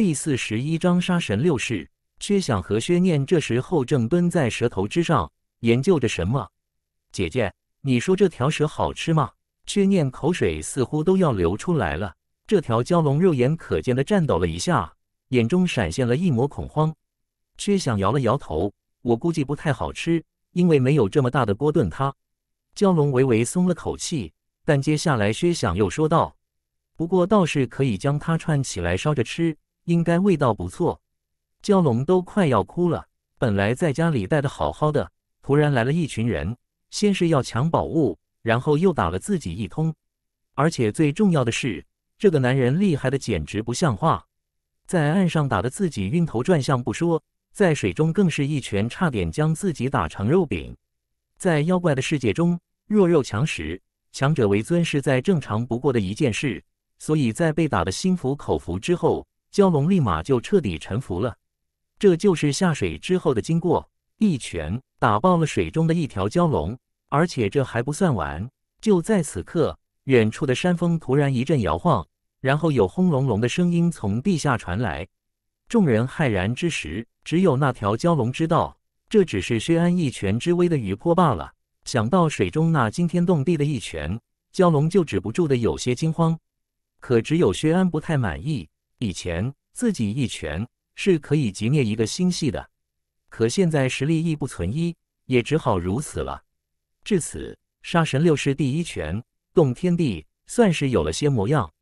第四十一章杀神六式。薛想和薛念这时候正蹲在蛇头之上研究着什么。姐姐，你说这条蛇好吃吗？薛念口水似乎都要流出来了。这条蛟龙肉眼可见的颤抖了一下，眼中闪现了一抹恐慌。薛想摇了摇头，我估计不太好吃，因为没有这么大的锅炖它。蛟龙微微松了口气，但接下来薛想又说道：“不过倒是可以将它串起来烧着吃。”应该味道不错，蛟龙都快要哭了。本来在家里待的好好的，突然来了一群人，先是要抢宝物，然后又打了自己一通，而且最重要的是，这个男人厉害的简直不像话，在岸上打的自己晕头转向不说，在水中更是一拳差点将自己打成肉饼。在妖怪的世界中，弱肉强食，强者为尊是再正常不过的一件事，所以在被打的心服口服之后。蛟龙立马就彻底臣服了，这就是下水之后的经过。一拳打爆了水中的一条蛟龙，而且这还不算完。就在此刻，远处的山峰突然一阵摇晃，然后有轰隆隆的声音从地下传来。众人骇然之时，只有那条蛟龙知道，这只是薛安一拳之威的余波罢了。想到水中那惊天动地的一拳，蛟龙就止不住的有些惊慌。可只有薛安不太满意。以前自己一拳是可以击灭一个星系的，可现在实力亦不存一，也只好如此了。至此，杀神六式第一拳动天地，算是有了些模样。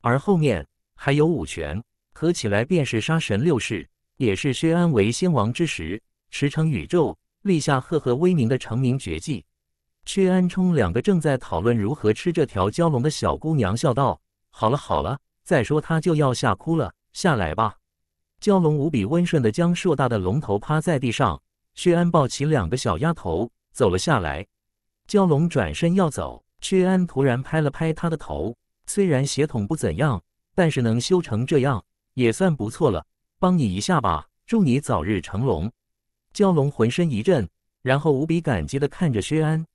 而后面还有五拳，合起来便是杀神六式，也是薛安为先王之时驰骋宇宙、立下赫赫威名的成名绝技。薛安冲两个正在讨论如何吃这条蛟龙的小姑娘笑道：“好了好了。”再说他就要吓哭了，下来吧。蛟龙无比温顺地将硕大的龙头趴在地上，薛安抱起两个小丫头走了下来。蛟龙转身要走，薛安突然拍了拍他的头。虽然血统不怎样，但是能修成这样也算不错了。帮你一下吧，祝你早日成龙。蛟龙浑身一震，然后无比感激地看着薛安。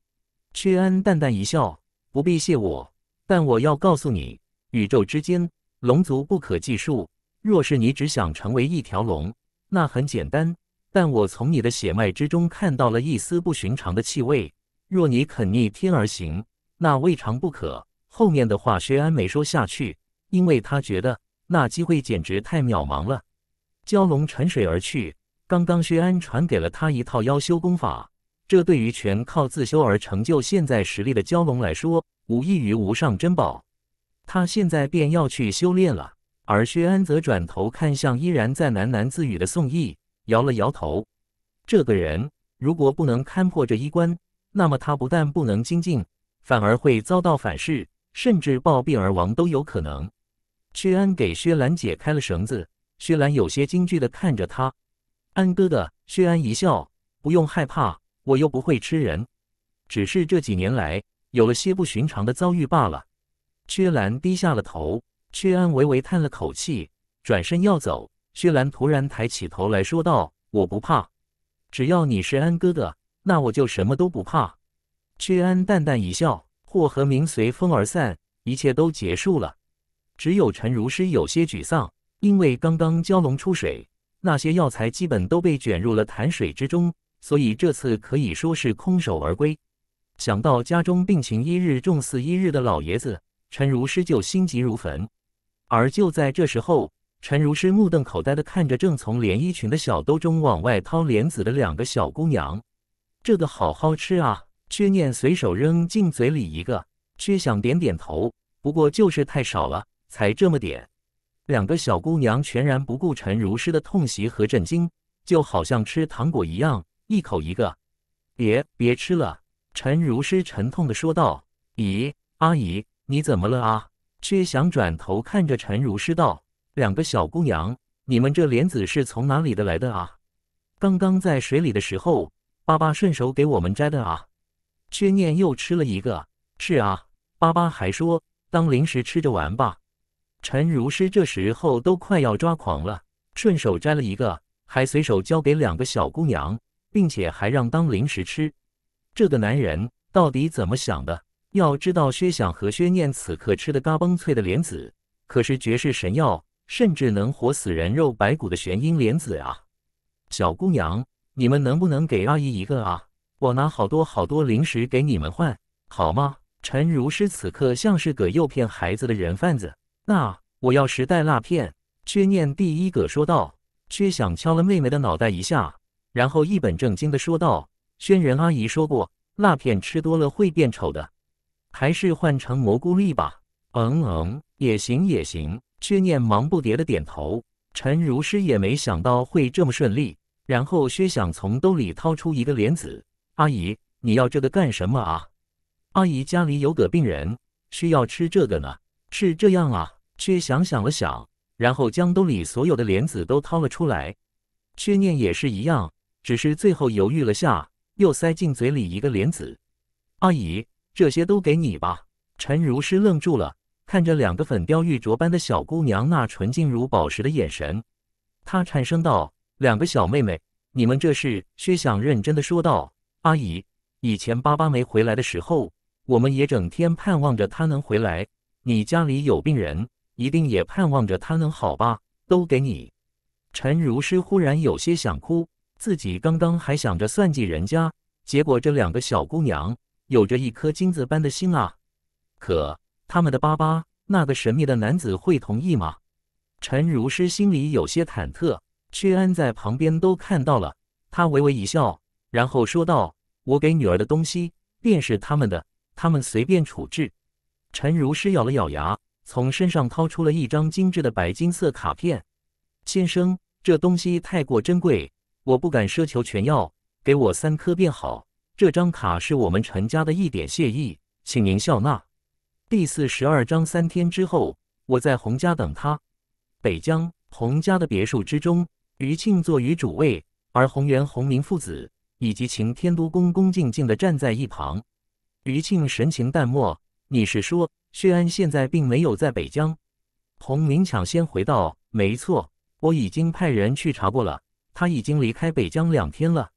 薛安淡淡一笑：“不必谢我，但我要告诉你，宇宙之间龙族不可计数，若是你只想成为一条龙，那很简单。但我从你的血脉之中看到了一丝不寻常的气味。若你肯逆天而行，那未尝不可。后面的话，薛安没说下去，因为他觉得那机会简直太渺茫了。蛟龙沉水而去，刚刚薛安传给了他一套妖修功法，这对于全靠自修而成就现在实力的蛟龙来说，无异于无上珍宝。他现在便要去修炼了，而薛安则转头看向依然在喃喃自语的宋义，摇了摇头。这个人如果不能勘破这一关，那么他不但不能精进，反而会遭到反噬，甚至暴毙而亡都有可能。薛安给薛兰解开了绳子，薛兰有些惊惧地看着他。安哥哥，薛安一笑，不用害怕，我又不会吃人，只是这几年来有了些不寻常的遭遇罢了。薛兰低下了头，薛安微微叹了口气，转身要走。薛兰突然抬起头来说道：“我不怕，只要你是安哥哥，那我就什么都不怕。”薛安淡淡一笑，祸和明随风而散，一切都结束了。只有陈如师有些沮丧，因为刚刚蛟龙出水，那些药材基本都被卷入了潭水之中，所以这次可以说是空手而归。想到家中病情一日重似一日的老爷子，陈如师就心急如焚，而就在这时候，陈如师目瞪口呆地看着正从连衣裙的小兜中往外掏莲子的两个小姑娘。这个好好吃啊！薛念随手扔进嘴里一个，却想点点头，不过就是太少了，才这么点。两个小姑娘全然不顾陈如师的痛惜和震惊，就好像吃糖果一样，一口一个。别别吃了！陈如师沉痛地说道。咦，阿姨。你怎么了啊？薛想转头看着陈如师道：“两个小姑娘，你们这莲子是从哪里的来的啊？刚刚在水里的时候，爸爸顺手给我们摘的啊。”薛念又吃了一个。是啊，爸爸还说当零食吃着玩吧。陈如师这时候都快要抓狂了，顺手摘了一个，还随手交给两个小姑娘，并且还让当零食吃。这个男人到底怎么想的？要知道，薛想和薛念此刻吃的嘎嘣脆的莲子可是绝世神药，甚至能活死人肉白骨的玄阴莲子啊！小姑娘，你们能不能给阿姨一个啊？我拿好多好多零食给你们换，好吗？陈如诗此刻像是个诱骗孩子的人贩子。那我要十袋辣片。薛念第一个说道。薛想敲了妹妹的脑袋一下，然后一本正经的说道：“轩仁阿姨说过，辣片吃多了会变丑的。”还是换成蘑菇粒吧。嗯嗯，也行也行。薛念忙不迭的点头。陈如师也没想到会这么顺利。然后薛想从兜里掏出一个莲子。阿姨，你要这个干什么啊？阿姨家里有个病人需要吃这个呢。是这样啊。薛想想了想，然后将兜里所有的莲子都掏了出来。薛念也是一样，只是最后犹豫了下，又塞进嘴里一个莲子。阿姨。这些都给你吧。陈如诗愣住了，看着两个粉雕玉琢般的小姑娘那纯净如宝石的眼神，她产生道：“两个小妹妹，你们这是？”薛想认真的说道：“阿姨，以前爸爸没回来的时候，我们也整天盼望着他能回来。你家里有病人，一定也盼望着他能好吧？都给你。”陈如诗忽然有些想哭，自己刚刚还想着算计人家，结果这两个小姑娘。有着一颗金子般的心啊！可他们的爸爸，那个神秘的男子会同意吗？陈如诗心里有些忐忑。却安在旁边都看到了，他微微一笑，然后说道：“我给女儿的东西，便是他们的，他们随便处置。”陈如诗咬了咬牙，从身上掏出了一张精致的白金色卡片。“先生，这东西太过珍贵，我不敢奢求全要，给我三颗便好。”这张卡是我们陈家的一点谢意，请您笑纳。第四十二章，三天之后，我在洪家等他。北江洪家的别墅之中，余庆坐于主位，而洪元、洪明父子以及晴天都恭恭敬敬的站在一旁。余庆神情淡漠：“你是说，薛安现在并没有在北江？”洪明抢先回道：“没错，我已经派人去查过了，他已经离开北江两天了。”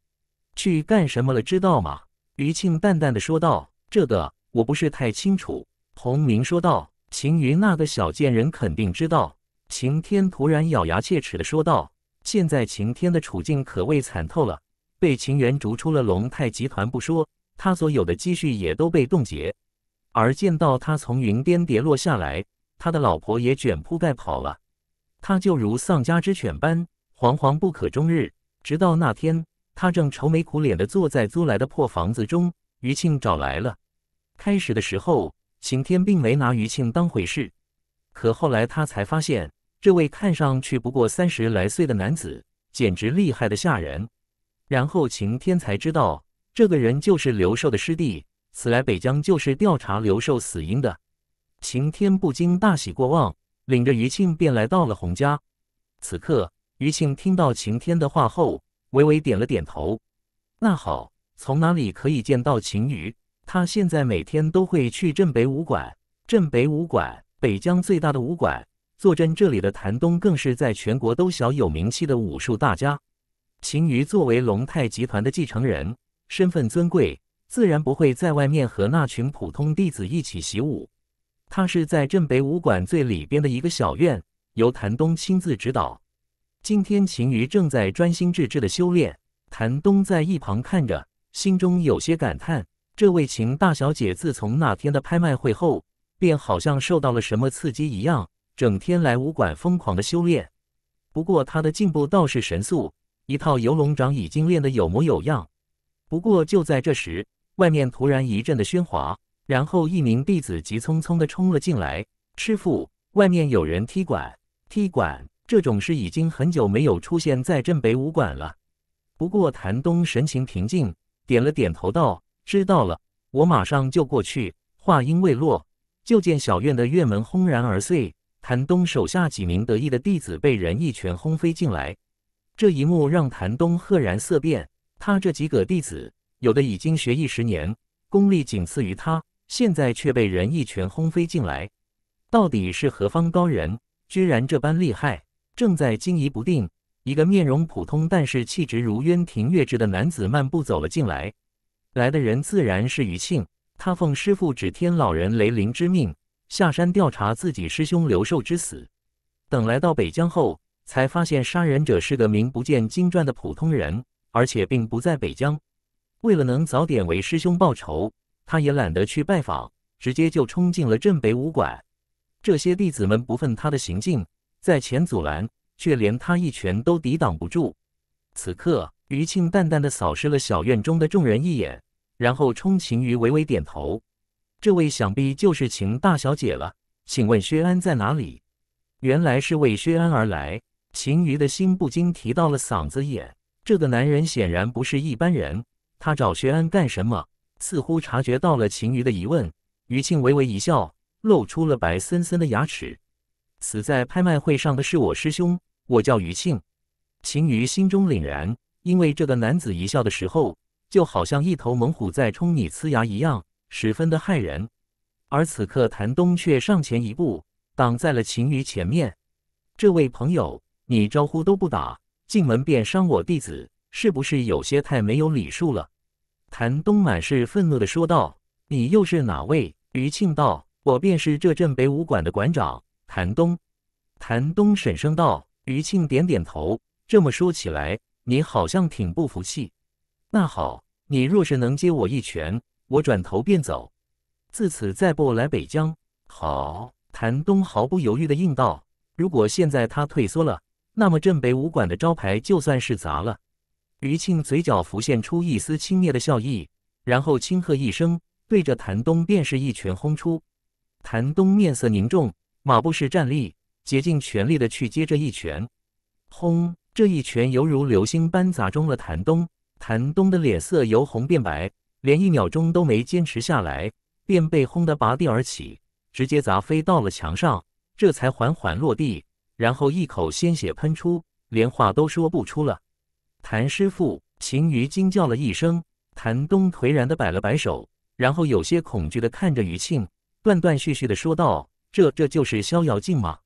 去干什么了？知道吗？余庆淡淡的说道：“这个我不是太清楚。”洪明说道：“秦云那个小贱人肯定知道。”晴天突然咬牙切齿的说道：“现在晴天的处境可谓惨透了，被秦源逐出了龙泰集团不说，他所有的积蓄也都被冻结，而见到他从云巅跌落下来，他的老婆也卷铺盖跑了，他就如丧家之犬般惶惶不可终日，直到那天。”他正愁眉苦脸地坐在租来的破房子中，余庆找来了。开始的时候，晴天并没拿余庆当回事，可后来他才发现，这位看上去不过三十来岁的男子，简直厉害的吓人。然后晴天才知道，这个人就是刘寿的师弟，此来北疆就是调查刘寿死因的。晴天不禁大喜过望，领着余庆便来到了洪家。此刻，余庆听到晴天的话后。微微点了点头。那好，从哪里可以见到秦雨？他现在每天都会去镇北武馆。镇北武馆，北疆最大的武馆。坐镇这里的谭东，更是在全国都小有名气的武术大家。秦雨作为龙泰集团的继承人，身份尊贵，自然不会在外面和那群普通弟子一起习武。他是在镇北武馆最里边的一个小院，由谭东亲自指导。今天秦鱼正在专心致志的修炼，谭东在一旁看着，心中有些感叹：这位秦大小姐自从那天的拍卖会后，便好像受到了什么刺激一样，整天来武馆疯狂的修炼。不过她的进步倒是神速，一套游龙掌已经练得有模有样。不过就在这时，外面突然一阵的喧哗，然后一名弟子急匆匆的冲了进来：“师傅，外面有人踢馆！踢馆！”这种事已经很久没有出现在镇北武馆了。不过谭东神情平静，点了点头，道：“知道了，我马上就过去。”话音未落，就见小院的院门轰然而碎，谭东手下几名得意的弟子被人一拳轰飞进来。这一幕让谭东赫然色变。他这几个弟子，有的已经学艺十年，功力仅次于他，现在却被人一拳轰飞进来，到底是何方高人，居然这般厉害？正在惊疑不定，一个面容普通但是气质如渊庭月之的男子漫步走了进来。来的人自然是余庆，他奉师父指天老人雷灵之命下山调查自己师兄刘寿之死。等来到北疆后，才发现杀人者是个名不见经传的普通人，而且并不在北疆。为了能早点为师兄报仇，他也懒得去拜访，直接就冲进了镇北武馆。这些弟子们不忿他的行径。在前阻拦，却连他一拳都抵挡不住。此刻，余庆淡淡的扫视了小院中的众人一眼，然后冲秦瑜微微点头：“这位想必就是秦大小姐了，请问薛安在哪里？”原来是为薛安而来，秦瑜的心不禁提到了嗓子眼。这个男人显然不是一般人，他找薛安干什么？似乎察觉到了秦瑜的疑问，余庆微微一笑，露出了白森森的牙齿。死在拍卖会上的是我师兄，我叫余庆。秦瑜心中凛然，因为这个男子一笑的时候，就好像一头猛虎在冲你呲牙一样，十分的骇人。而此刻，谭东却上前一步，挡在了秦瑜前面。这位朋友，你招呼都不打，进门便伤我弟子，是不是有些太没有礼数了？谭东满是愤怒的说道：“你又是哪位？”余庆道：“我便是这镇北武馆的馆长。”谭东，谭东沈声道。余庆点点头。这么说起来，你好像挺不服气。那好，你若是能接我一拳，我转头便走，自此再不来北疆。好。谭东毫不犹豫的应道。如果现在他退缩了，那么镇北武馆的招牌就算是砸了。余庆嘴角浮现出一丝轻蔑的笑意，然后轻喝一声，对着谭东便是一拳轰出。谭东面色凝重。马步士站立，竭尽全力的去接这一拳。轰！这一拳犹如流星般砸中了谭东。谭东的脸色由红变白，连一秒钟都没坚持下来，便被轰得拔地而起，直接砸飞到了墙上。这才缓缓落地，然后一口鲜血喷出，连话都说不出了。谭师傅，秦瑜惊叫了一声。谭东颓然的摆了摆手，然后有些恐惧的看着余庆，断断续续的说道。这这就是逍遥境吗？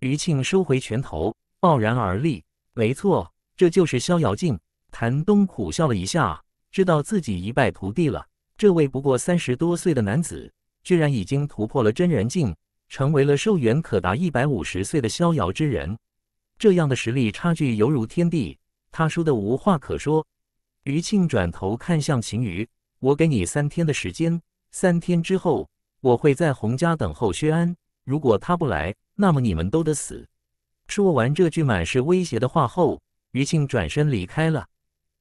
余庆收回拳头，傲然而立。没错，这就是逍遥境。谭东苦笑了一下，知道自己一败涂地了。这位不过三十多岁的男子，居然已经突破了真人境，成为了寿元可达一百五十岁的逍遥之人。这样的实力差距犹如天地，他输的无话可说。余庆转头看向秦羽：“我给你三天的时间，三天之后。”我会在洪家等候薛安，如果他不来，那么你们都得死。说完这句满是威胁的话后，余庆转身离开了。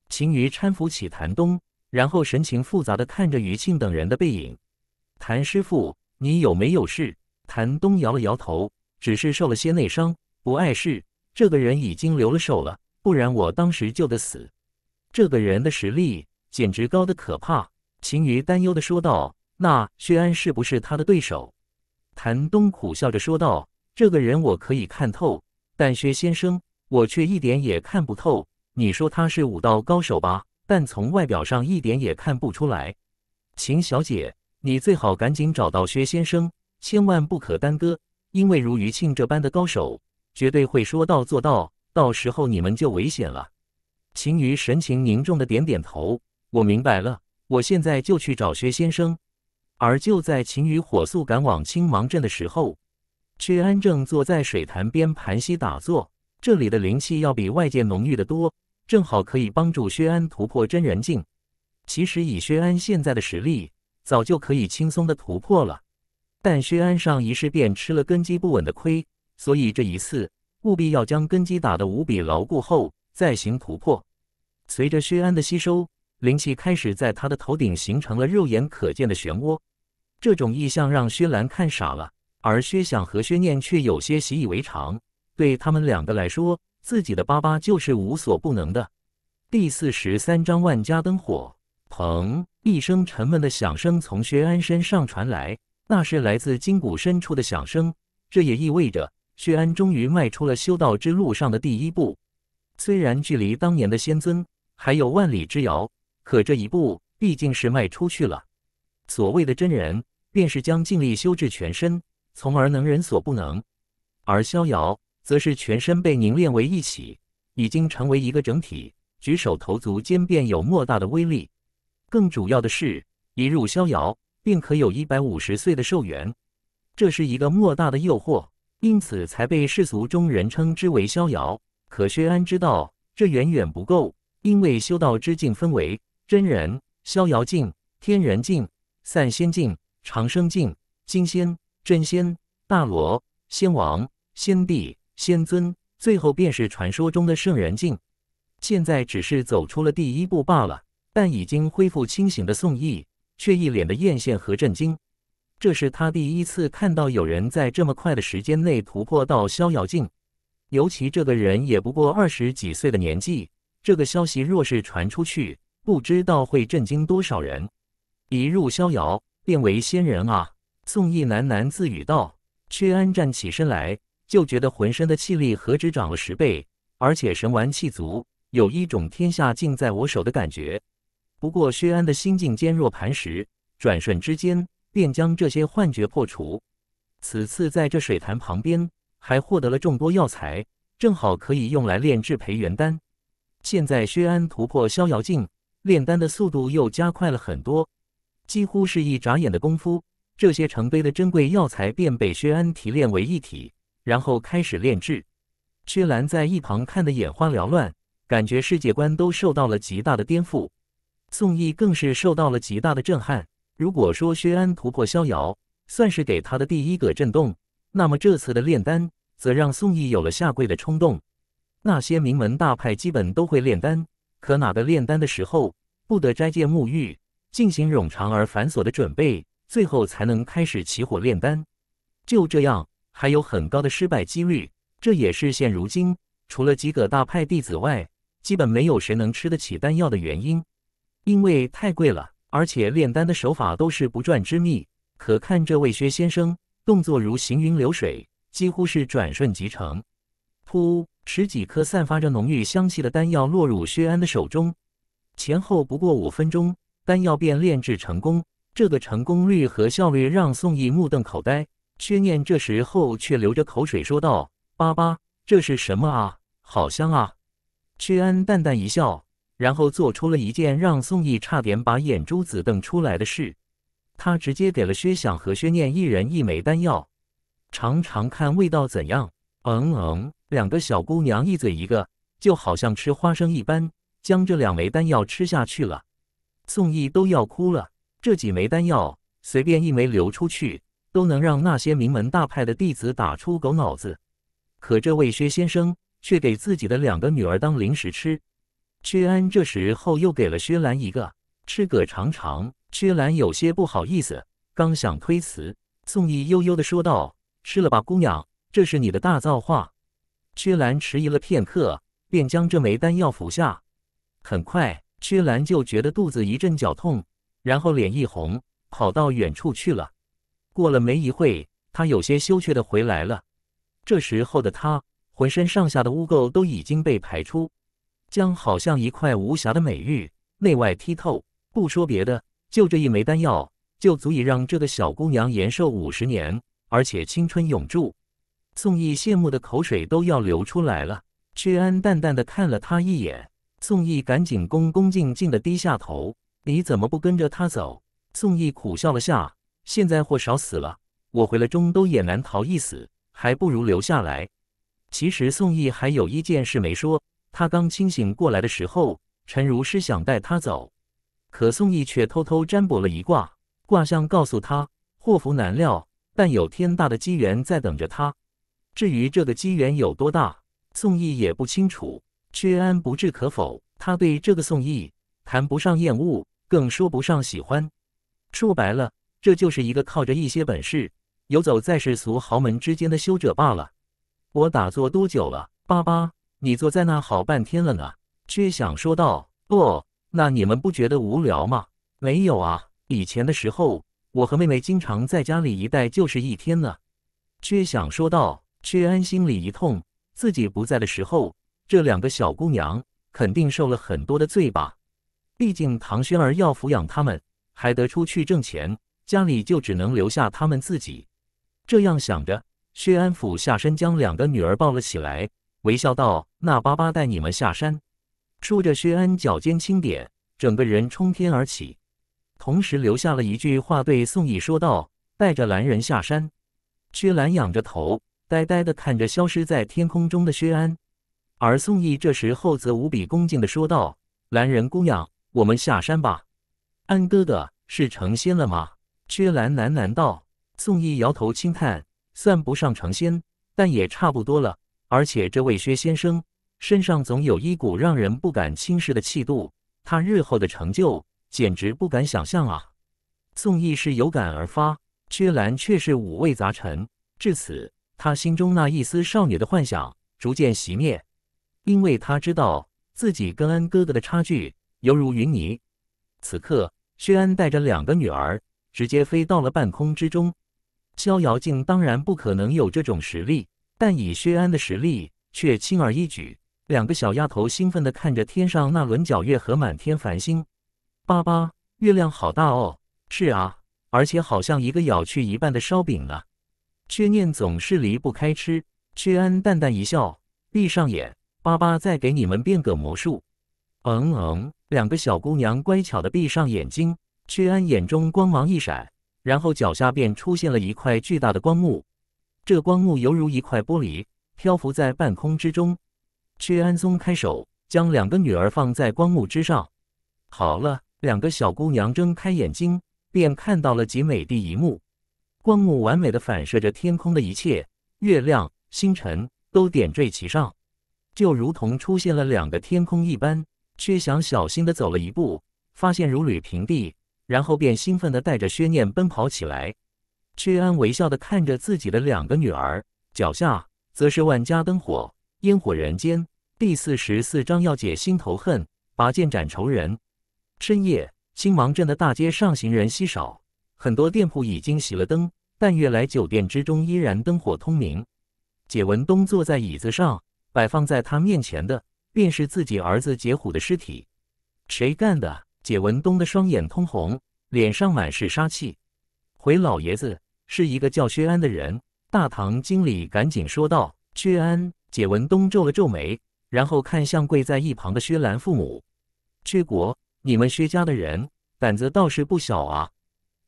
秦瑜搀扶起谭东，然后神情复杂的看着余庆等人的背影。谭师傅，你有没有事？谭东摇了摇头，只是受了些内伤，不碍事。这个人已经留了手了，不然我当时就得死。这个人的实力简直高的可怕。秦瑜担忧的说道。那薛安是不是他的对手？谭东苦笑着说道：“这个人我可以看透，但薛先生我却一点也看不透。你说他是武道高手吧？但从外表上一点也看不出来。秦小姐，你最好赶紧找到薛先生，千万不可耽搁，因为如余庆这般的高手，绝对会说到做到。到时候你们就危险了。”秦余神情凝重的点点头：“我明白了，我现在就去找薛先生。”而就在秦羽火速赶往青芒镇的时候，薛安正坐在水潭边盘膝打坐。这里的灵气要比外界浓郁的多，正好可以帮助薛安突破真人境。其实以薛安现在的实力，早就可以轻松的突破了，但薛安上一世便吃了根基不稳的亏，所以这一次务必要将根基打得无比牢固后再行突破。随着薛安的吸收，灵气开始在他的头顶形成了肉眼可见的漩涡。这种意象让薛兰看傻了，而薛想和薛念却有些习以为常。对他们两个来说，自己的爸爸就是无所不能的。第四十三章万家灯火。砰！一声沉闷的响声从薛安身上传来，那是来自筋骨深处的响声。这也意味着薛安终于迈出了修道之路上的第一步。虽然距离当年的仙尊还有万里之遥，可这一步毕竟是迈出去了。所谓的真人。便是将尽力修至全身，从而能人所不能；而逍遥，则是全身被凝练为一起，已经成为一个整体，举手投足间便有莫大的威力。更主要的是，一入逍遥，便可有一百五十岁的寿元，这是一个莫大的诱惑，因此才被世俗中人称之为逍遥。可薛安知道，这远远不够，因为修道之境分为真人、逍遥境、天人境、散仙境。长生境、金仙、真仙、大罗仙王、仙帝、仙尊，最后便是传说中的圣人境。现在只是走出了第一步罢了，但已经恢复清醒的宋义却一脸的艳羡和震惊。这是他第一次看到有人在这么快的时间内突破到逍遥境，尤其这个人也不过二十几岁的年纪。这个消息若是传出去，不知道会震惊多少人。一入逍遥。变为仙人啊！宋义喃喃自语道。薛安站起身来，就觉得浑身的气力何止涨了十倍，而且神完气足，有一种天下尽在我手的感觉。不过薛安的心境坚若磐石，转瞬之间便将这些幻觉破除。此次在这水潭旁边，还获得了众多药材，正好可以用来炼制培元丹。现在薛安突破逍遥境，炼丹的速度又加快了很多。几乎是一眨眼的功夫，这些成堆的珍贵药材便被薛安提炼为一体，然后开始炼制。薛兰在一旁看得眼花缭乱，感觉世界观都受到了极大的颠覆。宋义更是受到了极大的震撼。如果说薛安突破逍遥算是给他的第一个震动，那么这次的炼丹则让宋义有了下跪的冲动。那些名门大派基本都会炼丹，可哪个炼丹的时候不得斋戒沐浴？进行冗长而繁琐的准备，最后才能开始起火炼丹。就这样，还有很高的失败几率。这也是现如今除了几个大派弟子外，基本没有谁能吃得起丹药的原因，因为太贵了。而且炼丹的手法都是不传之秘。可看这位薛先生动作如行云流水，几乎是转瞬即成。噗，十几颗散发着浓郁香气的丹药落入薛安的手中，前后不过五分钟。丹药便炼制成功，这个成功率和效率让宋义目瞪口呆。薛念这时候却流着口水说道：“爸爸，这是什么啊？好香啊！”薛安淡淡一笑，然后做出了一件让宋义差点把眼珠子瞪出来的事。他直接给了薛想和薛念一人一枚丹药，尝尝看味道怎样。嗯嗯，两个小姑娘一嘴一个，就好像吃花生一般，将这两枚丹药吃下去了。宋义都要哭了，这几枚丹药随便一枚流出去，都能让那些名门大派的弟子打出狗脑子。可这位薛先生却给自己的两个女儿当零食吃。薛安这时候又给了薛兰一个，吃个尝尝。薛兰有些不好意思，刚想推辞，宋义悠悠的说道：“吃了吧，姑娘，这是你的大造化。”薛兰迟疑了片刻，便将这枚丹药服下。很快。薛兰就觉得肚子一阵绞痛，然后脸一红，跑到远处去了。过了没一会，她有些羞怯的回来了。这时候的她，浑身上下的污垢都已经被排出，将好像一块无瑕的美玉，内外剔透。不说别的，就这一枚丹药，就足以让这个小姑娘延寿五十年，而且青春永驻。宋义羡慕的口水都要流出来了。薛安淡淡的看了他一眼。宋义赶紧恭恭敬敬地低下头。你怎么不跟着他走？宋义苦笑了下。现在货少死了，我回了中都也难逃一死，还不如留下来。其实宋义还有一件事没说。他刚清醒过来的时候，陈如是想带他走，可宋义却偷偷占卜了一卦。卦象告诉他，祸福难料，但有天大的机缘在等着他。至于这个机缘有多大，宋义也不清楚。屈安不置可否，他对这个宋义谈不上厌恶，更说不上喜欢。说白了，这就是一个靠着一些本事游走在世俗豪门之间的修者罢了。我打坐多久了？爸爸，你坐在那好半天了呢。薛想说道。哦，那你们不觉得无聊吗？没有啊，以前的时候，我和妹妹经常在家里一待就是一天呢。薛想说道。薛安心里一痛，自己不在的时候。这两个小姑娘肯定受了很多的罪吧？毕竟唐轩儿要抚养他们，还得出去挣钱，家里就只能留下他们自己。这样想着，薛安俯下身将两个女儿抱了起来，微笑道：“那爸爸带你们下山。”说着，薛安脚尖轻点，整个人冲天而起，同时留下了一句话对宋义说道：“带着男人下山。”薛兰仰着头，呆呆的看着消失在天空中的薛安。而宋义这时候则无比恭敬地说道：“兰人姑娘，我们下山吧。”安哥哥是成仙了吗？”薛兰喃喃道。宋义摇头轻叹：“算不上成仙，但也差不多了。而且这位薛先生身上总有一股让人不敢轻视的气度，他日后的成就简直不敢想象啊！”宋义是有感而发，薛兰却是五味杂陈。至此，他心中那一丝少女的幻想逐渐熄灭。因为他知道自己跟安哥哥的差距犹如云泥。此刻，薛安带着两个女儿直接飞到了半空之中。逍遥境当然不可能有这种实力，但以薛安的实力却轻而易举。两个小丫头兴奋地看着天上那轮皎月和满天繁星。爸爸，月亮好大哦！是啊，而且好像一个咬去一半的烧饼了。薛念总是离不开吃。薛安淡淡一笑，闭上眼。爸爸再给你们变个魔术。嗯嗯，两个小姑娘乖巧地闭上眼睛，屈安眼中光芒一闪，然后脚下便出现了一块巨大的光幕。这光幕犹如一块玻璃，漂浮在半空之中。屈安松开手，将两个女儿放在光幕之上。好了，两个小姑娘睁开眼睛，便看到了极美的一幕。光幕完美的反射着天空的一切，月亮、星辰都点缀其上。就如同出现了两个天空一般，薛翔小心的走了一步，发现如履平地，然后便兴奋的带着薛念奔跑起来。薛安微笑的看着自己的两个女儿，脚下则是万家灯火，烟火人间。第四十四章要解心头恨，拔剑斩仇人。深夜，青芒镇的大街上行人稀少，很多店铺已经熄了灯，但悦来酒店之中依然灯火通明。解文东坐在椅子上。摆放在他面前的，便是自己儿子杰虎的尸体。谁干的？解文东的双眼通红，脸上满是杀气。回老爷子，是一个叫薛安的人。大堂经理赶紧说道。薛安。解文东皱了皱眉，然后看向跪在一旁的薛兰父母。薛国，你们薛家的人胆子倒是不小啊！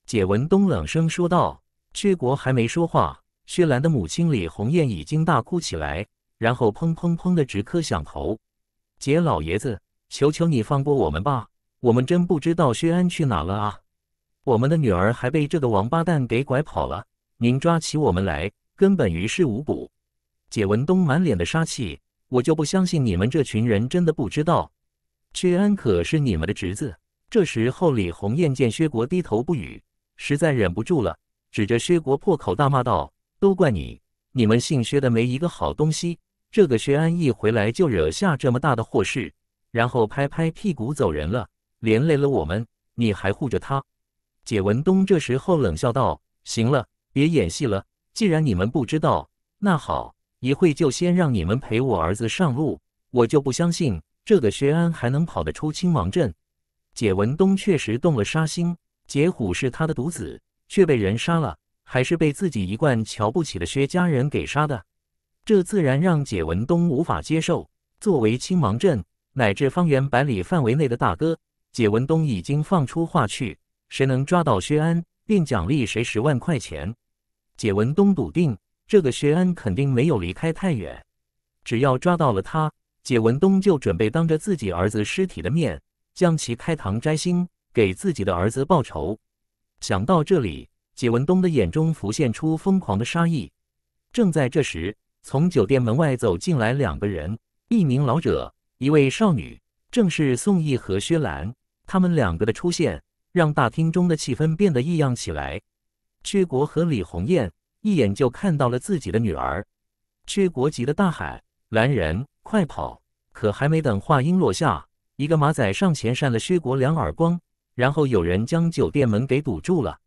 解文东冷声说道。薛国还没说话，薛兰的母亲李红艳已经大哭起来。然后砰砰砰的直磕响头，姐，老爷子，求求你放过我们吧！我们真不知道薛安去哪了啊！我们的女儿还被这个王八蛋给拐跑了，您抓起我们来根本于事无补。解文东满脸的杀气，我就不相信你们这群人真的不知道，薛安可是你们的侄子。这时候李红艳见薛国低头不语，实在忍不住了，指着薛国破口大骂道：“都怪你！”你们姓薛的没一个好东西，这个薛安一回来就惹下这么大的祸事，然后拍拍屁股走人了，连累了我们，你还护着他？解文东这时候冷笑道：“行了，别演戏了，既然你们不知道，那好，一会就先让你们陪我儿子上路，我就不相信这个薛安还能跑得出青王镇。”解文东确实动了杀心，解虎是他的独子，却被人杀了。还是被自己一贯瞧不起的薛家人给杀的，这自然让解文东无法接受。作为青芒镇乃至方圆百里范围内的大哥，解文东已经放出话去：谁能抓到薛安，并奖励谁十万块钱。解文东笃定，这个薛安肯定没有离开太远，只要抓到了他，解文东就准备当着自己儿子尸体的面，将其开膛摘心，给自己的儿子报仇。想到这里。解文东的眼中浮现出疯狂的杀意。正在这时，从酒店门外走进来两个人，一名老者，一位少女，正是宋毅和薛兰。他们两个的出现，让大厅中的气氛变得异样起来。薛国和李红艳一眼就看到了自己的女儿。薛国急得大喊：“兰人，快跑！”可还没等话音落下，一个马仔上前扇了薛国两耳光，然后有人将酒店门给堵住了。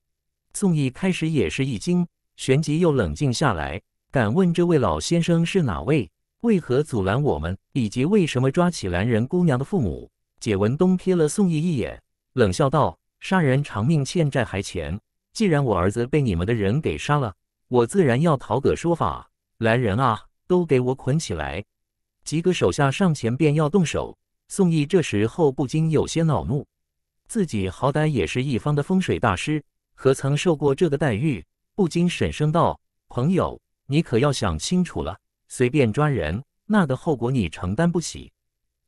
宋义开始也是一惊，旋即又冷静下来。敢问这位老先生是哪位？为何阻拦我们？以及为什么抓起兰人姑娘的父母？解文东瞥了宋义一眼，冷笑道：“杀人偿命，欠债还钱。既然我儿子被你们的人给杀了，我自然要讨个说法。来人啊，都给我捆起来！”几个手下上前便要动手。宋义这时候不禁有些恼怒，自己好歹也是一方的风水大师。何曾受过这个待遇？不禁沉声道：“朋友，你可要想清楚了，随便抓人，那的后果你承担不起。”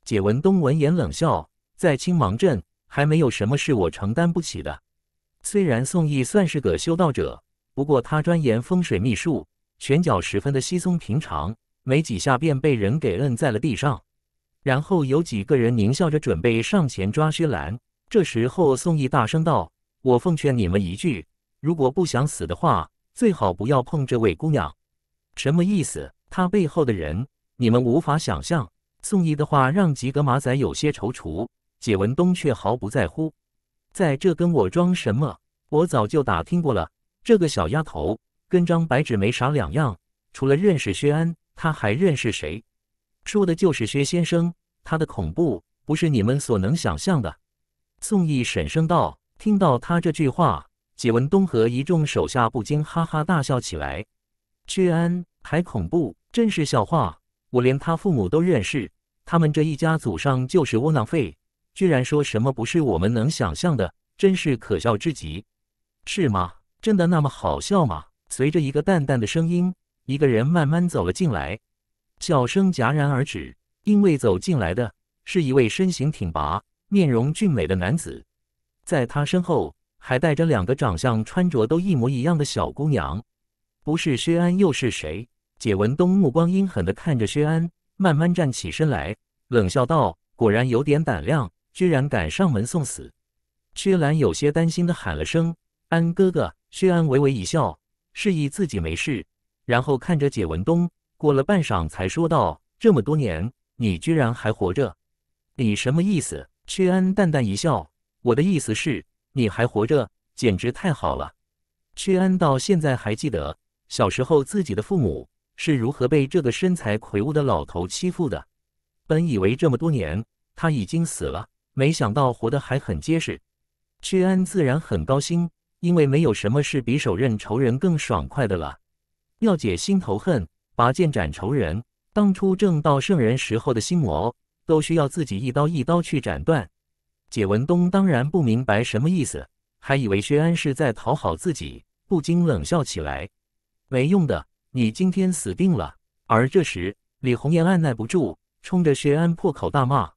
解文东闻言冷笑：“在青芒镇，还没有什么是我承担不起的。”虽然宋义算是个修道者，不过他专研风水秘术，拳脚十分的稀松平常，没几下便被人给摁在了地上。然后有几个人狞笑着准备上前抓薛兰。这时候，宋义大声道。我奉劝你们一句，如果不想死的话，最好不要碰这位姑娘。什么意思？她背后的人，你们无法想象。宋义的话让几个马仔有些踌躇，解文东却毫不在乎。在这跟我装什么？我早就打听过了，这个小丫头跟张白纸没啥两样，除了认识薛安，她还认识谁？说的就是薛先生，他的恐怖不是你们所能想象的。宋义沈声道。听到他这句话，解文东和一众手下不禁哈哈大笑起来。薛安还恐怖，真是笑话！我连他父母都认识，他们这一家祖上就是窝囊废，居然说什么不是我们能想象的，真是可笑至极。是吗？真的那么好笑吗？随着一个淡淡的声音，一个人慢慢走了进来。笑声戛然而止，因为走进来的是一位身形挺拔、面容俊美的男子。在他身后还带着两个长相穿着都一模一样的小姑娘，不是薛安又是谁？解文东目光阴狠地看着薛安，慢慢站起身来，冷笑道：“果然有点胆量，居然敢上门送死。”薛兰有些担心地喊了声：“安哥哥。”薛安微微一笑，示意自己没事，然后看着解文东，过了半晌才说道：“这么多年，你居然还活着，你什么意思？”薛安淡淡一笑。我的意思是，你还活着，简直太好了。屈安到现在还记得小时候自己的父母是如何被这个身材魁梧的老头欺负的。本以为这么多年他已经死了，没想到活得还很结实。屈安自然很高兴，因为没有什么是比手刃仇人更爽快的了。要解心头恨，拔剑斩仇人。当初正道圣人时候的心魔，都需要自己一刀一刀去斩断。解文东当然不明白什么意思，还以为薛安是在讨好自己，不禁冷笑起来：“没用的，你今天死定了。”而这时，李红艳按耐不住，冲着薛安破口大骂：“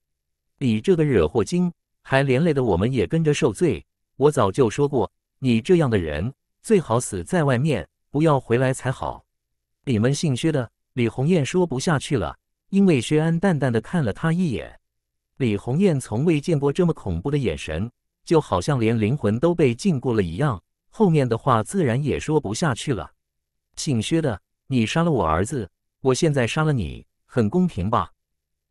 你这个惹祸精，还连累的我们也跟着受罪！我早就说过，你这样的人最好死在外面，不要回来才好。”你们姓薛的，李红艳说不下去了，因为薛安淡淡的看了他一眼。李红艳从未见过这么恐怖的眼神，就好像连灵魂都被禁锢了一样。后面的话自然也说不下去了。姓薛的，你杀了我儿子，我现在杀了你，很公平吧？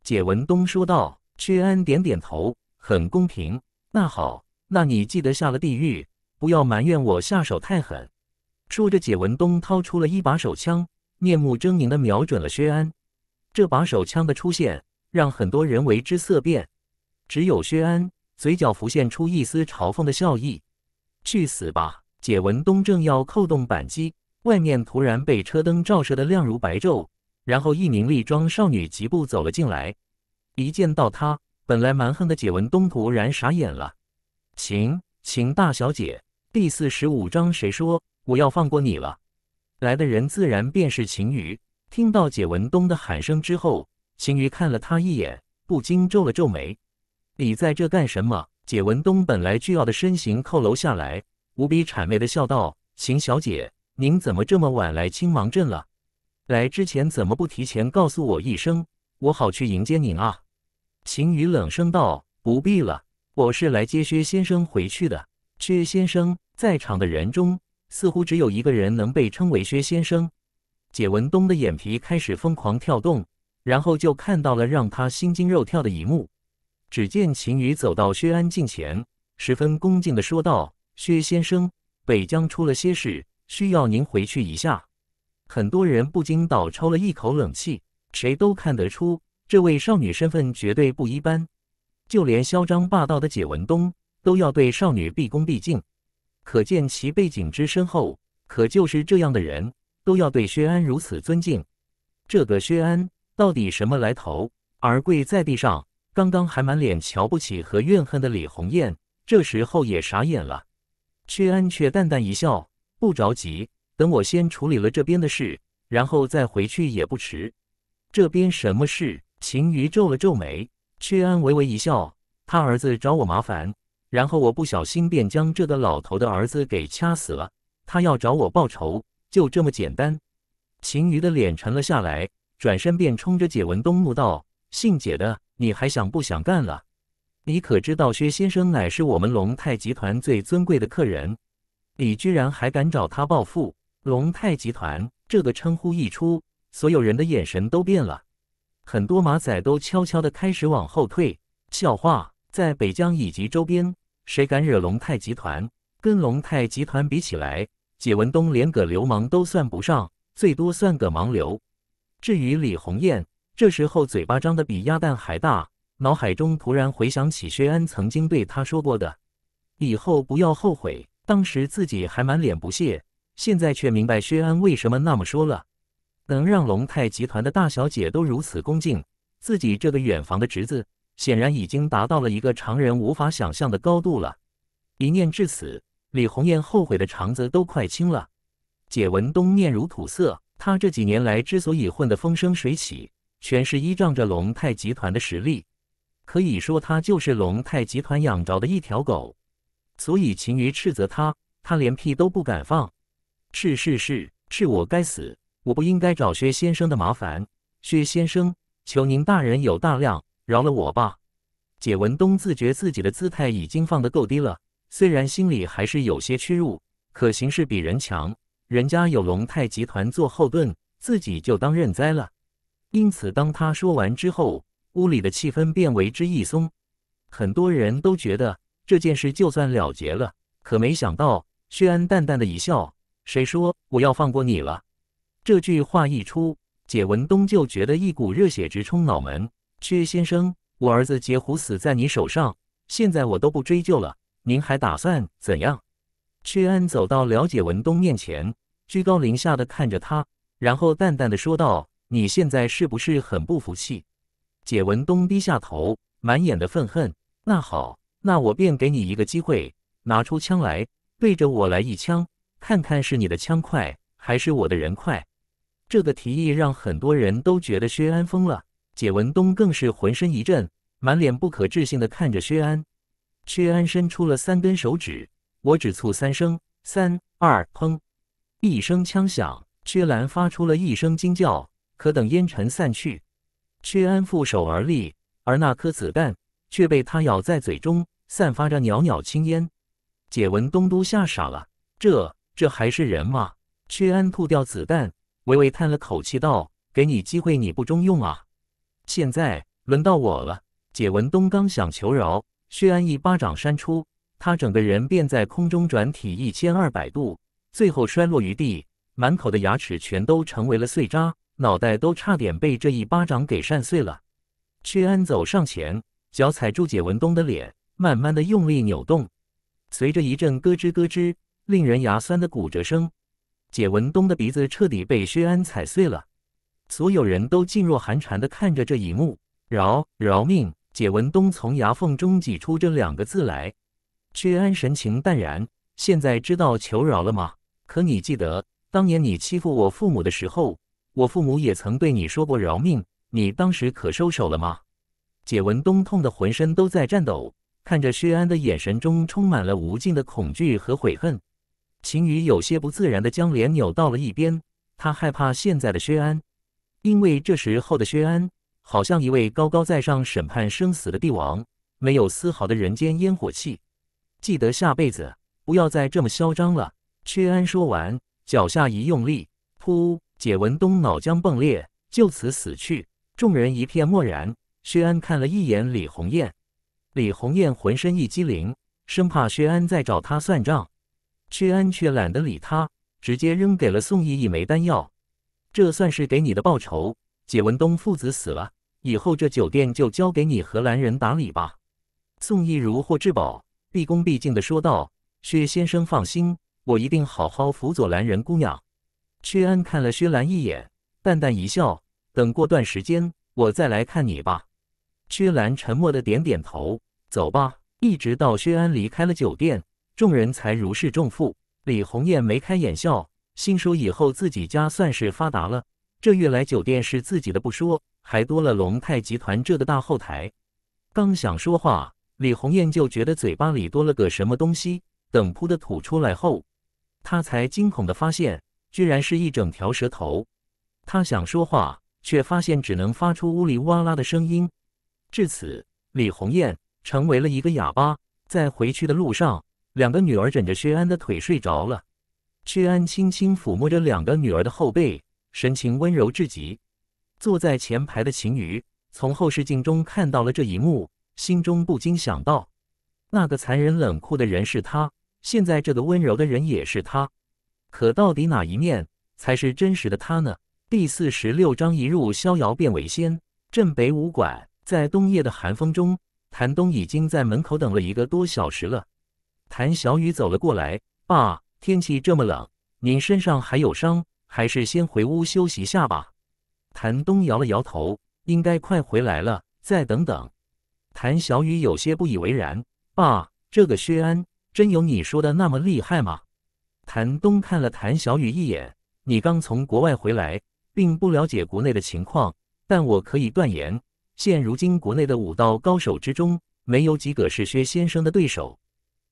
解文东说道。薛安点点头，很公平。那好，那你记得下了地狱，不要埋怨我下手太狠。说着，解文东掏出了一把手枪，面目狰狞地瞄准了薛安。这把手枪的出现。让很多人为之色变，只有薛安嘴角浮现出一丝嘲讽的笑意。去死吧！解文东正要扣动扳机，外面突然被车灯照射的亮如白昼，然后一名丽装少女疾步走了进来。一见到她，本来蛮横的解文东突然傻眼了。晴晴大小姐，第四十五章，谁说我要放过你了？来的人自然便是晴雨。听到解文东的喊声之后。秦羽看了他一眼，不禁皱了皱眉：“你在这干什么？”解文东本来倨傲的身形靠楼下来，无比谄媚的笑道：“秦小姐，您怎么这么晚来青芒镇了？来之前怎么不提前告诉我一声，我好去迎接您啊？”秦羽冷声道：“不必了，我是来接薛先生回去的。薛先生，在场的人中，似乎只有一个人能被称为薛先生。”解文东的眼皮开始疯狂跳动。然后就看到了让他心惊肉跳的一幕，只见秦宇走到薛安近前，十分恭敬的说道：“薛先生，北疆出了些事，需要您回去一下。”很多人不禁倒抽了一口冷气，谁都看得出这位少女身份绝对不一般，就连嚣张霸道的解文东都要对少女毕恭毕敬，可见其背景之深厚。可就是这样的人都要对薛安如此尊敬，这个薛安。到底什么来头？而跪在地上，刚刚还满脸瞧不起和怨恨的李鸿雁，这时候也傻眼了。薛安却淡淡一笑：“不着急，等我先处理了这边的事，然后再回去也不迟。”这边什么事？秦瑜皱了皱眉。薛安微微一笑：“他儿子找我麻烦，然后我不小心便将这个老头的儿子给掐死了。他要找我报仇，就这么简单。”秦瑜的脸沉了下来。转身便冲着解文东怒道：“姓解的，你还想不想干了？你可知道薛先生乃是我们龙泰集团最尊贵的客人？你居然还敢找他报复！龙泰集团这个称呼一出，所有人的眼神都变了，很多马仔都悄悄地开始往后退。笑话，在北疆以及周边，谁敢惹龙泰集团？跟龙泰集团比起来，解文东连个流氓都算不上，最多算个盲流。”至于李红艳，这时候嘴巴张得比鸭蛋还大，脑海中突然回想起薛安曾经对她说过的：“以后不要后悔。”当时自己还满脸不屑，现在却明白薛安为什么那么说了。能让龙泰集团的大小姐都如此恭敬，自己这个远房的侄子，显然已经达到了一个常人无法想象的高度了。一念至此，李红艳后悔的肠子都快青了。解文东面如土色。他这几年来之所以混得风生水起，全是依仗着龙泰集团的实力。可以说，他就是龙泰集团养着的一条狗。所以，秦鱼斥责他，他连屁都不敢放。是是是，是我该死，我不应该找薛先生的麻烦。薛先生，求您大人有大量，饶了我吧。解文东自觉自己的姿态已经放得够低了，虽然心里还是有些屈辱，可形势比人强。人家有龙泰集团做后盾，自己就当认栽了。因此，当他说完之后，屋里的气氛便为之一松。很多人都觉得这件事就算了结了，可没想到，薛安淡淡的一笑：“谁说我要放过你了？”这句话一出，解文东就觉得一股热血直冲脑门。薛先生，我儿子截胡死在你手上，现在我都不追究了，您还打算怎样？薛安走到了解文东面前，居高临下的看着他，然后淡淡的说道：“你现在是不是很不服气？”解文东低下头，满眼的愤恨。那好，那我便给你一个机会，拿出枪来，对着我来一枪，看看是你的枪快，还是我的人快。这个提议让很多人都觉得薛安疯了，解文东更是浑身一震，满脸不可置信的看着薛安。薛安伸出了三根手指。我只促三声，三二砰！一声枪响，薛兰发出了一声惊叫。可等烟尘散去，薛安负手而立，而那颗子弹却被他咬在嘴中，散发着袅袅青烟。解文东都吓傻了，这这还是人吗？薛安吐掉子弹，微微叹了口气道：“给你机会，你不中用啊！现在轮到我了。”解文东刚想求饶，薛安一巴掌扇出。他整个人便在空中转体一千二百度，最后摔落于地，满口的牙齿全都成为了碎渣，脑袋都差点被这一巴掌给扇碎了。薛安走上前，脚踩住解文东的脸，慢慢的用力扭动，随着一阵咯吱咯吱、令人牙酸的骨折声，解文东的鼻子彻底被薛安踩碎了。所有人都噤若寒蝉的看着这一幕，饶饶命！解文东从牙缝中挤出这两个字来。薛安神情淡然，现在知道求饶了吗？可你记得当年你欺负我父母的时候，我父母也曾对你说过饶命。你当时可收手了吗？解文东痛得浑身都在颤抖，看着薛安的眼神中充满了无尽的恐惧和悔恨。秦羽有些不自然的将脸扭到了一边，他害怕现在的薛安，因为这时候的薛安好像一位高高在上审判生死的帝王，没有丝毫的人间烟火气。记得下辈子不要再这么嚣张了。薛安说完，脚下一用力，噗！解文东脑浆迸裂，就此死去。众人一片默然。薛安看了一眼李红艳，李红艳浑身一激灵，生怕薛安再找他算账。薛安却懒得理他，直接扔给了宋义一枚丹药，这算是给你的报酬。解文东父子死了，以后这酒店就交给你荷兰人打理吧。宋义如获至宝。毕恭毕敬地说道：“薛先生放心，我一定好好辅佐兰人姑娘。”薛安看了薛兰一眼，淡淡一笑：“等过段时间，我再来看你吧。”薛兰沉默地点点头。走吧。一直到薛安离开了酒店，众人才如释重负。李红艳眉开眼笑，心说以后自己家算是发达了。这月来酒店是自己的不说，还多了龙泰集团这的大后台。刚想说话。李红艳就觉得嘴巴里多了个什么东西，等噗的吐出来后，她才惊恐的发现，居然是一整条舌头。她想说话，却发现只能发出呜里哇啦的声音。至此，李红艳成为了一个哑巴。在回去的路上，两个女儿枕着薛安的腿睡着了。薛安轻轻抚摸着两个女儿的后背，神情温柔至极。坐在前排的秦瑜从后视镜中看到了这一幕。心中不禁想到，那个残忍冷酷的人是他，现在这个温柔的人也是他。可到底哪一面才是真实的他呢？第四十六章：一入逍遥变为仙。镇北武馆在冬夜的寒风中，谭东已经在门口等了一个多小时了。谭小雨走了过来：“爸，天气这么冷，您身上还有伤，还是先回屋休息下吧。”谭东摇了摇头：“应该快回来了，再等等。”谭小雨有些不以为然：“爸，这个薛安真有你说的那么厉害吗？”谭东看了谭小雨一眼：“你刚从国外回来，并不了解国内的情况，但我可以断言，现如今国内的武道高手之中，没有几个是薛先生的对手。”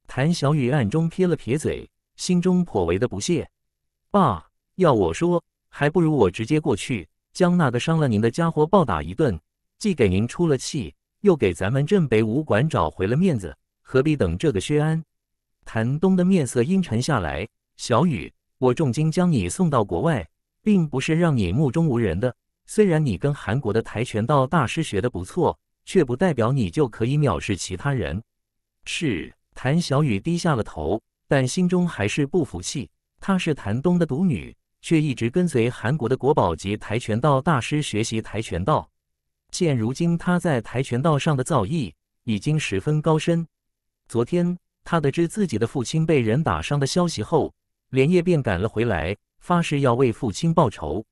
谭小雨暗中撇了撇嘴，心中颇为的不屑：“爸，要我说，还不如我直接过去，将那个伤了您的家伙暴打一顿，既给您出了气。”又给咱们镇北武馆找回了面子，何必等这个薛安？谭东的面色阴沉下来。小雨，我重金将你送到国外，并不是让你目中无人的。虽然你跟韩国的跆拳道大师学得不错，却不代表你就可以藐视其他人。是谭小雨低下了头，但心中还是不服气。她是谭东的独女，却一直跟随韩国的国宝级跆拳道大师学习跆拳道。现如今他在跆拳道上的造诣已经十分高深。昨天他得知自己的父亲被人打伤的消息后，连夜便赶了回来，发誓要为父亲报仇。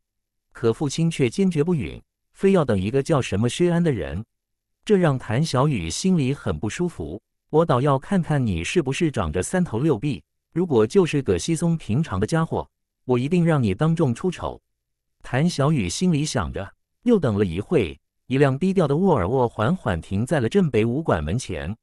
可父亲却坚决不允，非要等一个叫什么薛安的人，这让谭小雨心里很不舒服。我倒要看看你是不是长着三头六臂，如果就是葛西松平常的家伙，我一定让你当众出丑。谭小雨心里想着，又等了一会。一辆低调的沃尔沃缓缓停在了镇北武馆门前，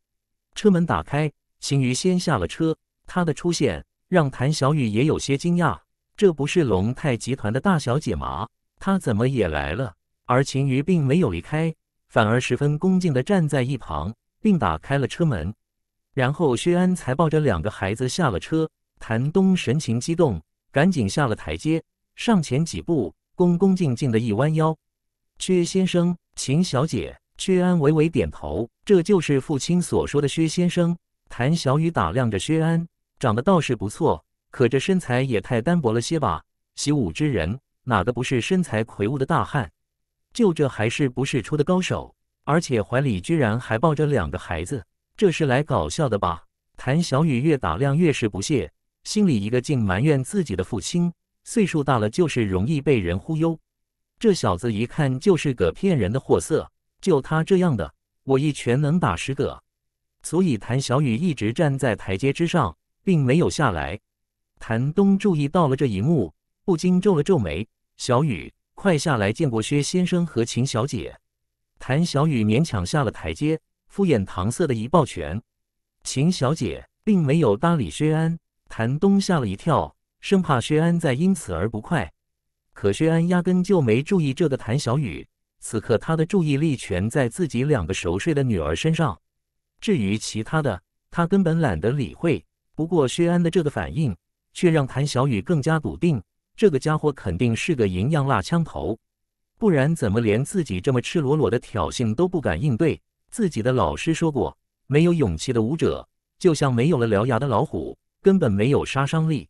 车门打开，秦瑜先下了车。他的出现让谭小雨也有些惊讶，这不是龙泰集团的大小姐吗？她怎么也来了？而秦瑜并没有离开，反而十分恭敬地站在一旁，并打开了车门。然后薛安才抱着两个孩子下了车。谭东神情激动，赶紧下了台阶，上前几步，恭恭敬敬地一弯腰。薛先生，秦小姐。薛安微微点头，这就是父亲所说的薛先生。谭小雨打量着薛安，长得倒是不错，可这身材也太单薄了些吧？习武之人哪个不是身材魁梧的大汉？就这还是不是出的高手？而且怀里居然还抱着两个孩子，这是来搞笑的吧？谭小雨越打量越是不屑，心里一个劲埋怨自己的父亲，岁数大了就是容易被人忽悠。这小子一看就是个骗人的货色，就他这样的，我一拳能打十个。所以谭小雨一直站在台阶之上，并没有下来。谭东注意到了这一幕，不禁皱了皱眉：“小雨，快下来，见过薛先生和秦小姐。”谭小雨勉强下了台阶，敷衍搪塞的一抱拳。秦小姐并没有搭理薛安，谭东吓了一跳，生怕薛安再因此而不快。可薛安压根就没注意这个谭小雨，此刻他的注意力全在自己两个熟睡的女儿身上。至于其他的，他根本懒得理会。不过薛安的这个反应，却让谭小雨更加笃定：这个家伙肯定是个银样辣枪头，不然怎么连自己这么赤裸裸的挑衅都不敢应对？自己的老师说过，没有勇气的舞者，就像没有了獠牙的老虎，根本没有杀伤力。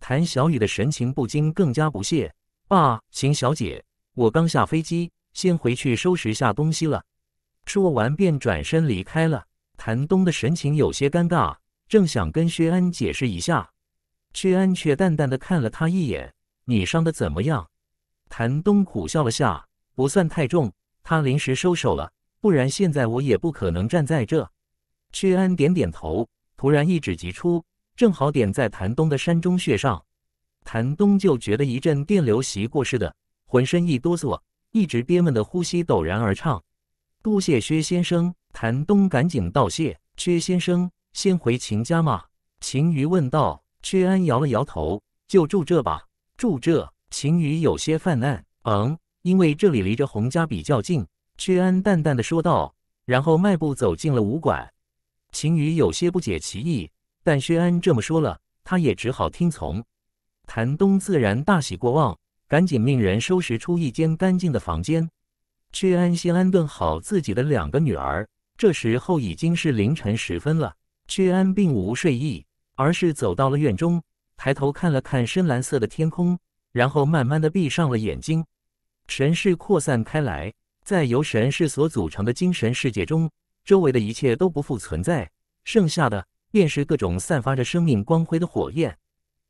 谭小雨的神情不禁更加不屑。爸，邢小姐，我刚下飞机，先回去收拾下东西了。说完便转身离开了。谭东的神情有些尴尬，正想跟薛安解释一下，薛安却淡淡的看了他一眼：“你伤的怎么样？”谭东苦笑了下：“不算太重，他临时收手了，不然现在我也不可能站在这。”薛安点点头，突然一指即出，正好点在谭东的膻中穴上。谭东就觉得一阵电流袭过似的，浑身一哆嗦，一直憋闷的呼吸陡然而畅。多谢薛先生，谭东赶紧道谢。薛先生，先回秦家吗？秦雨问道。薛安摇了摇头，就住这吧。住这？秦雨有些犯难。嗯，因为这里离着洪家比较近。薛安淡淡的说道，然后迈步走进了武馆。秦雨有些不解其意，但薛安这么说了，他也只好听从。谭东自然大喜过望，赶紧命人收拾出一间干净的房间，屈安心安顿好自己的两个女儿。这时候已经是凌晨时分了，屈安并无睡意，而是走到了院中，抬头看了看深蓝色的天空，然后慢慢的闭上了眼睛。神识扩散开来，在由神识所组成的精神世界中，周围的一切都不复存在，剩下的便是各种散发着生命光辉的火焰。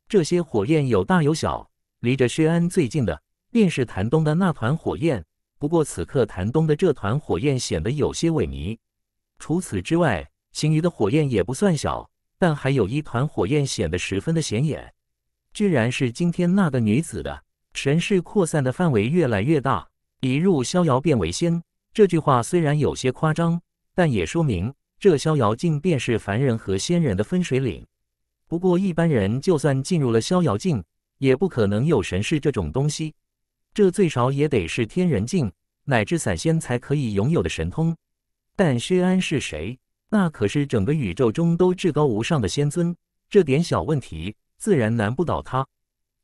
这些火焰有大有小，离着薛安最近的便是谭东的那团火焰。不过此刻谭东的这团火焰显得有些萎靡。除此之外，其余的火焰也不算小，但还有一团火焰显得十分的显眼，居然是今天那个女子的。神势扩散的范围越来越大，一入逍遥便为仙。这句话虽然有些夸张，但也说明这逍遥境便是凡人和仙人的分水岭。不过，一般人就算进入了逍遥境，也不可能有神识这种东西。这最少也得是天人境乃至散仙才可以拥有的神通。但薛安是谁？那可是整个宇宙中都至高无上的仙尊。这点小问题自然难不倒他。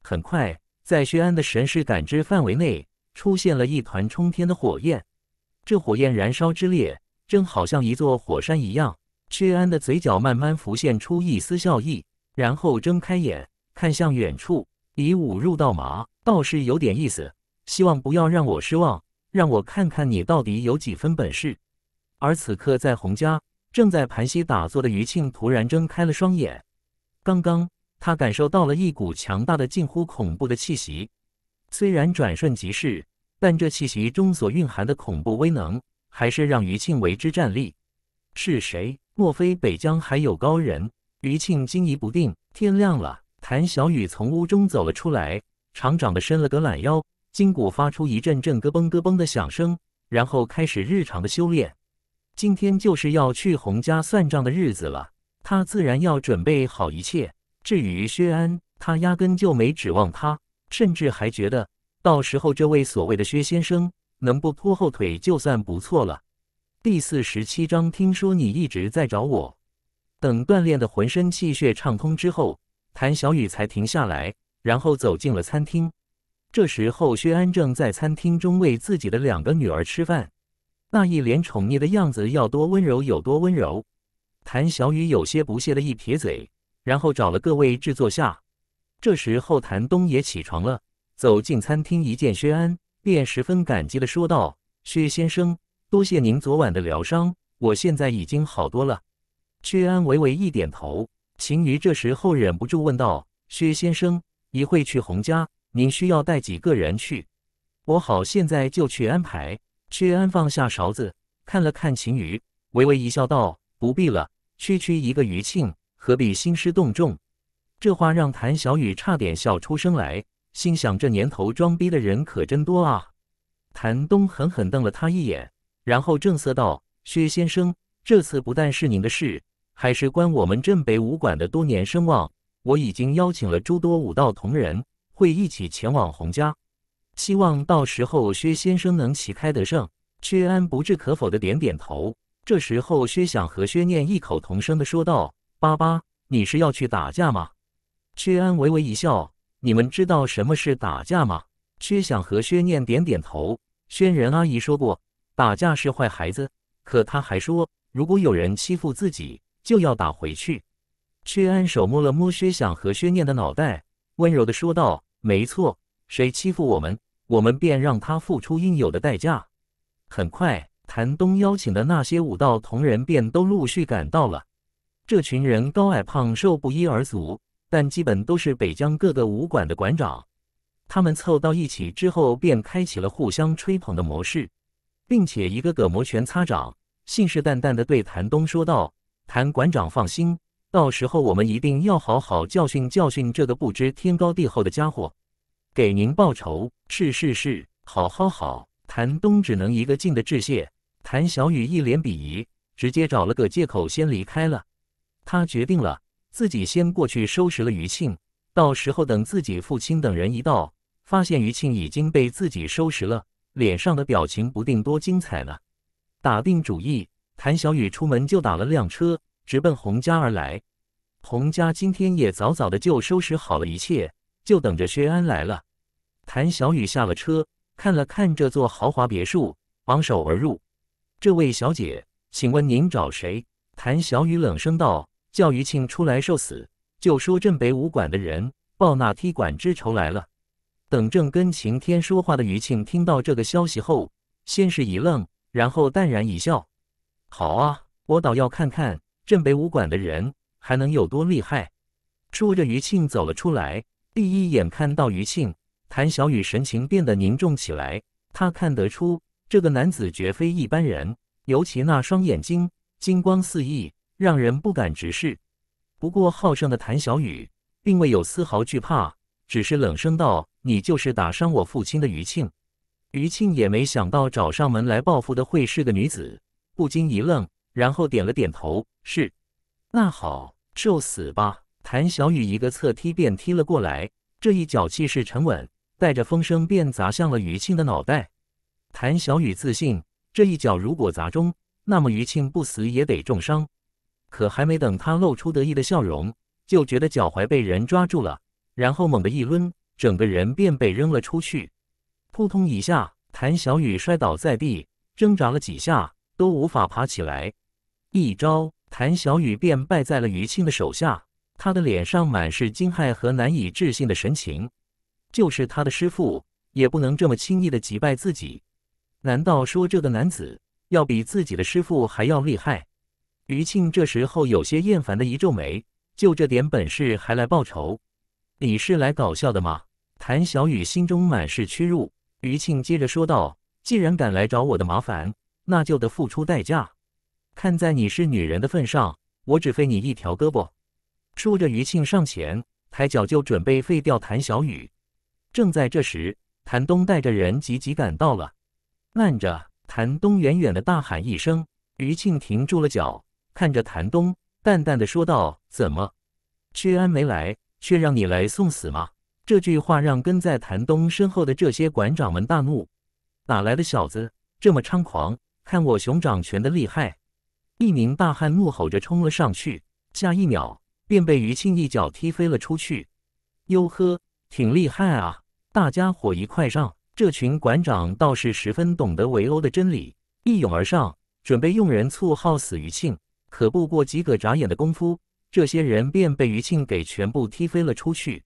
很快，在薛安的神识感知范围内，出现了一团冲天的火焰。这火焰燃烧之烈，正好像一座火山一样。薛安的嘴角慢慢浮现出一丝笑意。然后睁开眼，看向远处，以武入道麻，倒是有点意思。希望不要让我失望，让我看看你到底有几分本事。而此刻，在洪家正在盘膝打坐的余庆，突然睁开了双眼。刚刚他感受到了一股强大的、近乎恐怖的气息，虽然转瞬即逝，但这气息中所蕴含的恐怖威能，还是让余庆为之战栗。是谁？莫非北疆还有高人？余庆惊疑不定。天亮了，谭小雨从屋中走了出来，长长的伸了个懒腰，筋骨发出一阵阵咯嘣咯嘣的响声，然后开始日常的修炼。今天就是要去洪家算账的日子了，他自然要准备好一切。至于薛安，他压根就没指望他，甚至还觉得到时候这位所谓的薛先生能不拖后腿就算不错了。第四十七章，听说你一直在找我。等锻炼的浑身气血畅通之后，谭小雨才停下来，然后走进了餐厅。这时候，薛安正在餐厅中为自己的两个女儿吃饭，那一脸宠溺的样子要多温柔有多温柔。谭小雨有些不屑的一撇嘴，然后找了个位制坐下。这时候，谭东也起床了，走进餐厅，一见薛安，便十分感激的说道：“薛先生，多谢您昨晚的疗伤，我现在已经好多了。”屈安微微一点头，秦瑜这时候忍不住问道：“薛先生，一会去洪家，您需要带几个人去？”“我好现在就去安排。”屈安放下勺子，看了看秦瑜，微微一笑道：“不必了，区区一个余庆，何必兴师动众？”这话让谭小雨差点笑出声来，心想这年头装逼的人可真多啊！谭东狠狠瞪了他一眼，然后正色道：“薛先生，这次不但是您的事。”还是关我们镇北武馆的多年声望。我已经邀请了诸多武道同仁，会一起前往洪家，希望到时候薛先生能旗开得胜。薛安不置可否的点点头。这时候，薛想和薛念异口同声的说道：“爸爸，你是要去打架吗？”薛安微微一笑：“你们知道什么是打架吗？”薛想和薛念点点头。轩仁阿姨说过，打架是坏孩子，可他还说，如果有人欺负自己。就要打回去。薛安手摸了摸薛想和薛念的脑袋，温柔的说道：“没错，谁欺负我们，我们便让他付出应有的代价。”很快，谭东邀请的那些武道同仁便都陆续赶到了。这群人高矮胖瘦不一而足，但基本都是北疆各个武馆的馆长。他们凑到一起之后，便开启了互相吹捧的模式，并且一个个摩拳擦掌，信誓旦旦的对谭东说道。谭馆长，放心，到时候我们一定要好好教训教训这个不知天高地厚的家伙，给您报仇。是是是，好好好。谭东只能一个劲的致谢。谭小雨一脸鄙夷，直接找了个借口先离开了。他决定了，自己先过去收拾了余庆，到时候等自己父亲等人一到，发现余庆已经被自己收拾了，脸上的表情不定多精彩呢。打定主意。谭小雨出门就打了辆车，直奔洪家而来。洪家今天也早早的就收拾好了一切，就等着薛安来了。谭小雨下了车，看了看这座豪华别墅，昂首而入。这位小姐，请问您找谁？谭小雨冷声道：“叫余庆出来受死，就说镇北武馆的人报那踢馆之仇来了。”等正跟晴天说话的余庆听到这个消息后，先是一愣，然后淡然一笑。好啊，我倒要看看镇北武馆的人还能有多厉害。说着，余庆走了出来。第一眼看到余庆，谭小雨神情变得凝重起来。他看得出这个男子绝非一般人，尤其那双眼睛金光四溢，让人不敢直视。不过好胜的谭小雨并未有丝毫惧怕，只是冷声道：“你就是打伤我父亲的余庆。”余庆也没想到找上门来报复的会是个女子。不禁一愣，然后点了点头：“是，那好，受死吧！”谭小雨一个侧踢便踢了过来，这一脚气势沉稳，带着风声便砸向了余庆的脑袋。谭小雨自信，这一脚如果砸中，那么余庆不死也得重伤。可还没等他露出得意的笑容，就觉得脚踝被人抓住了，然后猛地一抡，整个人便被扔了出去。扑通一下，谭小雨摔倒在地，挣扎了几下。都无法爬起来，一招谭小雨便败在了于庆的手下。他的脸上满是惊骇和难以置信的神情。就是他的师傅也不能这么轻易的击败自己。难道说这个男子要比自己的师傅还要厉害？于庆这时候有些厌烦的一皱眉：“就这点本事还来报仇？你是来搞笑的吗？”谭小雨心中满是屈辱。于庆接着说道：“既然敢来找我的麻烦。”那就得付出代价。看在你是女人的份上，我只废你一条胳膊。”说着，余庆上前，抬脚就准备废掉谭小雨。正在这时，谭东带着人急急赶到了。慢着！谭东远远的大喊一声，余庆停住了脚，看着谭东，淡淡的说道：“怎么？薛安没来，却让你来送死吗？”这句话让跟在谭东身后的这些馆长们大怒：“哪来的小子，这么猖狂！”看我熊掌拳的厉害！一名大汉怒吼着冲了上去，下一秒便被余庆一脚踢飞了出去。哟呵，挺厉害啊！大家伙一块上！这群馆长倒是十分懂得围殴的真理，一涌而上，准备用人畜耗死余庆。可不过几个眨眼的功夫，这些人便被余庆给全部踢飞了出去。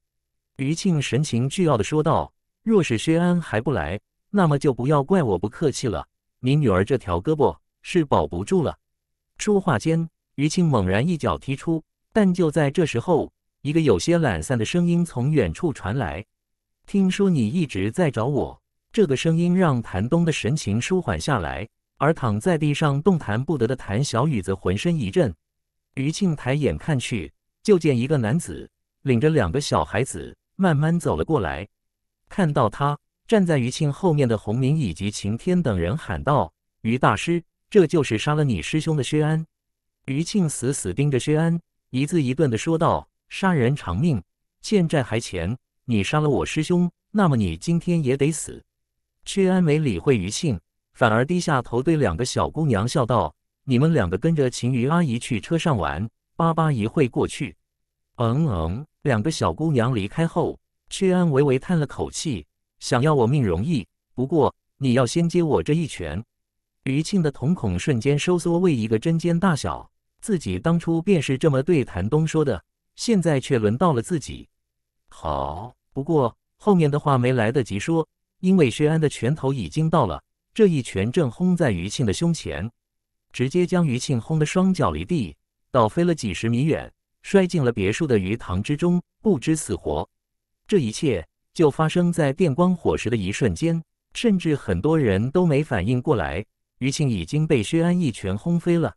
余庆神情倨傲的说道：“若是薛安还不来，那么就不要怪我不客气了。”你女儿这条胳膊是保不住了。说话间，于庆猛然一脚踢出，但就在这时候，一个有些懒散的声音从远处传来：“听说你一直在找我。”这个声音让谭东的神情舒缓下来，而躺在地上动弹不得的谭小雨则浑身一震。于庆抬眼看去，就见一个男子领着两个小孩子慢慢走了过来，看到他。站在于庆后面的洪明以及晴天等人喊道：“于大师，这就是杀了你师兄的薛安。”于庆死死盯着薛安，一字一顿地说道：“杀人偿命，欠债还钱。你杀了我师兄，那么你今天也得死。”薛安没理会于庆，反而低下头对两个小姑娘笑道：“你们两个跟着秦雨阿姨去车上玩，爸爸一会过去。”“嗯嗯。”两个小姑娘离开后，薛安微微叹了口气。想要我命容易，不过你要先接我这一拳。余庆的瞳孔瞬间收缩为一个针尖大小，自己当初便是这么对谭东说的，现在却轮到了自己。好，不过后面的话没来得及说，因为薛安的拳头已经到了，这一拳正轰在余庆的胸前，直接将余庆轰得双脚离地，倒飞了几十米远，摔进了别墅的鱼塘之中，不知死活。这一切。就发生在电光火石的一瞬间，甚至很多人都没反应过来，余庆已经被薛安一拳轰飞了。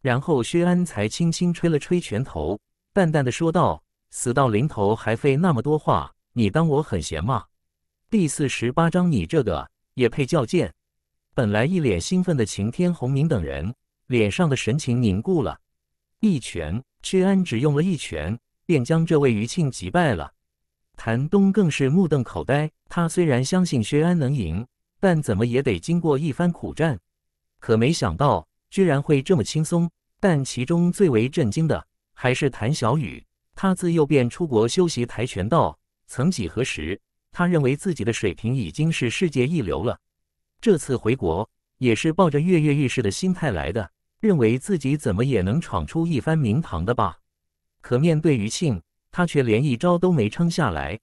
然后薛安才轻轻吹了吹拳头，淡淡的说道：“死到临头还废那么多话，你当我很闲吗？”第四十八章，你这个也配叫贱？本来一脸兴奋的晴天、洪明等人脸上的神情凝固了。一拳，薛安只用了一拳便将这位余庆击败了。谭东更是目瞪口呆。他虽然相信薛安能赢，但怎么也得经过一番苦战。可没想到，居然会这么轻松。但其中最为震惊的，还是谭小雨。他自幼便出国修习跆拳道，曾几何时，他认为自己的水平已经是世界一流了。这次回国，也是抱着跃跃欲试的心态来的，认为自己怎么也能闯出一番名堂的吧。可面对于庆，他却连一招都没撑下来，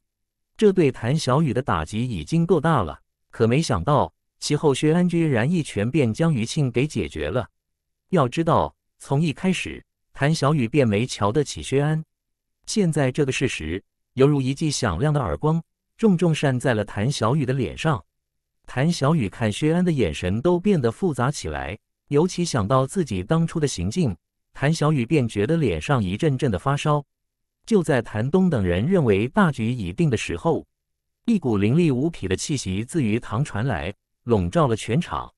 这对谭小雨的打击已经够大了。可没想到，其后薛安居然一拳便将余庆给解决了。要知道，从一开始，谭小雨便没瞧得起薛安。现在这个事实，犹如一记响亮的耳光，重重扇在了谭小雨的脸上。谭小雨看薛安的眼神都变得复杂起来，尤其想到自己当初的行径，谭小雨便觉得脸上一阵阵的发烧。就在谭东等人认为大局已定的时候，一股凌厉无匹的气息自鱼塘传来，笼罩了全场。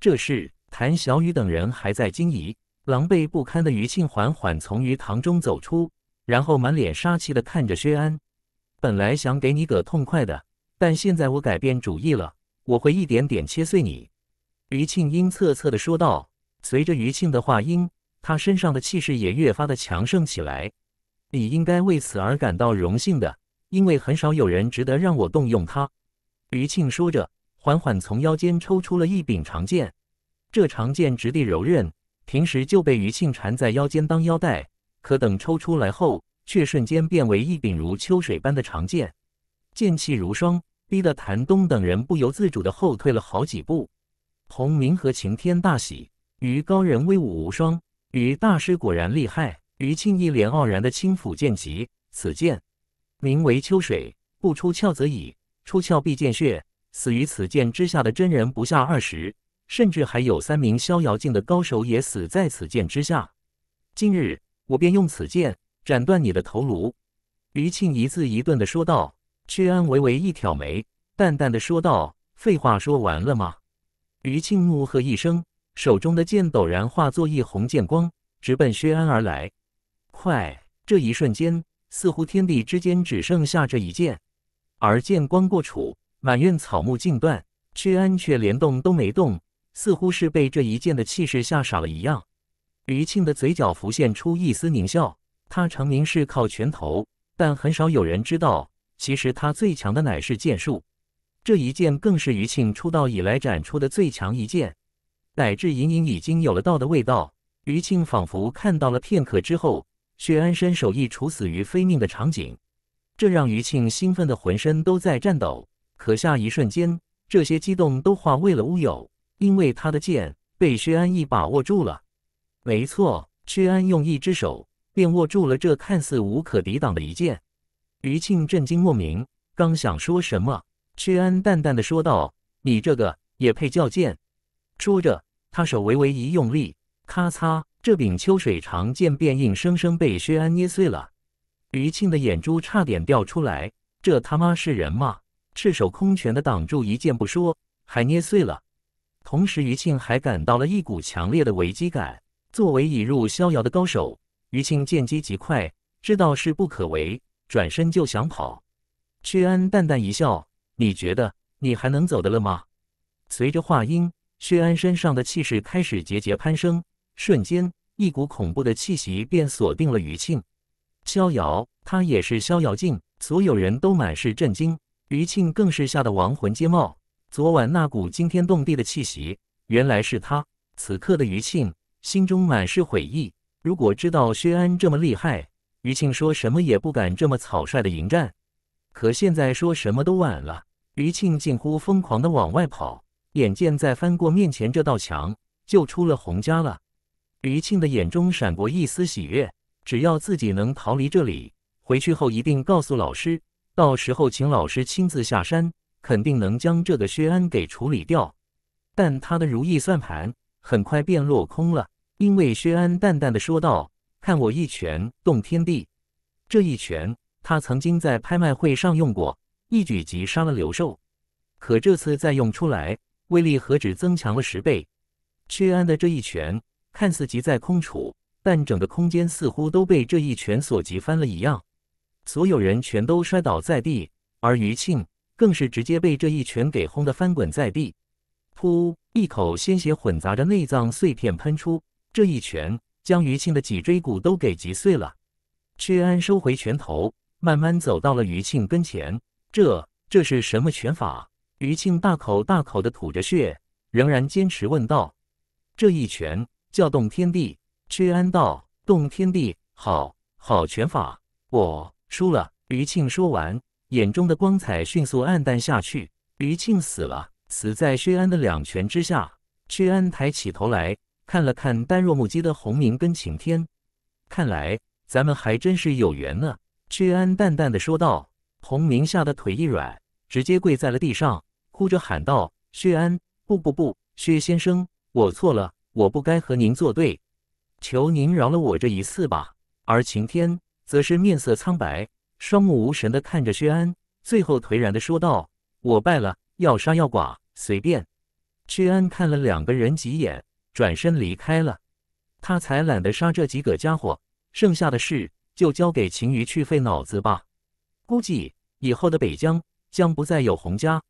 这时，谭小雨等人还在惊疑，狼狈不堪的余庆缓缓从鱼塘中走出，然后满脸杀气的看着薛安。本来想给你个痛快的，但现在我改变主意了，我会一点点切碎你。”余庆阴恻恻的说道。随着余庆的话音，他身上的气势也越发的强盛起来。你应该为此而感到荣幸的，因为很少有人值得让我动用它。”余庆说着，缓缓从腰间抽出了一柄长剑。这长剑质地柔韧，平时就被余庆缠在腰间当腰带。可等抽出来后，却瞬间变为一柄如秋水般的长剑，剑气如霜，逼得谭东等人不由自主地后退了好几步。洪明和晴天大喜，余高人威武无双，余大师果然厉害。余庆一脸傲然的轻抚剑脊，此剑名为秋水，不出鞘则已，出鞘必见血。死于此剑之下的真人不下二十，甚至还有三名逍遥境的高手也死在此剑之下。今日我便用此剑斩断你的头颅。”余庆一字一顿的说道。薛安微微一挑眉，淡淡的说道：“废话说完了吗？”余庆怒喝一声，手中的剑陡然化作一红剑光，直奔薛安而来。快！这一瞬间，似乎天地之间只剩下这一剑，而剑光过处，满院草木尽断。屈安却连动都没动，似乎是被这一剑的气势吓傻了一样。余庆的嘴角浮现出一丝狞笑。他成名是靠拳头，但很少有人知道，其实他最强的乃是剑术。这一剑更是余庆出道以来展出的最强一剑，乃至隐隐已经有了道的味道。余庆仿佛看到了片刻之后。薛安伸手一杵，死于非命的场景，这让余庆兴奋的浑身都在颤抖。可下一瞬间，这些激动都化为了乌有，因为他的剑被薛安一把握住了。没错，薛安用一只手便握住了这看似无可抵挡的一剑。余庆震惊莫名，刚想说什么，薛安淡淡的说道：“你这个也配叫剑？”说着，他手微微一用力，咔嚓。这柄秋水长剑便硬生生被薛安捏碎了，余庆的眼珠差点掉出来。这他妈是人吗？赤手空拳的挡住一剑不说，还捏碎了。同时，余庆还感到了一股强烈的危机感。作为已入逍遥的高手，余庆见机极快，知道事不可为，转身就想跑。薛安淡淡一笑：“你觉得你还能走的了吗？”随着话音，薛安身上的气势开始节节攀升，瞬间。一股恐怖的气息便锁定了余庆，逍遥，他也是逍遥境，所有人都满是震惊，余庆更是吓得亡魂皆冒。昨晚那股惊天动地的气息，原来是他。此刻的余庆心中满是悔意。如果知道薛安这么厉害，余庆说什么也不敢这么草率的迎战。可现在说什么都晚了，余庆近乎疯狂的往外跑，眼见再翻过面前这道墙，就出了洪家了。余庆的眼中闪过一丝喜悦，只要自己能逃离这里，回去后一定告诉老师，到时候请老师亲自下山，肯定能将这个薛安给处理掉。但他的如意算盘很快便落空了，因为薛安淡淡的说道：“看我一拳动天地！”这一拳，他曾经在拍卖会上用过，一举击杀了刘寿。可这次再用出来，威力何止增强了十倍？薛安的这一拳。看似极在空处，但整个空间似乎都被这一拳所击翻了一样，所有人全都摔倒在地，而余庆更是直接被这一拳给轰得翻滚在地，噗，一口鲜血混杂着内脏碎片喷出，这一拳将余庆的脊椎骨都给击碎了。屈安收回拳头，慢慢走到了余庆跟前，这这是什么拳法？余庆大口大口的吐着血，仍然坚持问道：“这一拳。”叫动天地，薛安道：“动天地，好好拳法，我输了。”余庆说完，眼中的光彩迅速黯淡下去。余庆死了，死在薛安的两拳之下。薛安抬起头来看了看呆若木鸡的洪明跟晴天，看来咱们还真是有缘呢。”薛安淡淡的说道。洪明吓得腿一软，直接跪在了地上，哭着喊道：“薛安，不不不，薛先生，我错了。”我不该和您作对，求您饶了我这一次吧。而晴天则是面色苍白、双目无神的看着薛安，最后颓然的说道：“我败了，要杀要剐随便。”薛安看了两个人几眼，转身离开了。他才懒得杀这几个家伙，剩下的事就交给秦瑜去费脑子吧。估计以后的北疆将不再有洪家。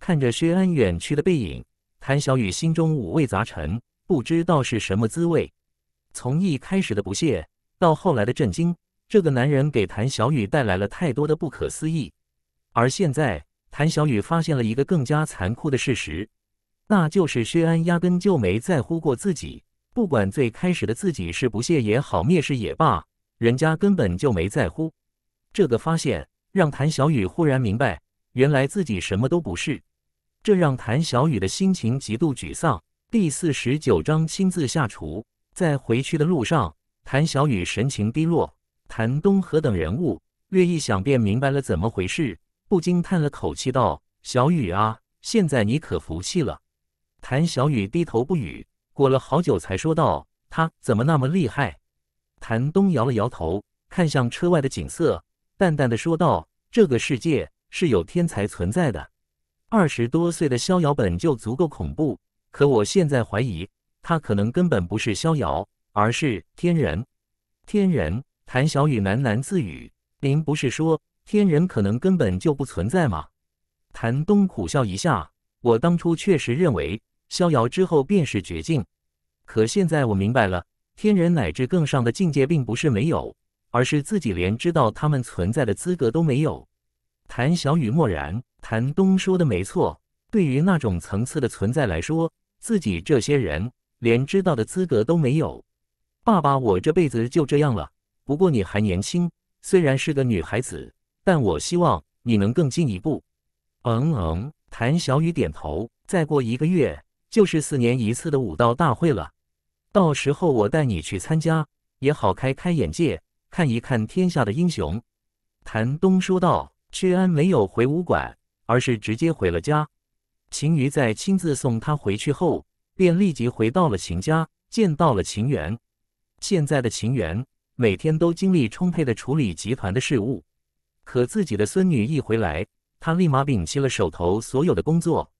看着薛安远去的背影，谭小雨心中五味杂陈。不知道是什么滋味，从一开始的不屑到后来的震惊，这个男人给谭小雨带来了太多的不可思议。而现在，谭小雨发现了一个更加残酷的事实，那就是薛安压根就没在乎过自己。不管最开始的自己是不屑也好，蔑视也罢，人家根本就没在乎。这个发现让谭小雨忽然明白，原来自己什么都不是，这让谭小雨的心情极度沮丧。第四十九章亲自下厨。在回去的路上，谭小雨神情低落。谭东和等人物略一想便明白了怎么回事，不禁叹了口气道：“小雨啊，现在你可服气了。”谭小雨低头不语，过了好久才说道：“他怎么那么厉害？”谭东摇了摇头，看向车外的景色，淡淡的说道：“这个世界是有天才存在的。二十多岁的逍遥本就足够恐怖。”可我现在怀疑，他可能根本不是逍遥，而是天人。天人，谭小雨喃喃自语：“您不是说天人可能根本就不存在吗？”谭东苦笑一下：“我当初确实认为逍遥之后便是绝境，可现在我明白了，天人乃至更上的境界，并不是没有，而是自己连知道他们存在的资格都没有。”谭小雨默然。谭东说的没错，对于那种层次的存在来说。自己这些人连知道的资格都没有。爸爸，我这辈子就这样了。不过你还年轻，虽然是个女孩子，但我希望你能更进一步。嗯嗯，谭小雨点头。再过一个月就是四年一次的武道大会了，到时候我带你去参加，也好开开眼界，看一看天下的英雄。谭东说道。屈安没有回武馆，而是直接回了家。秦瑜在亲自送他回去后，便立即回到了秦家，见到了秦源。现在的秦源每天都精力充沛的处理集团的事务，可自己的孙女一回来，他立马摒弃了手头所有的工作。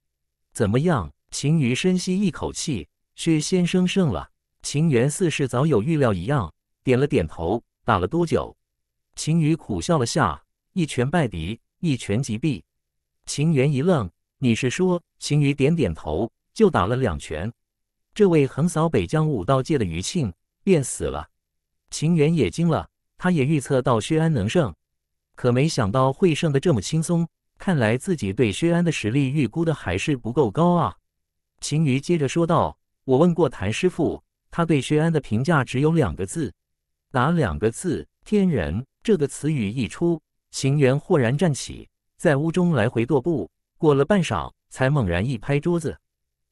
怎么样？秦瑜深吸一口气，薛先生胜了。秦源似是早有预料一样，点了点头。打了多久？秦瑜苦笑了下，一拳败敌，一拳击毙。秦源一愣。你是说？秦羽点点头，就打了两拳。这位横扫北疆武道界的余庆便死了。秦元也惊了，他也预测到薛安能胜，可没想到会胜的这么轻松。看来自己对薛安的实力预估的还是不够高啊。秦羽接着说道：“我问过谭师傅，他对薛安的评价只有两个字，打两个字，天人。”这个词语一出，秦元豁然站起，在屋中来回踱步。过了半晌，才猛然一拍桌子：“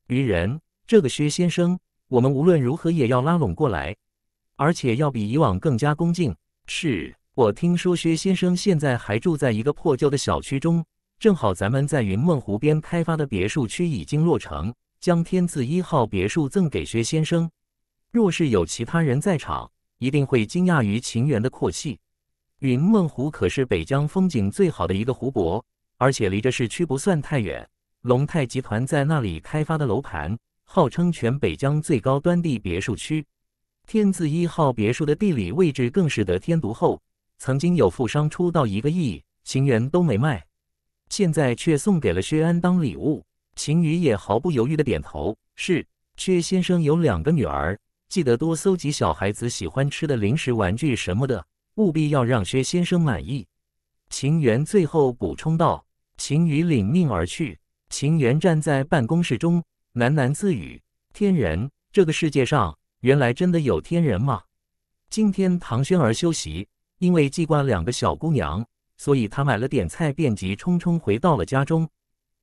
愚人，这个薛先生，我们无论如何也要拉拢过来，而且要比以往更加恭敬。”“是，我听说薛先生现在还住在一个破旧的小区中，正好咱们在云梦湖边开发的别墅区已经落成，将天字一号别墅赠给薛先生。若是有其他人在场，一定会惊讶于秦源的阔气。云梦湖可是北疆风景最好的一个湖泊。”而且离着市区不算太远，龙泰集团在那里开发的楼盘号称全北疆最高端地别墅区。天字一号别墅的地理位置更是得天独厚。曾经有富商出到一个亿，秦源都没卖，现在却送给了薛安当礼物。秦宇也毫不犹豫的点头，是。薛先生有两个女儿，记得多搜集小孩子喜欢吃的零食、玩具什么的，务必要让薛先生满意。秦源最后补充道。秦羽领命而去，秦源站在办公室中喃喃自语：“天人，这个世界上原来真的有天人吗？”今天唐轩儿休息，因为记挂两个小姑娘，所以他买了点菜，便急匆匆回到了家中。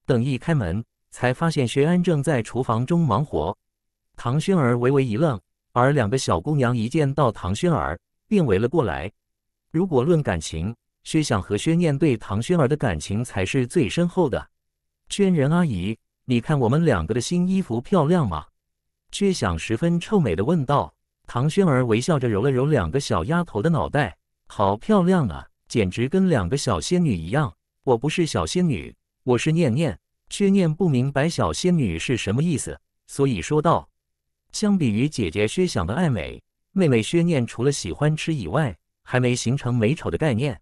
等一开门，才发现薛安正在厨房中忙活。唐轩儿微微一愣，而两个小姑娘一见到唐轩儿，便围了过来。如果论感情，薛想和薛念对唐轩儿的感情才是最深厚的。娟人阿姨，你看我们两个的新衣服漂亮吗？薛想十分臭美的问道。唐轩儿微笑着揉了揉两个小丫头的脑袋，好漂亮啊，简直跟两个小仙女一样。我不是小仙女，我是念念。薛念不明白小仙女是什么意思，所以说道。相比于姐姐薛想的爱美，妹妹薛念除了喜欢吃以外，还没形成美丑的概念。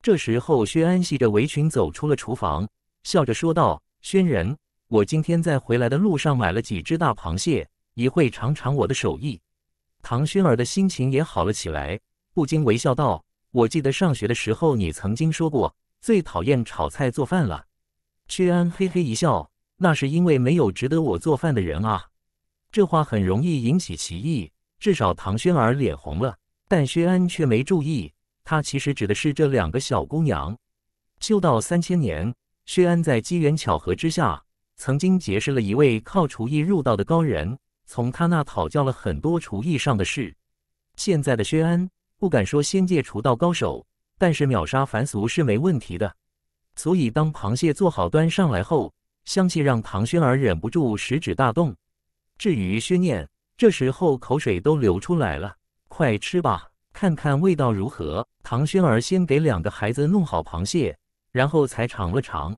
这时候，薛安系着围裙走出了厨房，笑着说道：“轩仁，我今天在回来的路上买了几只大螃蟹，一会尝尝我的手艺。”唐轩儿的心情也好了起来，不禁微笑道：“我记得上学的时候，你曾经说过最讨厌炒菜做饭了。”薛安嘿嘿一笑：“那是因为没有值得我做饭的人啊。”这话很容易引起歧义，至少唐轩儿脸红了，但薛安却没注意。他其实指的是这两个小姑娘。修道三千年，薛安在机缘巧合之下，曾经结识了一位靠厨艺入道的高人，从他那讨教了很多厨艺上的事。现在的薛安不敢说仙界厨道高手，但是秒杀凡俗是没问题的。所以，当螃蟹做好端上来后，香气让唐轩儿忍不住食指大动。至于薛念，这时候口水都流出来了，快吃吧。看看味道如何？唐轩儿先给两个孩子弄好螃蟹，然后才尝了尝。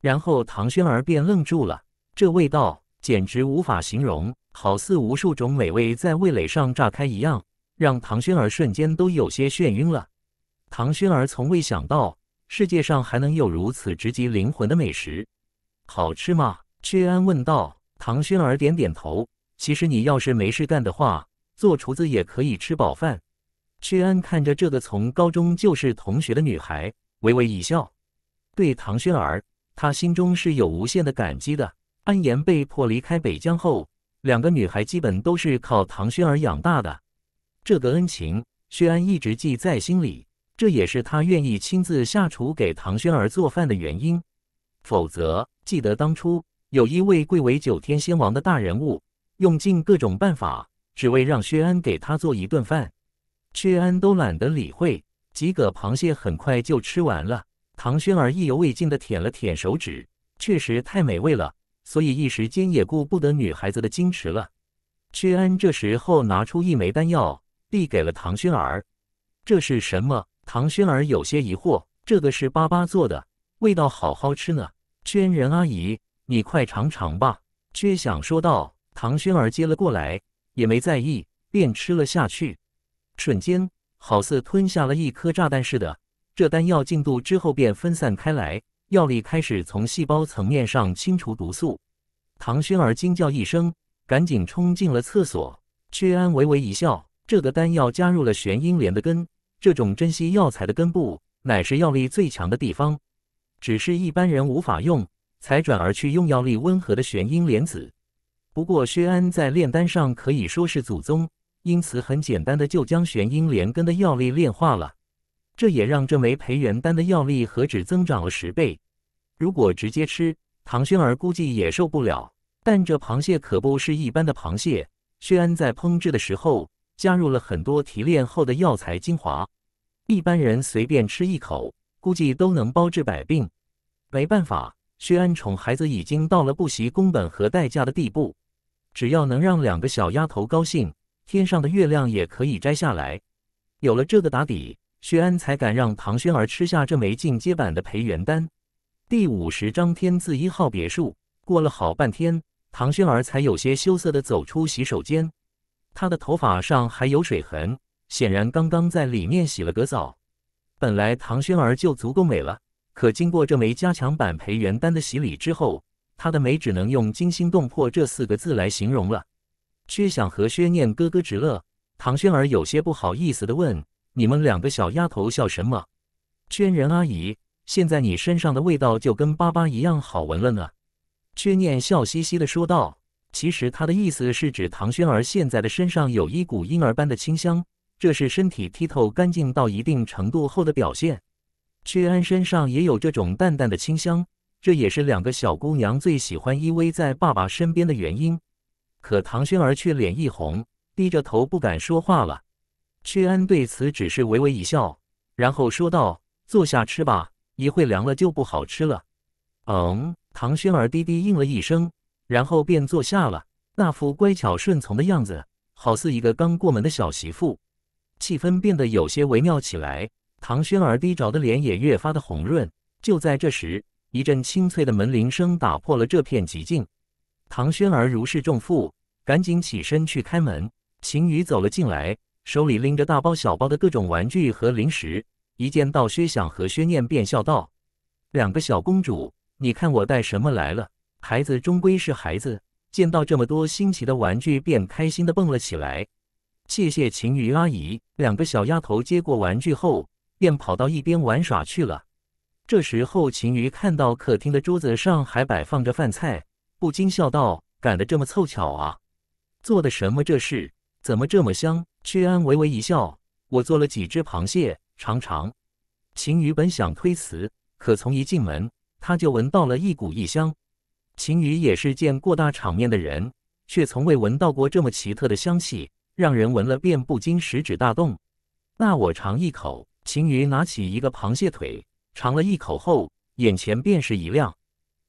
然后唐轩儿便愣住了，这味道简直无法形容，好似无数种美味在味蕾上炸开一样，让唐轩儿瞬间都有些眩晕了。唐轩儿从未想到世界上还能有如此直击灵魂的美食。好吃吗？薛安问道。唐轩儿点点头。其实你要是没事干的话，做厨子也可以吃饱饭。薛安看着这个从高中就是同学的女孩，微微一笑，对唐轩儿，他心中是有无限的感激的。安言被迫离开北疆后，两个女孩基本都是靠唐轩儿养大的，这个恩情，薛安一直记在心里。这也是他愿意亲自下厨给唐轩儿做饭的原因。否则，记得当初有一位贵为九天仙王的大人物，用尽各种办法，只为让薛安给他做一顿饭。薛安都懒得理会，几个螃蟹很快就吃完了。唐轩儿意犹未尽地舔了舔手指，确实太美味了，所以一时间也顾不得女孩子的矜持了。屈安这时候拿出一枚丹药，递给了唐轩儿：“这是什么？”唐轩儿有些疑惑：“这个是粑粑做的，味道好好吃呢。”“萱人阿姨，你快尝尝吧。”薛想说道。唐轩儿接了过来，也没在意，便吃了下去。瞬间，好似吞下了一颗炸弹似的。这丹药进肚之后便分散开来，药力开始从细胞层面上清除毒素。唐轩儿惊叫一声，赶紧冲进了厕所。薛安微微一笑，这个丹药加入了玄英莲的根，这种珍稀药材的根部乃是药力最强的地方，只是一般人无法用，才转而去用药力温和的玄英莲子。不过薛安在炼丹上可以说是祖宗。因此，很简单的就将玄阴连根的药力炼化了，这也让这枚培元丹的药力何止增长了十倍。如果直接吃，唐轩儿估计也受不了。但这螃蟹可不是一般的螃蟹，薛安在烹制的时候加入了很多提炼后的药材精华，一般人随便吃一口，估计都能包治百病。没办法，薛安宠孩子已经到了不惜工本和代价的地步，只要能让两个小丫头高兴。天上的月亮也可以摘下来。有了这个打底，薛安才敢让唐轩儿吃下这枚进阶版的培元丹。第五十章天字一号别墅。过了好半天，唐轩儿才有些羞涩地走出洗手间。她的头发上还有水痕，显然刚刚在里面洗了个澡。本来唐轩儿就足够美了，可经过这枚加强版培元丹的洗礼之后，她的美只能用惊心动魄这四个字来形容了。薛想和薛念咯咯直乐，唐轩儿有些不好意思地问：“你们两个小丫头笑什么？”薛仁阿姨，现在你身上的味道就跟爸爸一样好闻了呢。”薛念笑嘻嘻地说道。其实他的意思是指唐轩儿现在的身上有一股婴儿般的清香，这是身体剔透干净到一定程度后的表现。薛安身上也有这种淡淡的清香，这也是两个小姑娘最喜欢依偎在爸爸身边的原因。可唐轩儿却脸一红，低着头不敢说话了。屈安对此只是微微一笑，然后说道：“坐下吃吧，一会凉了就不好吃了。”嗯，唐轩儿低低应了一声，然后便坐下了，那副乖巧顺从的样子，好似一个刚过门的小媳妇。气氛变得有些微妙起来，唐轩儿低着的脸也越发的红润。就在这时，一阵清脆的门铃声打破了这片寂静。唐轩儿如释重负，赶紧起身去开门。秦宇走了进来，手里拎着大包小包的各种玩具和零食。一见到薛想和薛念，便笑道：“两个小公主，你看我带什么来了？孩子终归是孩子，见到这么多新奇的玩具，便开心的蹦了起来。”“谢谢秦宇阿姨。”两个小丫头接过玩具后，便跑到一边玩耍去了。这时候，秦宇看到客厅的桌子上还摆放着饭菜。不禁笑道：“赶得这么凑巧啊！做的什么？这事怎么这么香？”屈安微微一笑：“我做了几只螃蟹，尝尝。”秦羽本想推辞，可从一进门，他就闻到了一股异香。秦羽也是见过大场面的人，却从未闻到过这么奇特的香气，让人闻了便不禁食指大动。那我尝一口。秦羽拿起一个螃蟹腿，尝了一口后，眼前便是一亮。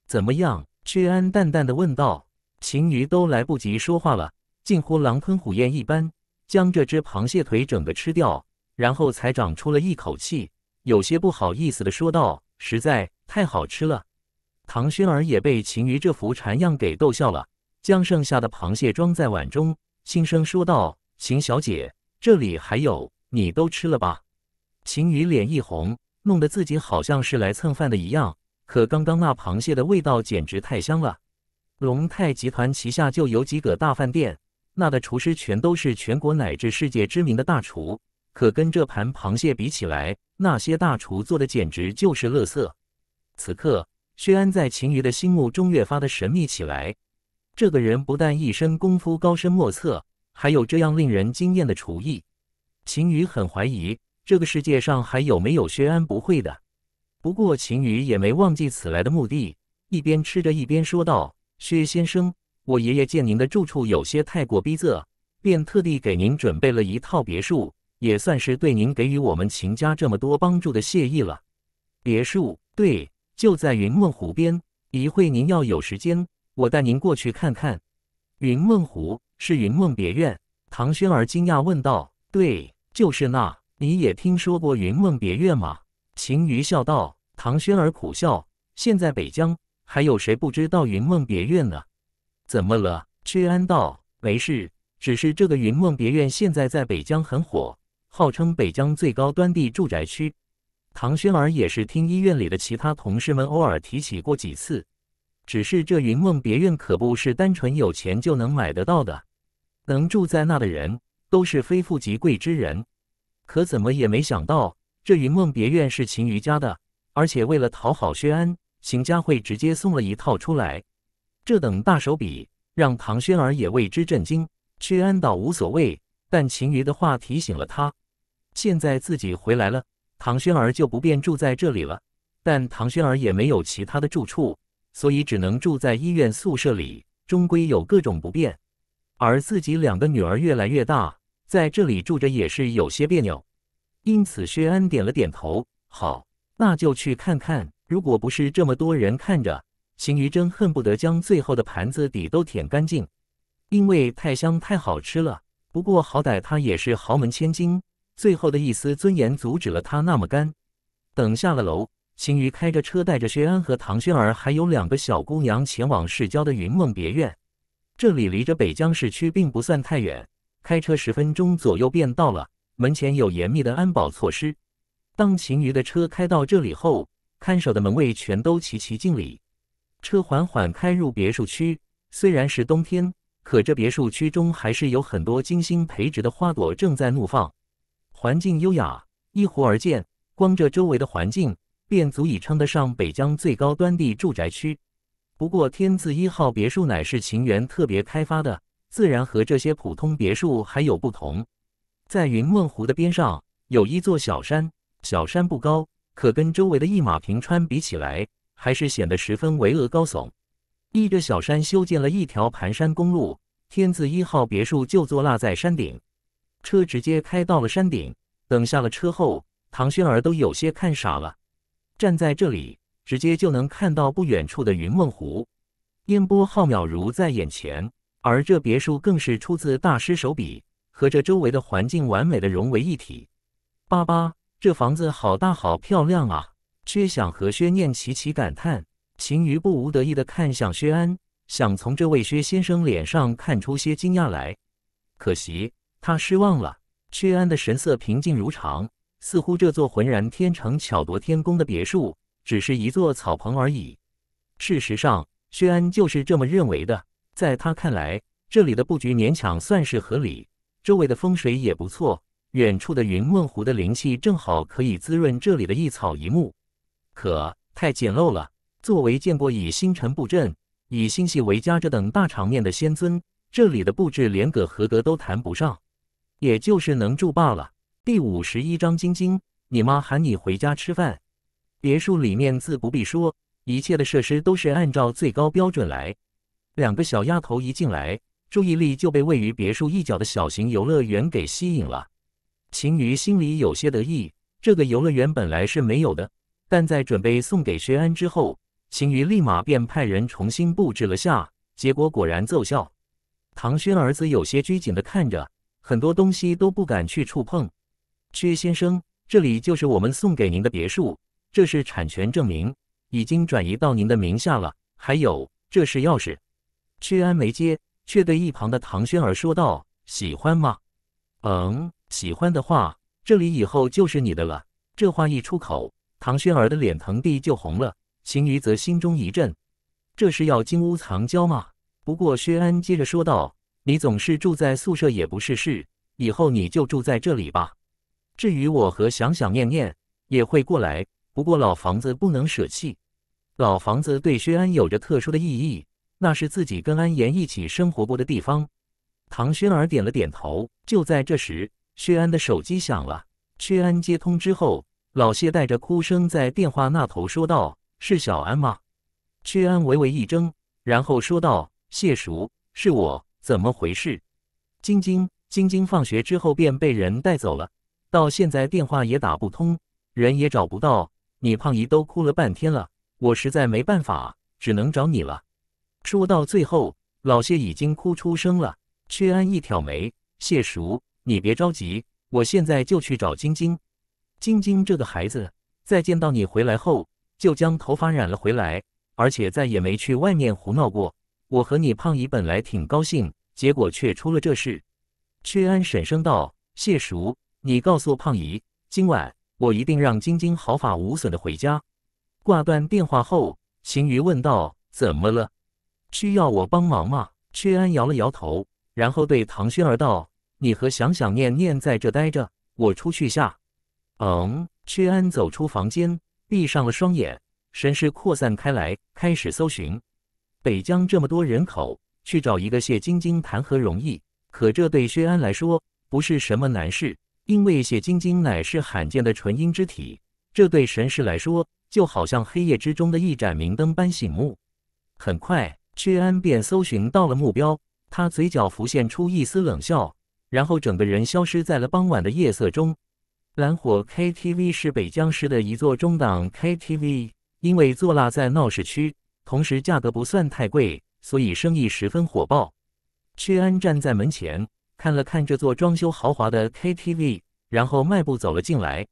怎么样？屈安淡淡的问道：“秦鱼都来不及说话了，近乎狼吞虎咽一般将这只螃蟹腿整个吃掉，然后才长出了一口气，有些不好意思的说道：‘实在太好吃了。’唐轩儿也被秦鱼这副馋样给逗笑了，将剩下的螃蟹装在碗中，轻声说道：‘秦小姐，这里还有，你都吃了吧。’秦鱼脸一红，弄得自己好像是来蹭饭的一样。”可刚刚那螃蟹的味道简直太香了。龙泰集团旗下就有几个大饭店，那的厨师全都是全国乃至世界知名的大厨。可跟这盘螃蟹比起来，那些大厨做的简直就是垃圾。此刻，薛安在秦羽的心目中越发的神秘起来。这个人不但一身功夫高深莫测，还有这样令人惊艳的厨艺。秦羽很怀疑，这个世界上还有没有薛安不会的。不过秦宇也没忘记此来的目的，一边吃着一边说道：“薛先生，我爷爷见您的住处有些太过逼仄，便特地给您准备了一套别墅，也算是对您给予我们秦家这么多帮助的谢意了。别墅，对，就在云梦湖边。一会您要有时间，我带您过去看看。云梦湖是云梦别院。”唐轩儿惊讶问道：“对，就是那。你也听说过云梦别院吗？”秦瑜笑道：“唐轩儿苦笑，现在北疆还有谁不知道云梦别院呢？”“怎么了？”屈安道：“没事，只是这个云梦别院现在在北疆很火，号称北疆最高端的住宅区。”唐轩儿也是听医院里的其他同事们偶尔提起过几次，只是这云梦别院可不是单纯有钱就能买得到的，能住在那的人都是非富即贵之人，可怎么也没想到。这云梦别院是秦瑜家的，而且为了讨好薛安，秦家会直接送了一套出来。这等大手笔，让唐轩儿也为之震惊。薛安倒无所谓，但秦瑜的话提醒了他：现在自己回来了，唐轩儿就不便住在这里了。但唐轩儿也没有其他的住处，所以只能住在医院宿舍里，终归有各种不便。而自己两个女儿越来越大，在这里住着也是有些别扭。因此，薛安点了点头。好，那就去看看。如果不是这么多人看着，邢于真恨不得将最后的盘子底都舔干净，因为太香太好吃了。不过好歹他也是豪门千金，最后的一丝尊严阻止了他那么干。等下了楼，邢于开着车带着薛安和唐轩儿还有两个小姑娘前往市郊的云梦别院。这里离着北江市区并不算太远，开车十分钟左右便到了。门前有严密的安保措施。当秦余的车开到这里后，看守的门卫全都齐齐敬礼。车缓缓开入别墅区。虽然是冬天，可这别墅区中还是有很多精心培植的花朵正在怒放，环境优雅，依湖而建。光这周围的环境，便足以称得上北疆最高端的住宅区。不过，天字一号别墅乃是秦园特别开发的，自然和这些普通别墅还有不同。在云梦湖的边上有一座小山，小山不高，可跟周围的一马平川比起来，还是显得十分巍峨高耸。依着小山修建了一条盘山公路，天字一号别墅就坐落在山顶。车直接开到了山顶，等下了车后，唐轩儿都有些看傻了。站在这里，直接就能看到不远处的云梦湖，烟波浩渺如在眼前，而这别墅更是出自大师手笔。和这周围的环境完美的融为一体。爸爸，这房子好大，好漂亮啊！薛想和薛念齐齐感叹。秦瑜不无得意的看向薛安，想从这位薛先生脸上看出些惊讶来，可惜他失望了。薛安的神色平静如常，似乎这座浑然天成、巧夺天工的别墅只是一座草棚而已。事实上，薛安就是这么认为的。在他看来，这里的布局勉强算是合理。周围的风水也不错，远处的云梦湖的灵气正好可以滋润这里的一草一木。可太简陋了，作为见过以星辰布阵、以星系为家这等大场面的仙尊，这里的布置连个合格都谈不上，也就是能住罢了。第五十一章：晶晶，你妈喊你回家吃饭。别墅里面自不必说，一切的设施都是按照最高标准来。两个小丫头一进来。注意力就被位于别墅一角的小型游乐园给吸引了。秦瑜心里有些得意，这个游乐园本来是没有的，但在准备送给薛安之后，秦瑜立马便派人重新布置了下，结果果然奏效。唐轩儿子有些拘谨的看着，很多东西都不敢去触碰。薛先生，这里就是我们送给您的别墅，这是产权证明，已经转移到您的名下了。还有，这是钥匙。薛安没接。却对一旁的唐轩儿说道：“喜欢吗？嗯，喜欢的话，这里以后就是你的了。”这话一出口，唐轩儿的脸腾地就红了。秦瑜则心中一震，这是要金屋藏娇吗？不过薛安接着说道：“你总是住在宿舍也不是事，以后你就住在这里吧。至于我和想想念念，也会过来。不过老房子不能舍弃，老房子对薛安有着特殊的意义。”那是自己跟安言一起生活过的地方。唐轩儿点了点头。就在这时，薛安的手机响了。薛安接通之后，老谢带着哭声在电话那头说道：“是小安吗？”薛安微微一怔，然后说道：“谢叔，是我。怎么回事？晶晶，晶晶放学之后便被人带走了，到现在电话也打不通，人也找不到。你胖姨都哭了半天了，我实在没办法，只能找你了。”说到最后，老谢已经哭出声了。薛安一挑眉：“谢叔，你别着急，我现在就去找晶晶。晶晶这个孩子，在见到你回来后，就将头发染了回来，而且再也没去外面胡闹过。我和你胖姨本来挺高兴，结果却出了这事。”薛安沈声道：“谢叔，你告诉胖姨，今晚我一定让晶晶毫发无损的回家。”挂断电话后，邢瑜问道：“怎么了？”需要我帮忙吗？屈安摇了摇头，然后对唐轩儿道：“你和想想念念在这待着，我出去下。”嗯，屈安走出房间，闭上了双眼，神识扩散开来，开始搜寻。北疆这么多人口，去找一个谢晶晶谈何容易？可这对薛安来说不是什么难事，因为谢晶晶乃是罕见的纯阴之体，这对神识来说就好像黑夜之中的一盏明灯般醒目。很快。屈安便搜寻到了目标，他嘴角浮现出一丝冷笑，然后整个人消失在了傍晚的夜色中。蓝火 KTV 是北江市的一座中档 KTV，因为坐落，在闹市区，同时价格不算太贵，所以生意十分火爆。屈安站在门前，看了看这座装修豪华的 KTV，然后迈步走了进来。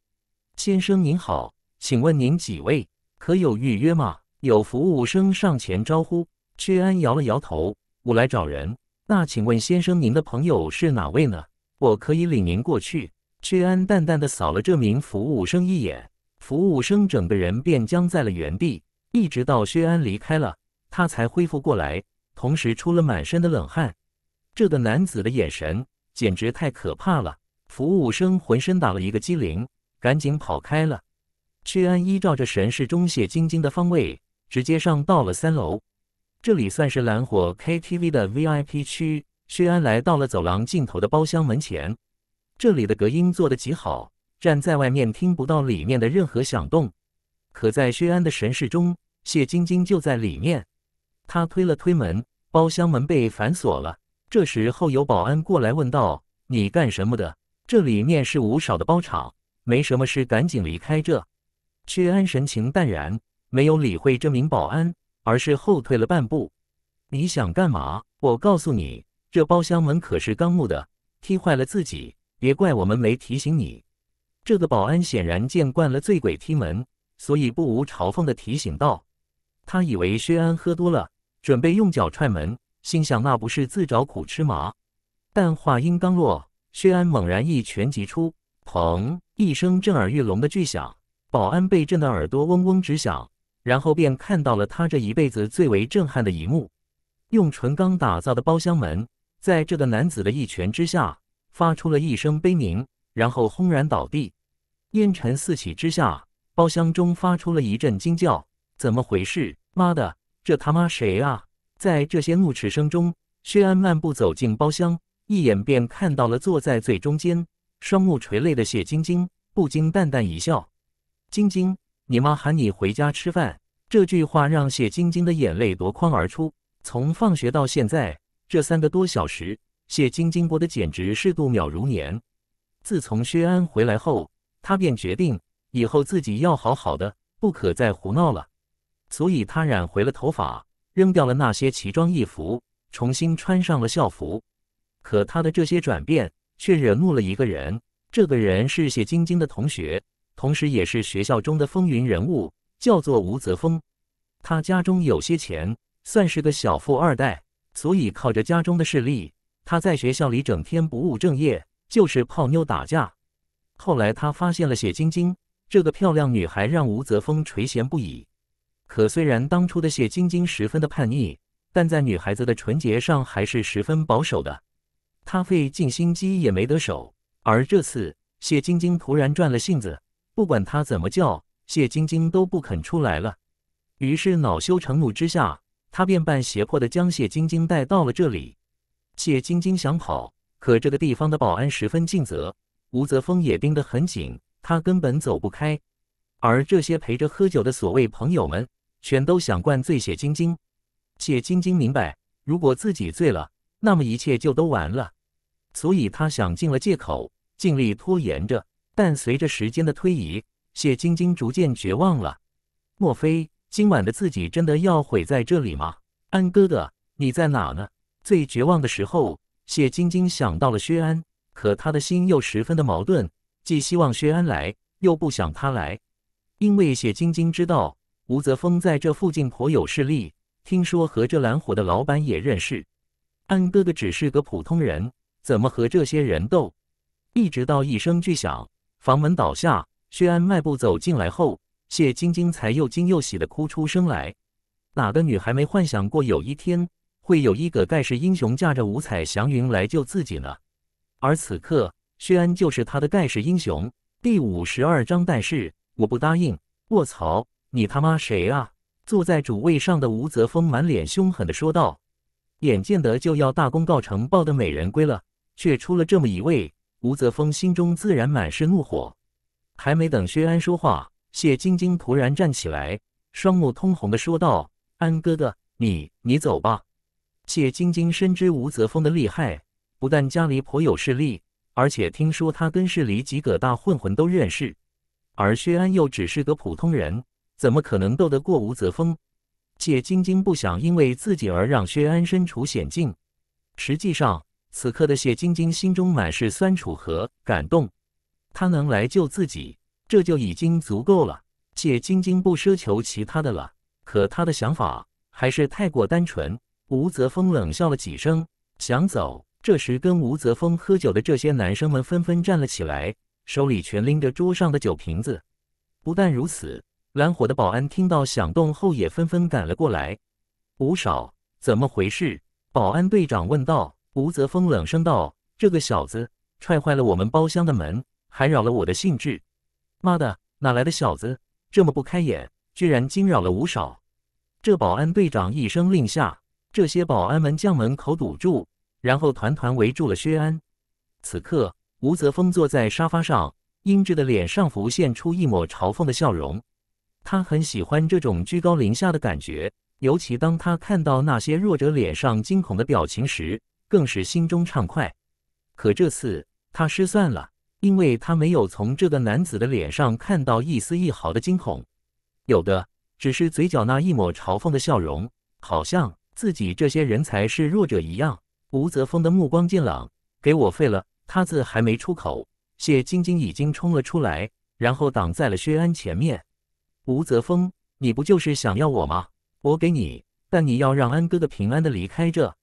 先生您好，请问您几位可有预约吗？有服务生上前招呼。薛安摇了摇头，我来找人。那请问先生，您的朋友是哪位呢？我可以领您过去。薛安淡淡的扫了这名服务生一眼，服务生整个人便僵在了原地，一直到薛安离开了，他才恢复过来，同时出了满身的冷汗。这个男子的眼神简直太可怕了，服务生浑身打了一个激灵，赶紧跑开了。薛安依照着神室中谢晶晶的方位，直接上到了三楼。这里算是蓝火 KTV 的 VIP 区。薛安来到了走廊尽头的包厢门前，这里的隔音做得极好，站在外面听不到里面的任何响动。可在薛安的神视中，谢晶晶就在里面。他推了推门，包厢门被反锁了。这时，候有保安过来问道：“你干什么的？这里面是吴少的包场，没什么事，赶紧离开这。”薛安神情淡然，没有理会这名保安。而是后退了半步。你想干嘛？我告诉你，这包厢门可是钢木的，踢坏了自己，别怪我们没提醒你。这个保安显然见惯了醉鬼踢门，所以不无嘲讽的提醒道。他以为薛安喝多了，准备用脚踹门，心想那不是自找苦吃吗？但话音刚落，薛安猛然一拳击出，砰一声震耳欲聋的巨响，保安被震得耳朵嗡嗡直响。然后便看到了他这一辈子最为震撼的一幕：用纯钢打造的包厢门，在这个男子的一拳之下，发出了一声悲鸣，然后轰然倒地。烟尘四起之下，包厢中发出了一阵惊叫：“怎么回事？妈的，这他妈谁啊？”在这些怒斥声中，薛安漫步走进包厢，一眼便看到了坐在最中间、双目垂泪的谢晶晶，不禁淡淡一笑：“晶晶。”你妈喊你回家吃饭，这句话让谢晶晶的眼泪夺眶而出。从放学到现在这三个多小时，谢晶晶过得简直是度秒如年。自从薛安回来后，他便决定以后自己要好好的，不可再胡闹了。所以，他染回了头发，扔掉了那些奇装异服，重新穿上了校服。可他的这些转变却惹怒了一个人，这个人是谢晶晶的同学。同时，也是学校中的风云人物，叫做吴泽峰。他家中有些钱，算是个小富二代，所以靠着家中的势力，他在学校里整天不务正业，就是泡妞打架。后来，他发现了谢晶晶这个漂亮女孩，让吴泽峰垂涎不已。可虽然当初的谢晶晶十分的叛逆，但在女孩子的纯洁上还是十分保守的。他费尽心机也没得手，而这次谢晶晶突然转了性子。不管他怎么叫，谢晶晶都不肯出来了。于是恼羞成怒之下，他便半胁迫的将谢晶晶带到了这里。谢晶晶想跑，可这个地方的保安十分尽责，吴泽峰也盯得很紧，他根本走不开。而这些陪着喝酒的所谓朋友们，全都想灌醉谢晶晶。谢晶晶明白，如果自己醉了，那么一切就都完了。所以她想尽了借口，尽力拖延着。但随着时间的推移，谢晶晶逐渐绝望了。莫非今晚的自己真的要毁在这里吗？安哥哥，你在哪呢？最绝望的时候，谢晶晶想到了薛安，可他的心又十分的矛盾，既希望薛安来，又不想他来。因为谢晶晶知道，吴泽峰在这附近颇有势力，听说和这蓝火的老板也认识。安哥哥只是个普通人，怎么和这些人斗？一直到一声巨响。房门倒下，薛安迈步走进来后，谢晶晶才又惊又喜的哭出声来。哪个女孩没幻想过有一天会有一个盖世英雄驾着五彩祥云来救自己呢？而此刻，薛安就是他的盖世英雄。第五十二章，但是我不答应！卧槽，你他妈谁啊？坐在主位上的吴泽峰满脸凶狠地说道。眼见得就要大功告成，抱得美人归了，却出了这么一位。吴泽峰心中自然满是怒火，还没等薛安说话，谢晶晶突然站起来，双目通红的说道：“安哥哥，你你走吧。”谢晶晶深知吴泽峰的厉害，不但家里颇有势力，而且听说他跟市里几个大混混都认识，而薛安又只是个普通人，怎么可能斗得过吴泽峰？谢晶晶不想因为自己而让薛安身处险境，实际上。此刻的谢晶晶心中满是酸楚和感动，她能来救自己，这就已经足够了。谢晶晶不奢求其他的了，可她的想法还是太过单纯。吴泽峰冷笑了几声，想走。这时，跟吴泽峰喝酒的这些男生们纷纷站了起来，手里全拎着桌上的酒瓶子。不但如此，蓝火的保安听到响动后也纷纷赶了过来。吴少，怎么回事？保安队长问道。吴泽峰冷声道：“这个小子踹坏了我们包厢的门，还扰了我的兴致。妈的，哪来的小子这么不开眼，居然惊扰了吴少！”这保安队长一声令下，这些保安们将门口堵住，然后团团围住了薛安。此刻，吴泽峰坐在沙发上，英俊的脸上浮现出一抹嘲讽的笑容。他很喜欢这种居高临下的感觉，尤其当他看到那些弱者脸上惊恐的表情时。更是心中畅快，可这次他失算了，因为他没有从这个男子的脸上看到一丝一毫的惊恐，有的只是嘴角那一抹嘲讽的笑容，好像自己这些人才是弱者一样。吴泽峰的目光渐冷：“给我废了他！”字还没出口，谢晶晶已经冲了出来，然后挡在了薛安前面。吴泽峰，你不就是想要我吗？我给你，但你要让安哥哥平安的离开这。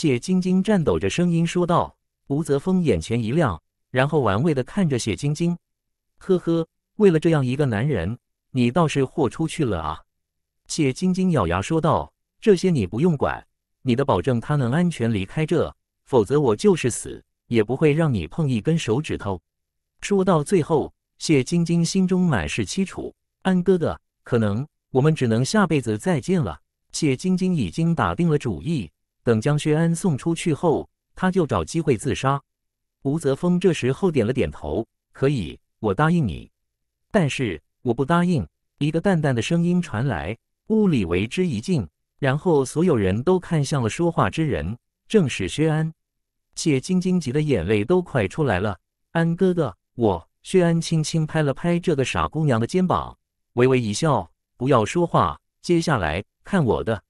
谢晶晶颤抖着声音说道：“吴泽峰眼前一亮，然后玩味的看着谢晶晶，呵呵，为了这样一个男人，你倒是豁出去了啊！”谢晶晶咬牙说道：“这些你不用管，你的保证他能安全离开这，否则我就是死也不会让你碰一根手指头。”说到最后，谢晶晶心中满是凄楚。安哥哥，可能我们只能下辈子再见了。谢晶晶已经打定了主意。等将薛安送出去后，他就找机会自杀。吴泽峰这时候点了点头：“可以，我答应你。”但是我不答应。”一个淡淡的声音传来，屋里为之一静。然后所有人都看向了说话之人，正是薛安。谢晶晶急的眼泪都快出来了：“安哥哥，我……”薛安轻轻拍了拍这个傻姑娘的肩膀，微微一笑：“不要说话，接下来看我的。”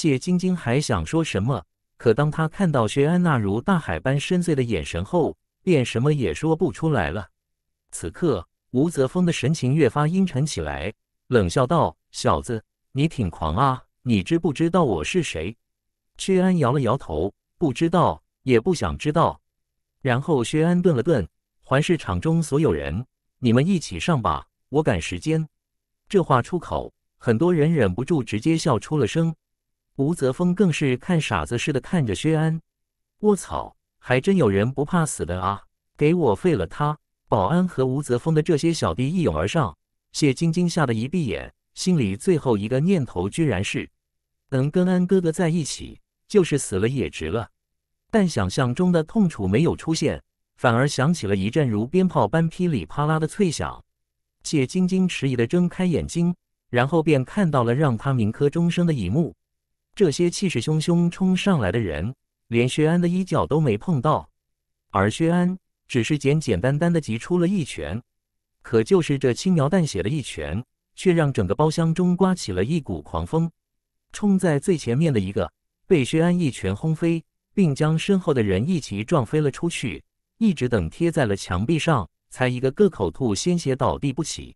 谢晶晶还想说什么，可当她看到薛安娜如大海般深邃的眼神后，便什么也说不出来了。此刻，吴泽峰的神情越发阴沉起来，冷笑道：“小子，你挺狂啊！你知不知道我是谁？”薛安摇了摇头，不知道，也不想知道。然后，薛安顿了顿，环视场中所有人：“你们一起上吧，我赶时间。”这话出口，很多人忍不住直接笑出了声。吴泽峰更是看傻子似的看着薛安，卧槽，还真有人不怕死的啊！给我废了他！保安和吴泽峰的这些小弟一拥而上，谢晶晶吓得一闭眼，心里最后一个念头居然是能跟安哥哥在一起，就是死了也值了。但想象中的痛楚没有出现，反而响起了一阵如鞭炮般噼里啪啦的脆响。谢晶晶迟疑的睁开眼睛，然后便看到了让他铭刻终生的一幕。这些气势汹汹冲上来的人，连薛安的衣角都没碰到，而薛安只是简简单单的挤出了一拳，可就是这轻描淡写的一拳，却让整个包厢中刮起了一股狂风。冲在最前面的一个被薛安一拳轰飞，并将身后的人一起撞飞了出去，一直等贴在了墙壁上，才一个个口吐鲜血倒地不起。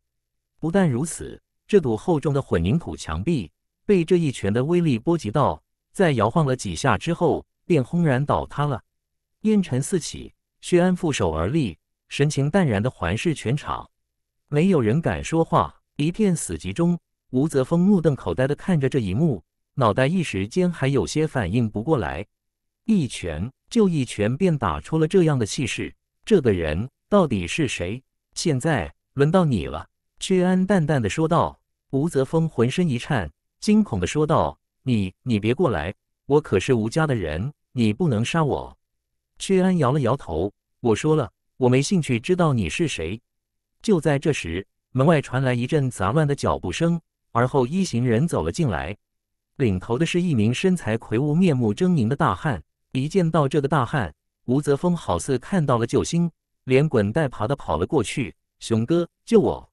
不但如此，这堵厚重的混凝土墙壁。被这一拳的威力波及到，在摇晃了几下之后，便轰然倒塌了，烟尘四起。薛安负手而立，神情淡然地环视全场，没有人敢说话，一片死寂中。吴泽峰目瞪口呆地看着这一幕，脑袋一时间还有些反应不过来。一拳就一拳，便打出了这样的气势，这个人到底是谁？现在轮到你了，薛安淡淡地说道。吴泽峰浑身一颤。惊恐地说道：“你，你别过来！我可是吴家的人，你不能杀我。”薛安摇了摇头：“我说了，我没兴趣知道你是谁。”就在这时，门外传来一阵杂乱的脚步声，而后一行人走了进来。领头的是一名身材魁梧、面目狰狞的大汉。一见到这个大汉，吴泽峰好似看到了救星，连滚带爬的跑了过去：“熊哥，救我！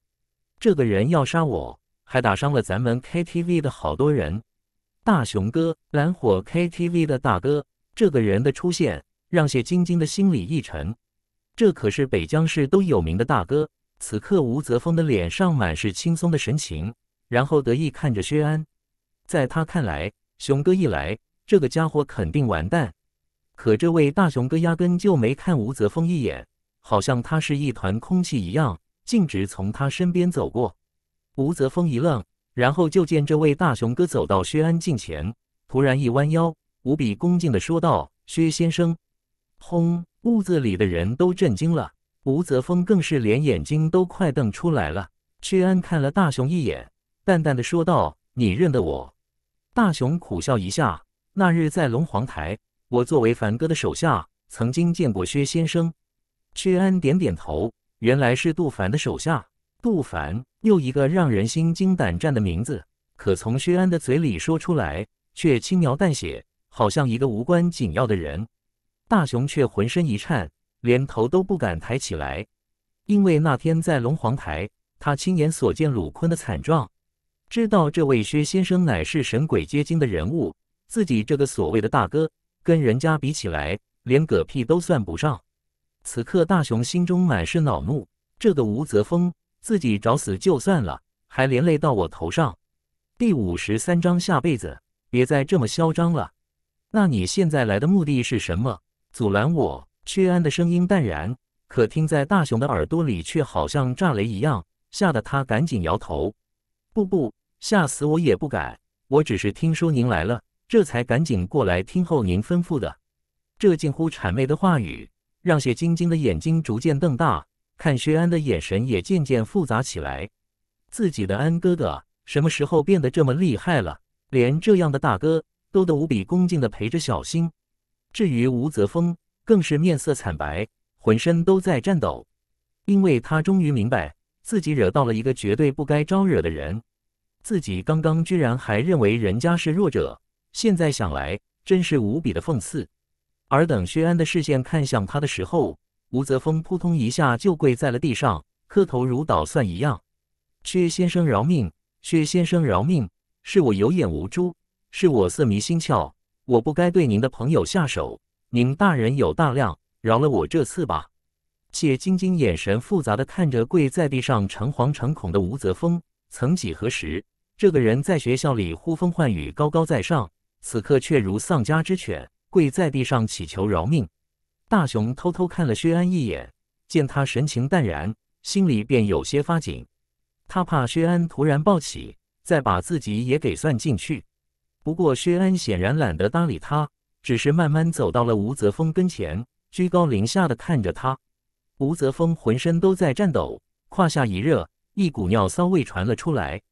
这个人要杀我！”还打伤了咱们 KTV 的好多人，大熊哥，蓝火 KTV 的大哥，这个人的出现让谢晶晶的心里一沉。这可是北江市都有名的大哥。此刻吴泽峰的脸上满是轻松的神情，然后得意看着薛安。在他看来，熊哥一来，这个家伙肯定完蛋。可这位大熊哥压根就没看吴泽峰一眼，好像他是一团空气一样，径直从他身边走过。吴泽峰一愣，然后就见这位大熊哥走到薛安近前，突然一弯腰，无比恭敬地说道：“薛先生。”轰！屋子里的人都震惊了，吴泽峰更是连眼睛都快瞪出来了。薛安看了大熊一眼，淡淡地说道：“你认得我？”大熊苦笑一下：“那日在龙皇台，我作为凡哥的手下，曾经见过薛先生。”薛安点点头：“原来是杜凡的手下。”杜凡，又一个让人心惊胆战的名字，可从薛安的嘴里说出来，却轻描淡写，好像一个无关紧要的人。大雄却浑身一颤，连头都不敢抬起来，因为那天在龙皇台，他亲眼所见鲁坤的惨状，知道这位薛先生乃是神鬼皆惊的人物，自己这个所谓的大哥，跟人家比起来，连嗝屁都算不上。此刻，大雄心中满是恼怒，这个吴泽峰。自己找死就算了，还连累到我头上。第五十三章，下辈子别再这么嚣张了。那你现在来的目的是什么？阻拦我？薛安的声音淡然，可听在大雄的耳朵里却好像炸雷一样，吓得他赶紧摇头：“不不，吓死我也不敢。我只是听说您来了，这才赶紧过来听候您吩咐的。”这近乎谄媚的话语，让谢晶晶的眼睛逐渐瞪大。看薛安的眼神也渐渐复杂起来，自己的安哥哥什么时候变得这么厉害了？连这样的大哥都得无比恭敬地陪着小心。至于吴泽峰，更是面色惨白，浑身都在颤抖，因为他终于明白自己惹到了一个绝对不该招惹的人。自己刚刚居然还认为人家是弱者，现在想来真是无比的讽刺。而等薛安的视线看向他的时候，吴泽峰扑通一下就跪在了地上，磕头如捣蒜一样。“薛先生饶命！薛先生饶命！是我有眼无珠，是我色迷心窍，我不该对您的朋友下手。您大人有大量，饶了我这次吧。”谢晶晶眼神复杂的看着跪在地上诚惶诚恐的吴泽峰。曾几何时，这个人在学校里呼风唤雨，高高在上，此刻却如丧家之犬，跪在地上乞求饶命。大雄偷偷看了薛安一眼，见他神情淡然，心里便有些发紧。他怕薛安突然暴起，再把自己也给算进去。不过薛安显然懒得搭理他，只是慢慢走到了吴泽峰跟前，居高临下的看着他。吴泽峰浑身都在颤抖，胯下一热，一股尿骚味传了出来，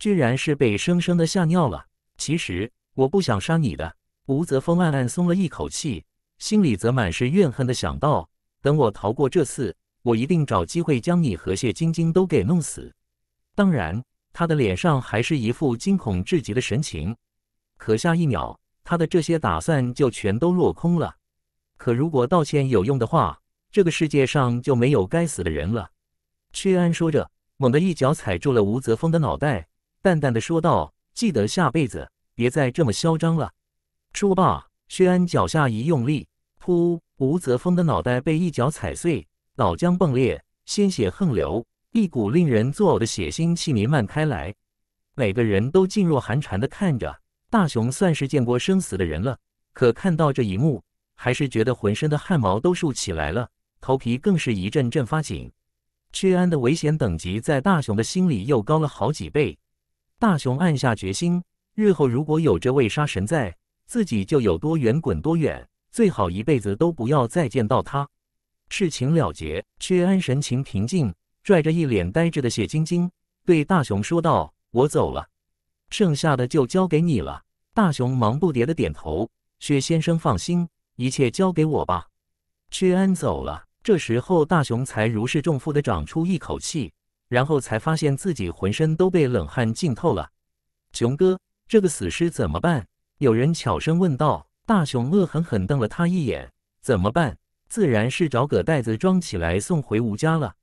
居然是被生生的吓尿了。其实我不想杀你的。吴泽峰暗暗松了一口气。心里则满是怨恨的想到：等我逃过这次，我一定找机会将你和谢晶晶都给弄死。当然，他的脸上还是一副惊恐至极的神情。可下一秒，他的这些打算就全都落空了。可如果道歉有用的话，这个世界上就没有该死的人了。屈安说着，猛地一脚踩住了吴泽峰的脑袋，淡淡的说道：“记得下辈子别再这么嚣张了。”说罢。薛安脚下一用力，噗！吴泽峰的脑袋被一脚踩碎，脑浆迸裂，鲜血横流，一股令人作呕的血腥气弥漫开来。每个人都噤若寒蝉的看着。大雄算是见过生死的人了，可看到这一幕，还是觉得浑身的汗毛都竖起来了，头皮更是一阵阵发紧。薛安的危险等级在大雄的心里又高了好几倍。大雄暗下决心，日后如果有这位杀神在。自己就有多远滚多远，最好一辈子都不要再见到他。事情了结，薛安神情平静，拽着一脸呆滞的血晶晶，对大雄说道：“我走了，剩下的就交给你了。”大雄忙不迭的点头：“薛先生放心，一切交给我吧。”薛安走了，这时候大雄才如释重负的长出一口气，然后才发现自己浑身都被冷汗浸透了。“雄哥，这个死尸怎么办？”有人悄声问道：“大雄恶狠狠瞪了他一眼，怎么办？自然是找个袋子装起来送回吴家了。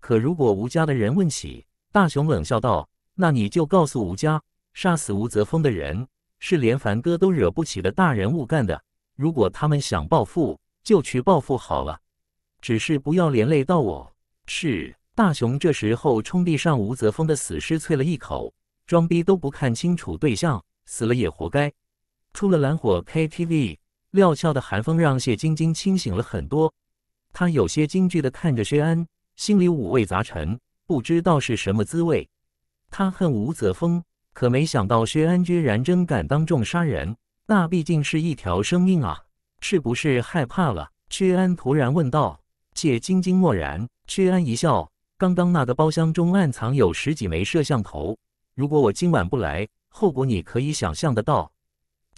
可如果吴家的人问起，大雄冷笑道：‘那你就告诉吴家，杀死吴泽峰的人是连凡哥都惹不起的大人物干的。如果他们想报复，就去报复好了，只是不要连累到我。’是大雄这时候冲地上吴泽峰的死尸啐了一口，装逼都不看清楚对象，死了也活该。”出了蓝火 KTV，料峭的寒风让谢晶晶清醒了很多。她有些惊惧的看着薛安，心里五味杂陈，不知道是什么滋味。他恨吴泽峰，可没想到薛安居然真敢当众杀人，那毕竟是一条生命啊！是不是害怕了？薛安突然问道。谢晶晶默然。薛安一笑：“刚刚那个包厢中暗藏有十几枚摄像头，如果我今晚不来，后果你可以想象得到。”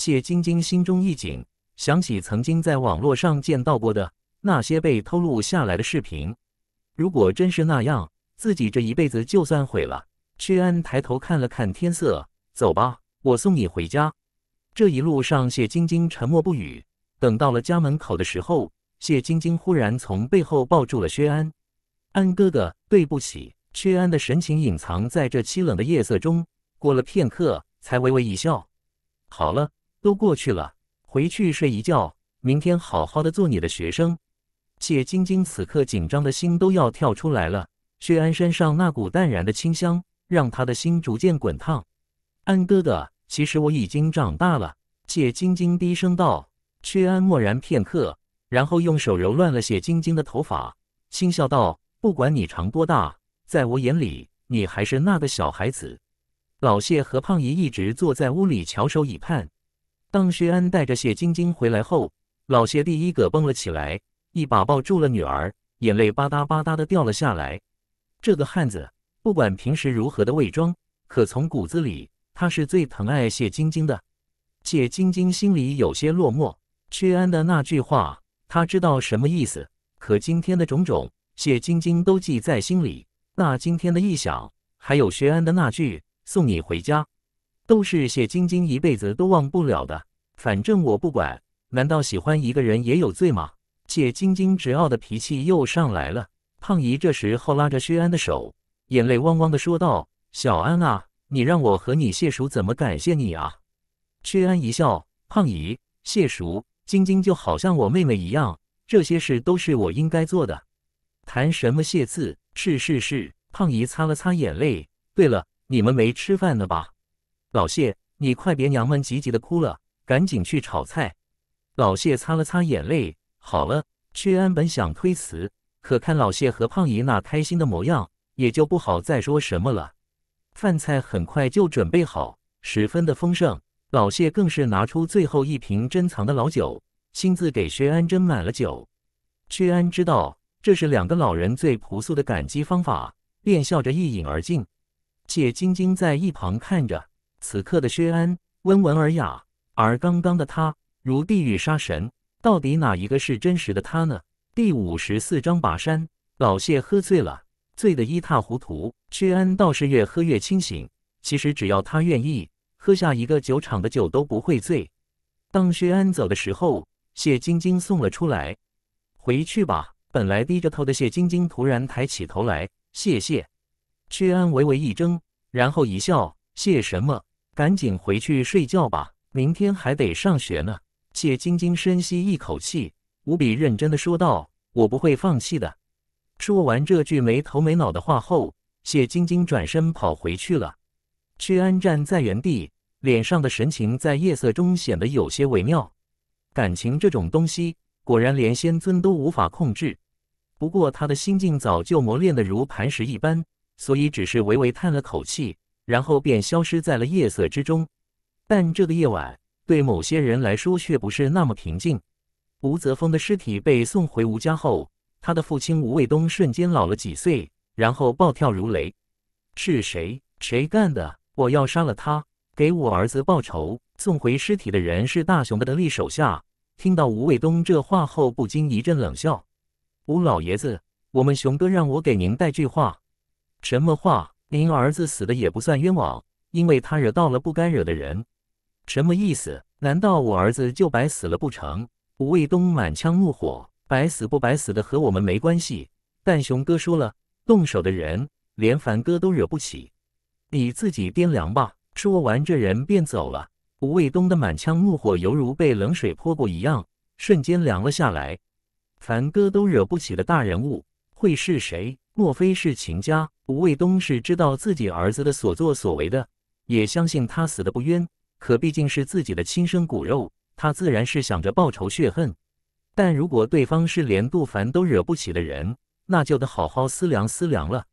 谢晶晶心中一紧，想起曾经在网络上见到过的那些被偷录下来的视频。如果真是那样，自己这一辈子就算毁了。薛安抬头看了看天色，走吧，我送你回家。这一路上，谢晶晶沉默不语。等到了家门口的时候，谢晶晶忽然从背后抱住了薛安。安哥哥，对不起。薛安的神情隐藏在这凄冷的夜色中，过了片刻，才微微一笑。好了。都过去了，回去睡一觉，明天好好的做你的学生。谢晶晶此刻紧张的心都要跳出来了，薛安身上那股淡然的清香让他的心逐渐滚烫。安哥哥，其实我已经长大了。”谢晶晶低声道。薛安默然片刻，然后用手揉乱了谢晶晶的头发，轻笑道：“不管你长多大，在我眼里，你还是那个小孩子。”老谢和胖姨一直坐在屋里翘首以盼。当薛安带着谢晶晶回来后，老谢第一个蹦了起来，一把抱住了女儿，眼泪吧嗒吧嗒的掉了下来。这个汉子不管平时如何的伪装，可从骨子里他是最疼爱谢晶晶的。谢晶晶心里有些落寞，薛安的那句话他知道什么意思，可今天的种种，谢晶晶都记在心里。那今天的一想，还有薛安的那句“送你回家”。都是谢晶晶一辈子都忘不了的，反正我不管。难道喜欢一个人也有罪吗？谢晶晶直傲的脾气又上来了。胖姨这时候拉着薛安的手，眼泪汪汪的说道：“小安啊，你让我和你谢叔怎么感谢你啊？”薛安一笑：“胖姨，谢叔，晶晶就好像我妹妹一样，这些事都是我应该做的。谈什么谢字？是是是。”胖姨擦了擦眼泪：“对了，你们没吃饭呢吧？”老谢，你快别娘们急急的哭了，赶紧去炒菜。老谢擦了擦眼泪，好了。屈安本想推辞，可看老谢和胖姨那开心的模样，也就不好再说什么了。饭菜很快就准备好，十分的丰盛。老谢更是拿出最后一瓶珍藏的老酒，亲自给薛安斟满了酒。薛安知道这是两个老人最朴素的感激方法，便笑着一饮而尽。谢晶晶在一旁看着。此刻的薛安温文尔雅，而刚刚的他如地狱杀神，到底哪一个是真实的他呢？第五十四章拔山老谢喝醉了，醉得一塌糊涂。薛安倒是越喝越清醒。其实只要他愿意，喝下一个酒厂的酒都不会醉。当薛安走的时候，谢晶晶送了出来。回去吧。本来低着头的谢晶晶突然抬起头来，谢谢。薛安微微一怔，然后一笑，谢什么？赶紧回去睡觉吧，明天还得上学呢。谢晶晶深吸一口气，无比认真的说道：“我不会放弃的。”说完这句没头没脑的话后，谢晶晶转身跑回去了。薛安站在原地，脸上的神情在夜色中显得有些微妙。感情这种东西，果然连仙尊都无法控制。不过他的心境早就磨练得如磐石一般，所以只是微微叹了口气。然后便消失在了夜色之中，但这个夜晚对某些人来说却不是那么平静。吴泽峰的尸体被送回吴家后，他的父亲吴卫东瞬间老了几岁，然后暴跳如雷：“是谁？谁干的？我要杀了他，给我儿子报仇！”送回尸体的人是大熊的得力手下。听到吴卫东这话后，不禁一阵冷笑：“吴老爷子，我们熊哥让我给您带句话，什么话？”您儿子死的也不算冤枉，因为他惹到了不该惹的人。什么意思？难道我儿子就白死了不成？吴卫东满腔怒火，白死不白死的和我们没关系。但熊哥说了，动手的人连凡哥都惹不起，你自己掂量吧。说完，这人便走了。吴卫东的满腔怒火犹如被冷水泼过一样，瞬间凉了下来。凡哥都惹不起的大人物，会是谁？莫非是秦家？吴卫东是知道自己儿子的所作所为的，也相信他死的不冤。可毕竟是自己的亲生骨肉，他自然是想着报仇雪恨。但如果对方是连杜凡都惹不起的人，那就得好好思量思量了。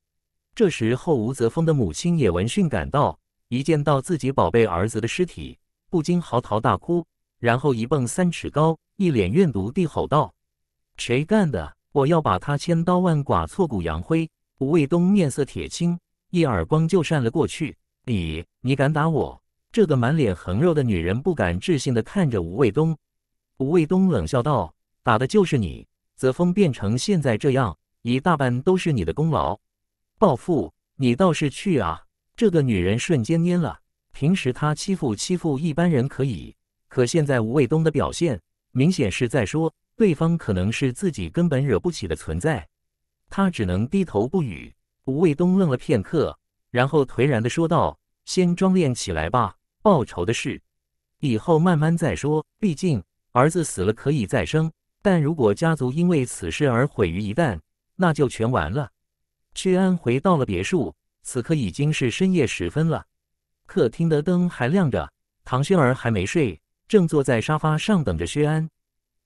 这时候，吴泽峰的母亲也闻讯赶到，一见到自己宝贝儿子的尸体，不禁嚎啕大哭，然后一蹦三尺高，一脸怨毒地吼道：“谁干的？”我要把他千刀万剐，挫骨扬灰。吴卫东面色铁青，一耳光就扇了过去。你，你敢打我？这个满脸横肉的女人不敢置信地看着吴卫东。吴卫东冷笑道：“打的就是你，泽峰变成现在这样，一大半都是你的功劳。暴富，你倒是去啊！”这个女人瞬间蔫了。平时她欺负欺负一般人可以，可现在吴卫东的表现，明显是在说。对方可能是自己根本惹不起的存在，他只能低头不语。吴卫东愣了片刻，然后颓然的说道：“先装练起来吧，报仇的事，以后慢慢再说。毕竟儿子死了可以再生，但如果家族因为此事而毁于一旦，那就全完了。”薛安回到了别墅，此刻已经是深夜时分了。客厅的灯还亮着，唐轩儿还没睡，正坐在沙发上等着薛安。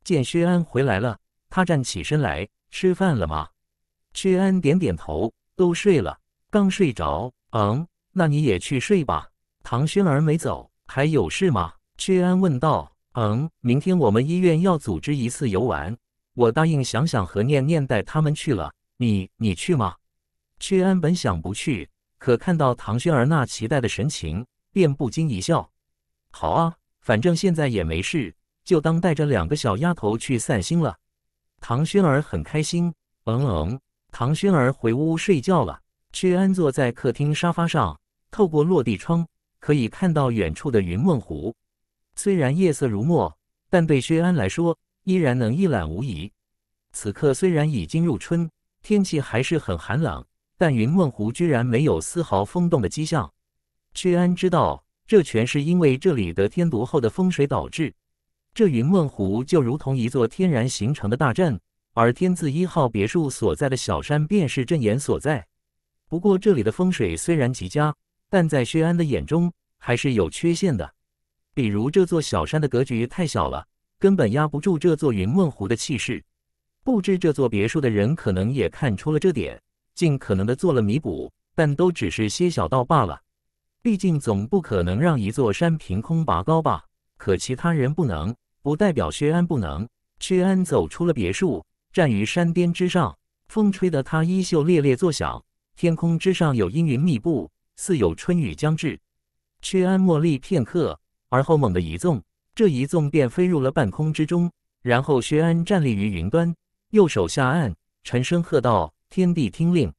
见薛安回来了，他站起身来：“吃饭了吗？”薛安点点头：“都睡了，刚睡着。”“嗯，那你也去睡吧。”唐轩儿没走：“还有事吗？”薛安问道：“嗯，明天我们医院要组织一次游玩，我答应想想和念念带他们去了。你，你去吗？”薛安本想不去，可看到唐轩儿那期待的神情，便不禁一笑：“好啊，反正现在也没事。”就当带着两个小丫头去散心了。唐轩儿很开心。嗯嗯，唐轩儿回屋睡觉了。薛安坐在客厅沙发上，透过落地窗可以看到远处的云梦湖。虽然夜色如墨，但对薛安来说依然能一览无遗。此刻虽然已经入春，天气还是很寒冷，但云梦湖居然没有丝毫风动的迹象。薛安知道，这全是因为这里得天独厚的风水导致。这云梦湖就如同一座天然形成的大阵，而天字一号别墅所在的小山便是阵眼所在。不过这里的风水虽然极佳，但在薛安的眼中还是有缺陷的。比如这座小山的格局太小了，根本压不住这座云梦湖的气势。布置这座别墅的人可能也看出了这点，尽可能的做了弥补，但都只是些小道罢了。毕竟总不可能让一座山凭空拔高吧？可其他人不能。不代表薛安不能。薛安走出了别墅，站于山巅之上，风吹得他衣袖猎猎作响。天空之上有阴云密布，似有春雨将至。薛安默立片刻，而后猛地一纵，这一纵便飞入了半空之中。然后薛安站立于云端，右手下按，沉声喝道：“天地听令，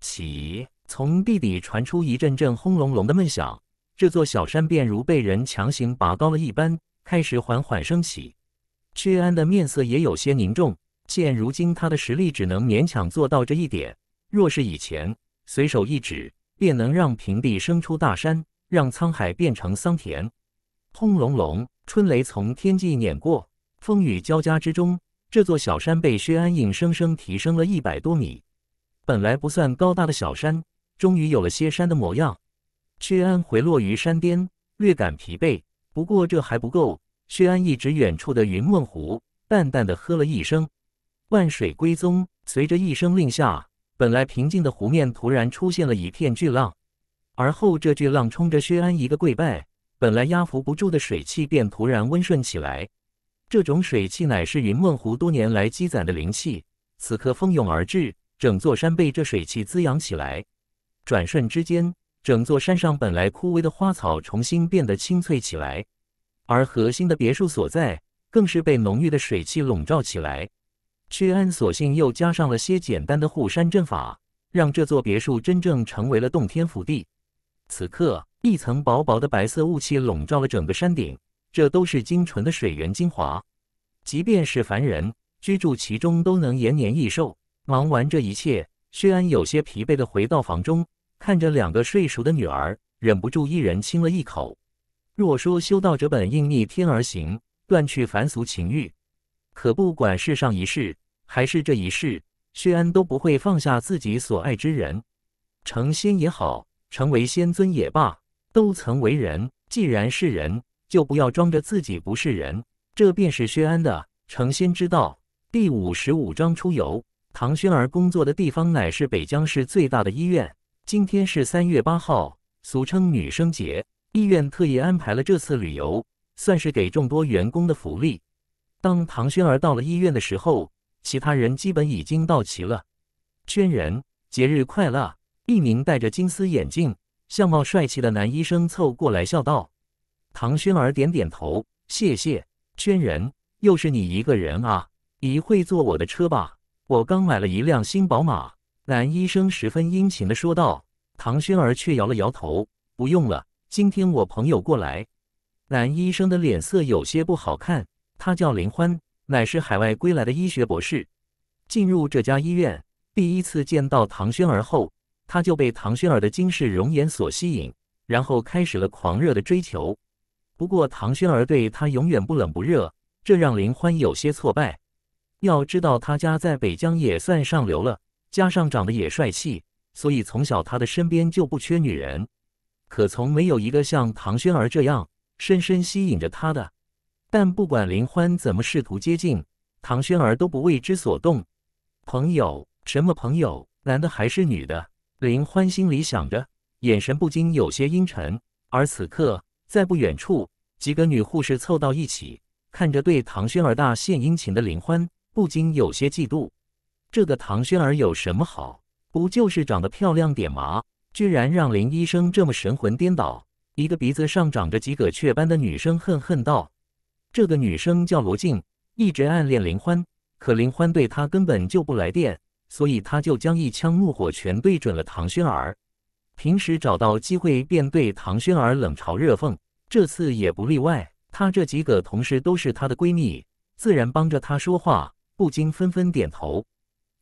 起！”从地底传出一阵阵轰隆隆的闷响，这座小山便如被人强行拔高了一般。开始缓缓升起，薛安的面色也有些凝重。现如今，他的实力只能勉强做到这一点。若是以前，随手一指，便能让平地生出大山，让沧海变成桑田。轰隆隆，春雷从天际碾过，风雨交加之中，这座小山被薛安硬生生提升了一百多米。本来不算高大的小山，终于有了些山的模样。薛安回落于山巅，略感疲惫。不过这还不够。薛安一指远处的云梦湖，淡淡的喝了一声：“万水归宗。”随着一声令下，本来平静的湖面突然出现了一片巨浪。而后这巨浪冲着薛安一个跪拜，本来压服不住的水气便突然温顺起来。这种水气乃是云梦湖多年来积攒的灵气，此刻蜂拥而至，整座山被这水气滋养起来。转瞬之间。整座山上本来枯萎的花草重新变得青翠起来，而核心的别墅所在更是被浓郁的水汽笼罩起来。屈安索性又加上了些简单的护山阵法，让这座别墅真正成为了洞天福地。此刻，一层薄薄的白色雾气笼罩了整个山顶，这都是精纯的水源精华，即便是凡人居住其中都能延年益寿。忙完这一切，薛安有些疲惫地回到房中。看着两个睡熟的女儿，忍不住一人亲了一口。若说修道者本应逆天而行，断去凡俗情欲，可不管是上一世还是这一世，薛安都不会放下自己所爱之人。成仙也好，成为仙尊也罢，都曾为人。既然是人，就不要装着自己不是人，这便是薛安的成仙之道。第五十五章出游。唐轩儿工作的地方乃是北江市最大的医院。今天是三月八号，俗称女生节。医院特意安排了这次旅游，算是给众多员工的福利。当唐轩儿到了医院的时候，其他人基本已经到齐了。萱仁，节日快乐！一名戴着金丝眼镜、相貌帅气的男医生凑过来笑道。唐轩儿点点头，谢谢。萱仁，又是你一个人啊？一会坐我的车吧，我刚买了一辆新宝马。男医生十分殷勤的说道，唐轩儿却摇了摇头：“不用了，今天我朋友过来。”男医生的脸色有些不好看。他叫林欢，乃是海外归来的医学博士。进入这家医院，第一次见到唐轩儿后，他就被唐轩儿的惊世容颜所吸引，然后开始了狂热的追求。不过唐轩儿对他永远不冷不热，这让林欢有些挫败。要知道他家在北疆也算上流了。加上长得也帅气，所以从小他的身边就不缺女人，可从没有一个像唐轩儿这样深深吸引着他的。但不管林欢怎么试图接近，唐轩儿都不为之所动。朋友，什么朋友，男的还是女的？林欢心里想着，眼神不禁有些阴沉。而此刻，在不远处，几个女护士凑到一起，看着对唐轩儿大献殷勤的林欢，不禁有些嫉妒。这个唐轩儿有什么好？不就是长得漂亮点吗？居然让林医生这么神魂颠倒！一个鼻子上长着几个雀斑的女生恨恨道：“这个女生叫罗静，一直暗恋林欢，可林欢对她根本就不来电，所以她就将一腔怒火全对准了唐轩儿。平时找到机会便对唐轩儿冷嘲热讽，这次也不例外。她这几个同事都是她的闺蜜，自然帮着她说话，不禁纷纷点头。”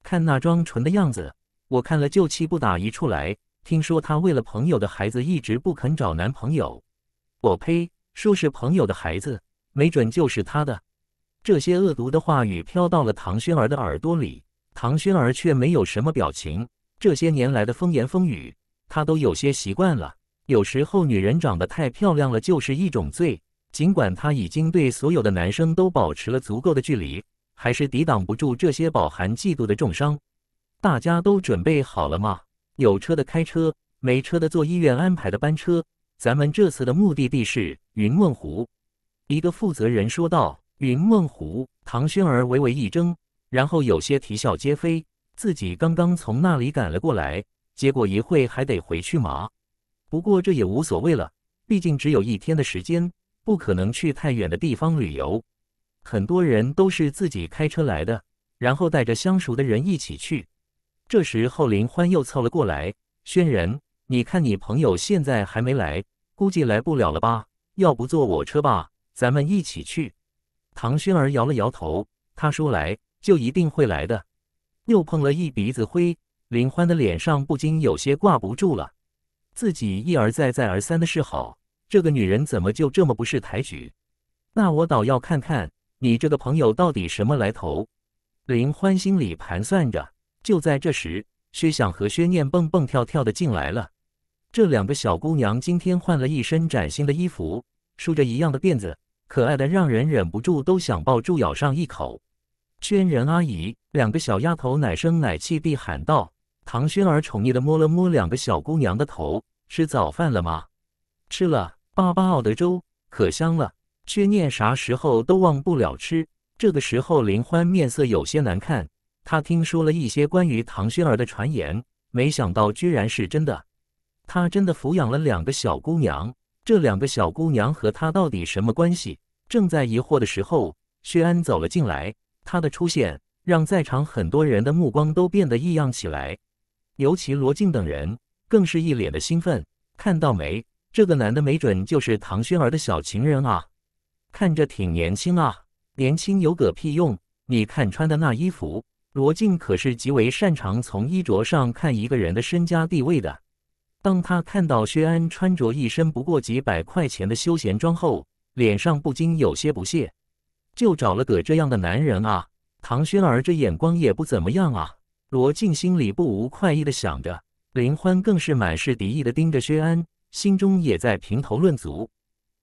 看那装纯的样子，我看了就气不打一处来。听说她为了朋友的孩子一直不肯找男朋友，我呸！说是朋友的孩子，没准就是她的。这些恶毒的话语飘到了唐轩儿的耳朵里，唐轩儿却没有什么表情。这些年来的风言风语，她都有些习惯了。有时候女人长得太漂亮了就是一种罪，尽管她已经对所有的男生都保持了足够的距离。还是抵挡不住这些饱含嫉妒的重伤。大家都准备好了吗？有车的开车，没车的坐医院安排的班车。咱们这次的目的地是云梦湖。一个负责人说道。云梦湖，唐轩儿微微一怔，然后有些啼笑皆非。自己刚刚从那里赶了过来，结果一会还得回去麻不过这也无所谓了，毕竟只有一天的时间，不可能去太远的地方旅游。很多人都是自己开车来的，然后带着相熟的人一起去。这时候，林欢又凑了过来：“轩仁，你看你朋友现在还没来，估计来不了了吧？要不坐我车吧，咱们一起去。”唐轩儿摇了摇头，他说：“来就一定会来的。”又碰了一鼻子灰，林欢的脸上不禁有些挂不住了。自己一而再再而三的示好，这个女人怎么就这么不识抬举？那我倒要看看。你这个朋友到底什么来头？林欢心里盘算着。就在这时，薛想和薛念蹦蹦跳跳的进来了。这两个小姑娘今天换了一身崭新的衣服，梳着一样的辫子，可爱的让人忍不住都想抱住咬上一口。轩仁阿姨，两个小丫头奶声奶气地喊道。唐轩儿宠溺地摸了摸两个小姑娘的头：“吃早饭了吗？”“吃了，爸爸熬的粥，可香了。”却念啥时候都忘不了吃。这个时候，林欢面色有些难看。他听说了一些关于唐轩儿的传言，没想到居然是真的。他真的抚养了两个小姑娘，这两个小姑娘和他到底什么关系？正在疑惑的时候，薛安走了进来。他的出现让在场很多人的目光都变得异样起来，尤其罗静等人更是一脸的兴奋。看到没，这个男的没准就是唐轩儿的小情人啊！看着挺年轻啊，年轻有个屁用！你看穿的那衣服，罗晋可是极为擅长从衣着上看一个人的身家地位的。当他看到薛安穿着一身不过几百块钱的休闲装后，脸上不禁有些不屑。就找了个这样的男人啊，唐轩儿这眼光也不怎么样啊！罗晋心里不无快意的想着，林欢更是满是敌意的盯着薛安，心中也在评头论足。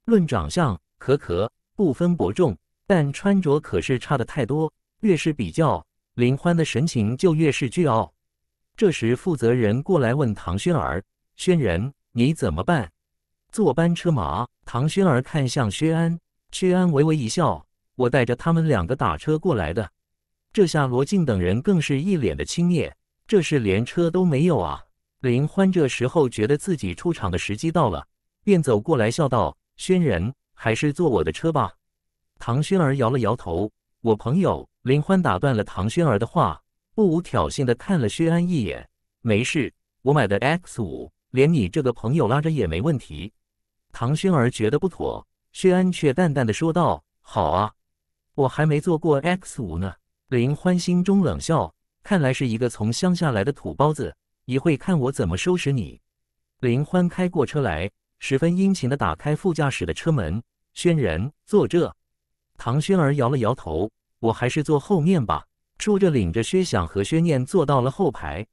论长相，可可。不分伯仲，但穿着可是差的太多。越是比较，林欢的神情就越是倔傲。这时，负责人过来问唐轩儿：“轩人，你怎么办？坐班车吗？”唐轩儿看向薛安，薛安微微一笑：“我带着他们两个打车过来的。”这下罗晋等人更是一脸的轻蔑：“这是连车都没有啊！”林欢这时候觉得自己出场的时机到了，便走过来笑道：“轩人。”还是坐我的车吧。唐轩儿摇了摇头。我朋友林欢打断了唐轩儿的话，不无挑衅的看了薛安一眼。没事，我买的 X 五，连你这个朋友拉着也没问题。唐轩儿觉得不妥，薛安却淡淡的说道：“好啊，我还没坐过 X 五呢。”林欢心中冷笑，看来是一个从乡下来的土包子。一会看我怎么收拾你。林欢开过车来，十分殷勤的打开副驾驶的车门。轩然，坐这，唐轩儿摇了摇头，我还是坐后面吧。说着，领着薛想和薛念坐到了后排。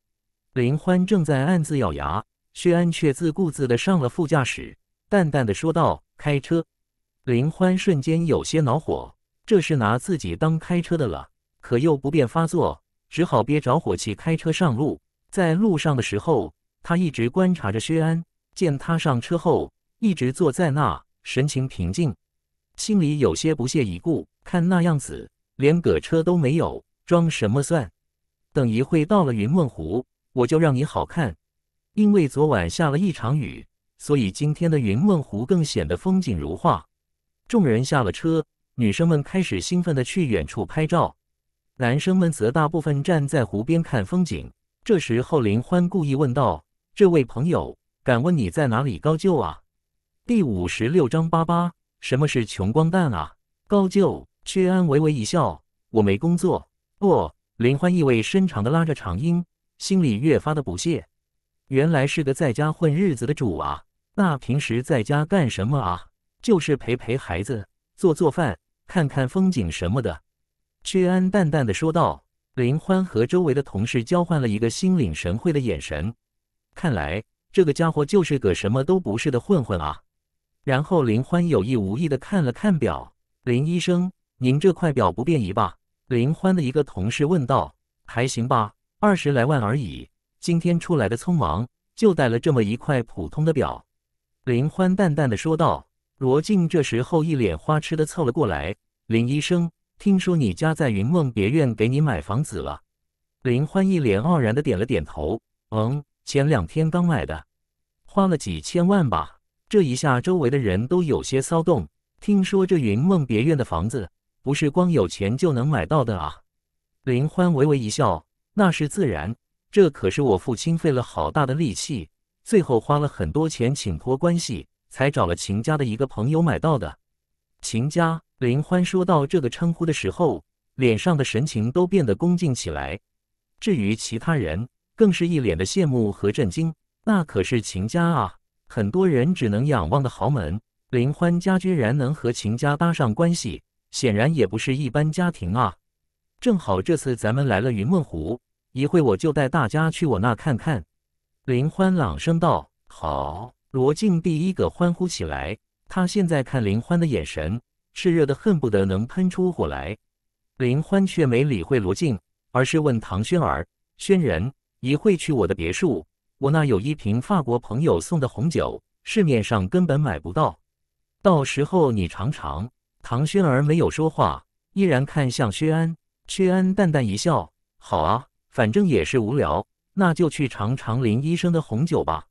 林欢正在暗自咬牙，薛安却自顾自的上了副驾驶，淡淡的说道：“开车。”林欢瞬间有些恼火，这是拿自己当开车的了，可又不便发作，只好憋着火气开车上路。在路上的时候，他一直观察着薛安，见他上车后一直坐在那。神情平静，心里有些不屑一顾。看那样子，连个车都没有，装什么蒜？等一会到了云梦湖，我就让你好看。因为昨晚下了一场雨，所以今天的云梦湖更显得风景如画。众人下了车，女生们开始兴奋地去远处拍照，男生们则大部分站在湖边看风景。这时候，林欢故意问道：“这位朋友，敢问你在哪里高就啊？”第五十六章八八，什么是穷光蛋啊？高就，屈安微微一笑，我没工作。哦，林欢意味深长的拉着长英，心里越发的不屑。原来是个在家混日子的主啊！那平时在家干什么啊？就是陪陪孩子，做做饭，看看风景什么的。屈安淡淡的说道。林欢和周围的同事交换了一个心领神会的眼神。看来这个家伙就是个什么都不是的混混啊！然后林欢有意无意的看了看表。林医生，您这块表不便宜吧？林欢的一个同事问道。还行吧，二十来万而已。今天出来的匆忙，就带了这么一块普通的表。林欢淡淡的说道。罗静这时候一脸花痴的凑了过来。林医生，听说你家在云梦别院给你买房子了？林欢一脸傲然的点了点头。嗯，前两天刚买的，花了几千万吧。这一下，周围的人都有些骚动。听说这云梦别院的房子，不是光有钱就能买到的啊！林欢微微一笑：“那是自然，这可是我父亲费了好大的力气，最后花了很多钱请托关系，才找了秦家的一个朋友买到的。”秦家，林欢说到这个称呼的时候，脸上的神情都变得恭敬起来。至于其他人，更是一脸的羡慕和震惊。那可是秦家啊！很多人只能仰望的豪门林欢家居然能和秦家搭上关系，显然也不是一般家庭啊！正好这次咱们来了云梦湖，一会我就带大家去我那看看。”林欢朗声道：“好。”罗静第一个欢呼起来，他现在看林欢的眼神炽热的恨不得能喷出火来。林欢却没理会罗静，而是问唐轩儿：“轩仁，一会去我的别墅。”我那有一瓶法国朋友送的红酒，市面上根本买不到。到时候你尝尝。唐轩儿没有说话，依然看向薛安。薛安淡淡一笑：“好啊，反正也是无聊，那就去尝尝林医生的红酒吧。”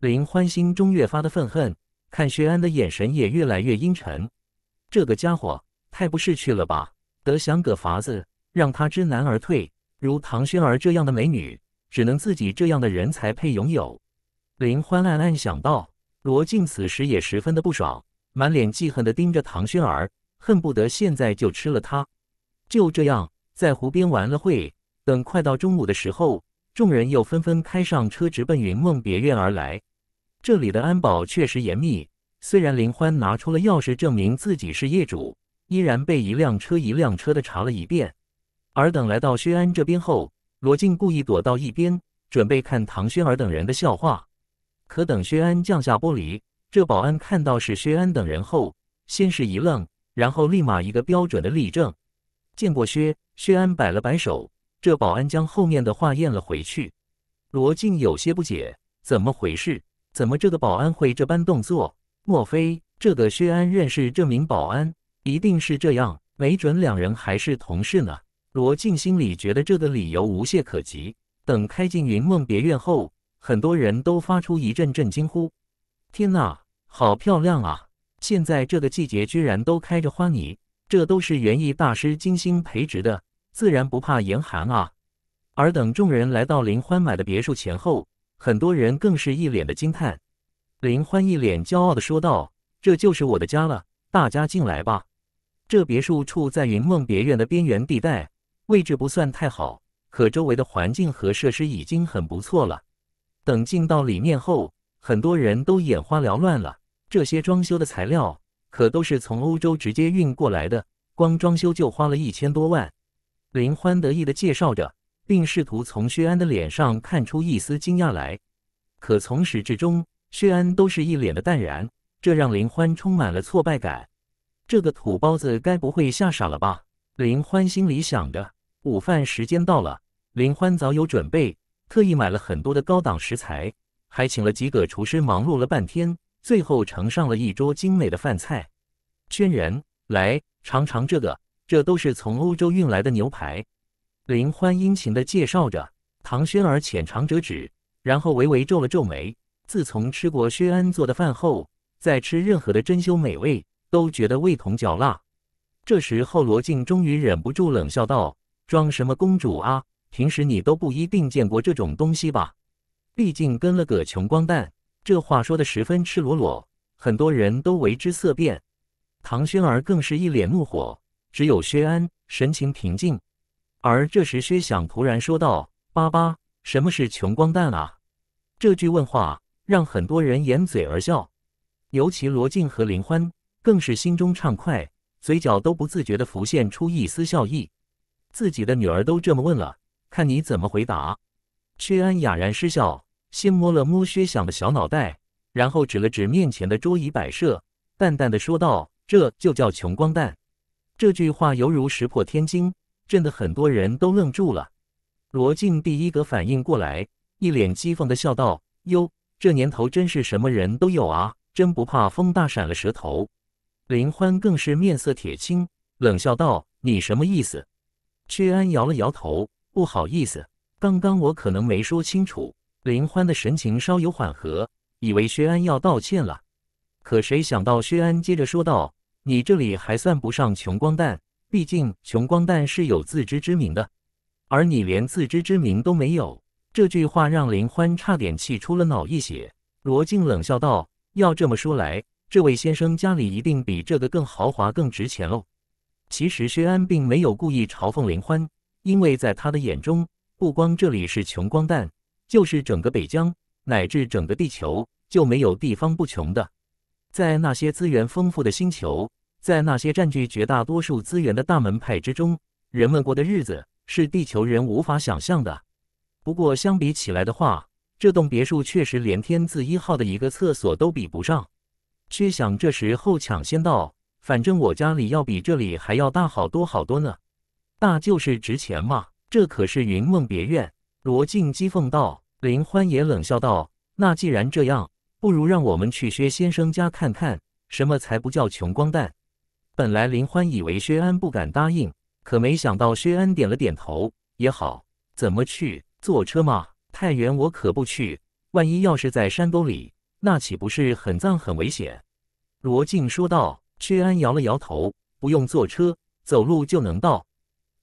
林欢心中越发的愤恨，看薛安的眼神也越来越阴沉。这个家伙太不识趣了吧！得想个法子让他知难而退。如唐轩儿这样的美女。只能自己这样的人才配拥有，林欢暗暗想到。罗晋此时也十分的不爽，满脸记恨的盯着唐轩儿，恨不得现在就吃了他。就这样，在湖边玩了会，等快到中午的时候，众人又纷纷开上车，直奔云梦别院而来。这里的安保确实严密，虽然林欢拿出了钥匙证明自己是业主，依然被一辆车一辆车的查了一遍。而等来到薛安这边后，罗晋故意躲到一边，准备看唐轩儿等人的笑话。可等薛安降下玻璃，这保安看到是薛安等人后，先是一愣，然后立马一个标准的立正。见过薛薛安，摆了摆手，这保安将后面的话咽了回去。罗晋有些不解，怎么回事？怎么这个保安会这般动作？莫非这个薛安认识这名保安？一定是这样，没准两人还是同事呢。罗晋心里觉得这个理由无懈可击。等开进云梦别院后，很多人都发出一阵阵惊呼：“天哪，好漂亮啊！现在这个季节居然都开着花呢，这都是园艺大师精心培植的，自然不怕严寒啊。”而等众人来到林欢买的别墅前后，很多人更是一脸的惊叹。林欢一脸骄傲的说道：“这就是我的家了，大家进来吧。”这别墅处在云梦别院的边缘地带。位置不算太好，可周围的环境和设施已经很不错了。等进到里面后，很多人都眼花缭乱了。这些装修的材料可都是从欧洲直接运过来的，光装修就花了一千多万。林欢得意地介绍着，并试图从薛安的脸上看出一丝惊讶来。可从始至终，薛安都是一脸的淡然，这让林欢充满了挫败感。这个土包子该不会吓傻了吧？林欢心里想着，午饭时间到了。林欢早有准备，特意买了很多的高档食材，还请了几个厨师忙碌了半天，最后盛上了一桌精美的饭菜。轩然，来尝尝这个，这都是从欧洲运来的牛排。林欢殷勤地介绍着。唐轩儿浅尝辄止，然后微微皱了皱眉。自从吃过薛安做的饭后，再吃任何的珍馐美味，都觉得味同嚼蜡。这时候，罗晋终于忍不住冷笑道：“装什么公主啊？平时你都不一定见过这种东西吧？毕竟跟了个穷光蛋。”这话说的十分赤裸裸，很多人都为之色变。唐轩儿更是一脸怒火，只有薛安神情平静。而这时，薛想突然说道：“爸爸，什么是穷光蛋啊？”这句问话让很多人掩嘴而笑，尤其罗晋和林欢更是心中畅快。嘴角都不自觉地浮现出一丝笑意，自己的女儿都这么问了，看你怎么回答。薛安哑然失笑，先摸了摸薛想的小脑袋，然后指了指面前的桌椅摆设，淡淡的说道：“这就叫穷光蛋。”这句话犹如石破天惊，震得很多人都愣住了。罗晋第一个反应过来，一脸讥讽的笑道：“哟，这年头真是什么人都有啊，真不怕风大闪了舌头。”林欢更是面色铁青，冷笑道：“你什么意思？”薛安摇了摇头，不好意思：“刚刚我可能没说清楚。”林欢的神情稍有缓和，以为薛安要道歉了，可谁想到薛安接着说道：“你这里还算不上穷光蛋，毕竟穷光蛋是有自知之明的，而你连自知之明都没有。”这句话让林欢差点气出了脑溢血。罗静冷笑道：“要这么说来。”这位先生家里一定比这个更豪华、更值钱喽。其实薛安并没有故意嘲讽林欢，因为在他的眼中，不光这里是穷光蛋，就是整个北疆乃至整个地球就没有地方不穷的。在那些资源丰富的星球，在那些占据绝大多数资源的大门派之中，人们过的日子是地球人无法想象的。不过相比起来的话，这栋别墅确实连天字一号的一个厕所都比不上。薛想这时候抢先道：“反正我家里要比这里还要大好多好多呢，大就是值钱嘛。这可是云梦别院。”罗晋讥讽道。林欢也冷笑道：“那既然这样，不如让我们去薛先生家看看，什么才不叫穷光蛋。”本来林欢以为薛安不敢答应，可没想到薛安点了点头。也好，怎么去？坐车嘛。太远我可不去，万一要是在山沟里。那岂不是很脏很危险？罗晋说道。薛安摇了摇头，不用坐车，走路就能到。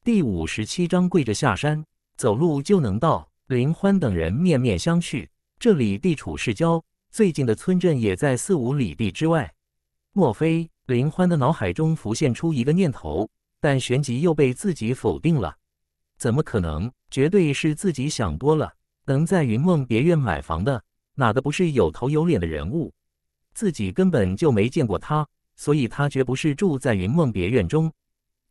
第五十七章，跪着下山，走路就能到。林欢等人面面相觑。这里地处市郊，最近的村镇也在四五里地之外。莫非？林欢的脑海中浮现出一个念头，但旋即又被自己否定了。怎么可能？绝对是自己想多了。能在云梦别院买房的。哪个不是有头有脸的人物？自己根本就没见过他，所以他绝不是住在云梦别院中。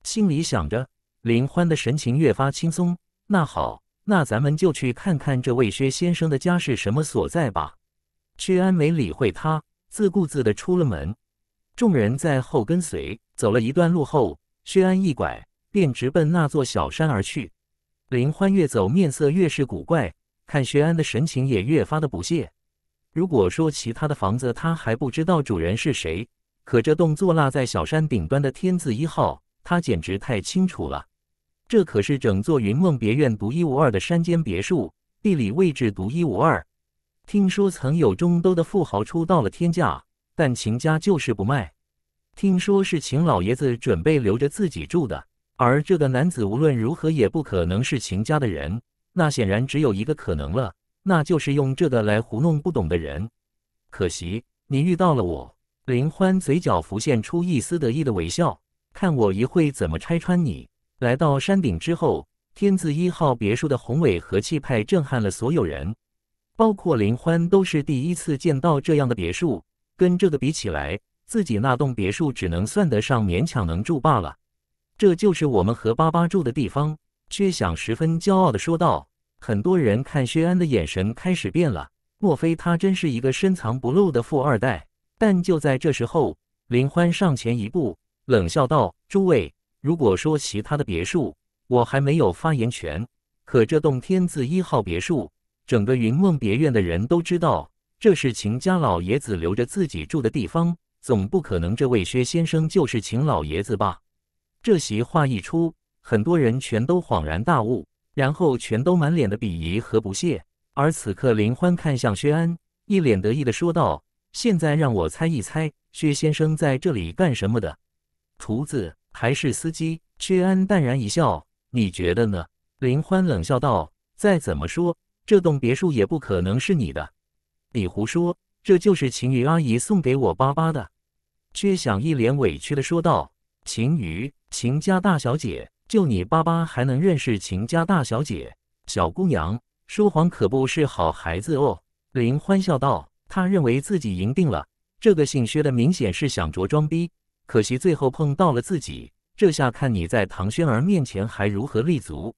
心里想着，林欢的神情越发轻松。那好，那咱们就去看看这位薛先生的家是什么所在吧。薛安没理会他，自顾自的出了门。众人在后跟随，走了一段路后，薛安一拐，便直奔那座小山而去。林欢越走，面色越是古怪，看薛安的神情也越发的不屑。如果说其他的房子他还不知道主人是谁，可这栋坐落在小山顶端的天字一号，他简直太清楚了。这可是整座云梦别院独一无二的山间别墅，地理位置独一无二。听说曾有中都的富豪出到了天价，但秦家就是不卖。听说是秦老爷子准备留着自己住的。而这个男子无论如何也不可能是秦家的人，那显然只有一个可能了。那就是用这个来糊弄不懂的人，可惜你遇到了我。林欢嘴角浮现出一丝得意的微笑，看我一会怎么拆穿你。来到山顶之后，天字一号别墅的宏伟和气派震撼了所有人，包括林欢都是第一次见到这样的别墅。跟这个比起来，自己那栋别墅只能算得上勉强能住罢了。这就是我们和巴巴住的地方，却想十分骄傲的说道。很多人看薛安的眼神开始变了，莫非他真是一个深藏不露的富二代？但就在这时候，林欢上前一步，冷笑道：“诸位，如果说其他的别墅，我还没有发言权。可这栋天字一号别墅，整个云梦别院的人都知道，这是秦家老爷子留着自己住的地方。总不可能这位薛先生就是秦老爷子吧？”这席话一出，很多人全都恍然大悟。然后全都满脸的鄙夷和不屑。而此刻，林欢看向薛安，一脸得意的说道：“现在让我猜一猜，薛先生在这里干什么的？厨子还是司机？”薛安淡然一笑：“你觉得呢？”林欢冷笑道：“再怎么说，这栋别墅也不可能是你的。”“你胡说，这就是秦宇阿姨送给我爸爸的。”薛想一脸委屈的说道：“秦宇，秦家大小姐。”就你爸爸还能认识秦家大小姐？小姑娘说谎可不是好孩子哦。林欢笑道：“他认为自己赢定了。这个姓薛的明显是想着装逼，可惜最后碰到了自己。这下看你在唐轩儿面前还如何立足？”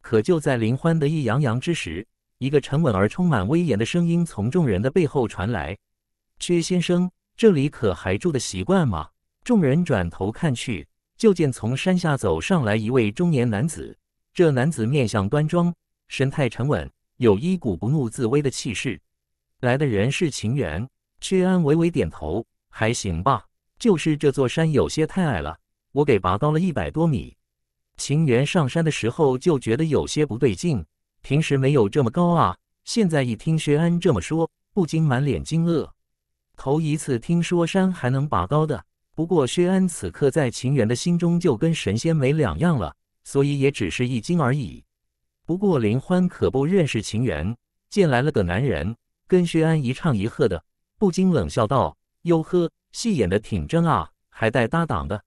可就在林欢得意洋洋之时，一个沉稳而充满威严的声音从众人的背后传来：“薛先生，这里可还住的习惯吗？”众人转头看去。就见从山下走上来一位中年男子，这男子面相端庄，神态沉稳，有一股不怒自威的气势。来的人是秦源，薛安微微点头，还行吧，就是这座山有些太矮了，我给拔高了一百多米。秦源上山的时候就觉得有些不对劲，平时没有这么高啊，现在一听薛安这么说，不禁满脸惊愕，头一次听说山还能拔高的。不过薛安此刻在秦源的心中就跟神仙没两样了，所以也只是一惊而已。不过林欢可不认识秦源，见来了个男人，跟薛安一唱一和的，不禁冷笑道：“哟呵，戏演的挺真啊，还带搭档的。”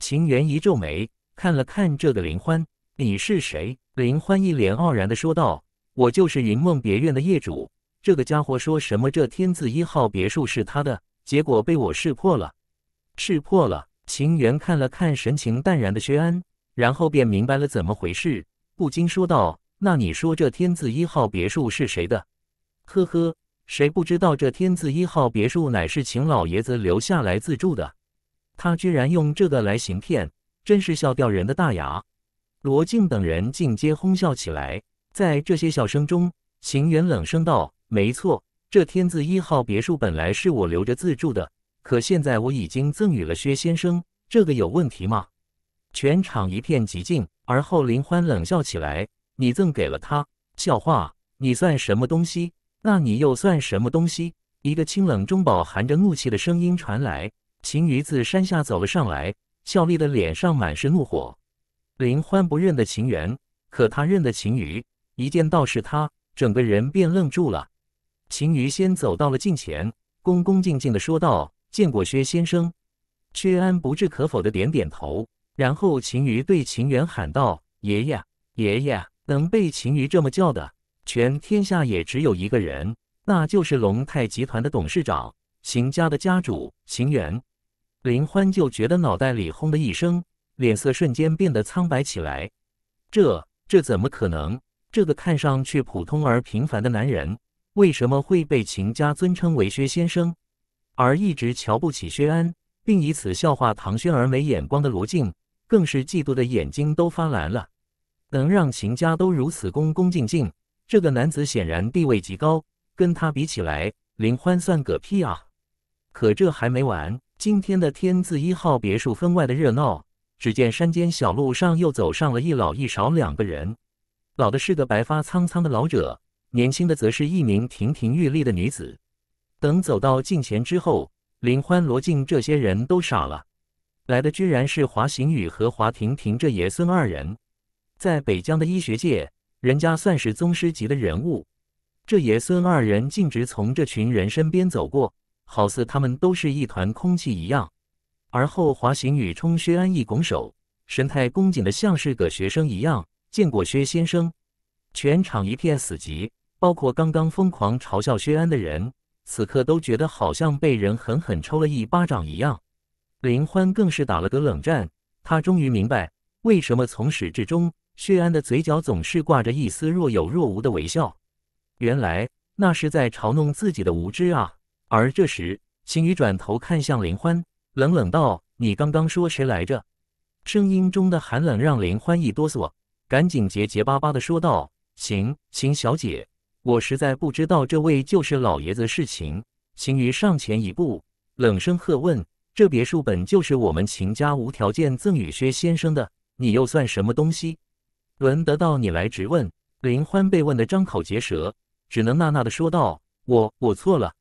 秦源一皱眉，看了看这个林欢：“你是谁？”林欢一脸傲然的说道：“我就是云梦别院的业主。这个家伙说什么这天字一号别墅是他的，结果被我识破了。”识破了。秦源看了看神情淡然的薛安，然后便明白了怎么回事，不禁说道：“那你说这天字一号别墅是谁的？”“呵呵，谁不知道这天字一号别墅乃是秦老爷子留下来自住的？他居然用这个来行骗，真是笑掉人的大牙！”罗静等人尽皆哄笑起来，在这些笑声中，秦源冷声道：“没错，这天字一号别墅本来是我留着自住的。”可现在我已经赠予了薛先生，这个有问题吗？全场一片寂静。而后林欢冷笑起来：“你赠给了他，笑话！你算什么东西？那你又算什么东西？”一个清冷中饱含着怒气的声音传来。秦鱼自山下走了上来，俏丽的脸上满是怒火。林欢不认得秦元，可他认得秦鱼，一见到是他，整个人便愣住了。秦鱼先走到了近前，恭恭敬敬地说道。见过薛先生，薛安不置可否的点点头，然后秦瑜对秦源喊道：“爷爷，爷爷！”能被秦瑜这么叫的，全天下也只有一个人，那就是龙泰集团的董事长，秦家的家主秦源。林欢就觉得脑袋里轰的一声，脸色瞬间变得苍白起来。这，这怎么可能？这个看上去普通而平凡的男人，为什么会被秦家尊称为薛先生？而一直瞧不起薛安，并以此笑话唐轩儿没眼光的罗静，更是嫉妒的眼睛都发蓝了。能让秦家都如此恭恭敬敬，这个男子显然地位极高。跟他比起来，林欢算个屁啊！可这还没完，今天的天字一号别墅分外的热闹。只见山间小路上又走上了一老一少两个人，老的是个白发苍苍的老者，年轻的则是一名亭亭玉立的女子。等走到近前之后，林欢、罗静这些人都傻了，来的居然是华行宇和华婷婷这爷孙二人。在北疆的医学界，人家算是宗师级的人物。这爷孙二人径直从这群人身边走过，好似他们都是一团空气一样。而后，华行宇冲薛安一拱手，神态恭谨的像是个学生一样：“见过薛先生。”全场一片死寂，包括刚刚疯狂嘲笑薛安的人。此刻都觉得好像被人狠狠抽了一巴掌一样，林欢更是打了个冷战。他终于明白为什么从始至终，薛安的嘴角总是挂着一丝若有若无的微笑，原来那是在嘲弄自己的无知啊！而这时，秦宇转头看向林欢，冷冷道：“你刚刚说谁来着？”声音中的寒冷让林欢一哆嗦，赶紧结结巴巴的说道：“秦秦小姐。”我实在不知道这位就是老爷子。事情，秦于上前一步，冷声喝问：“这别墅本就是我们秦家无条件赠与薛先生的，你又算什么东西？轮得到你来质问？”林欢被问的张口结舌，只能呐呐的说道：“我我错了。”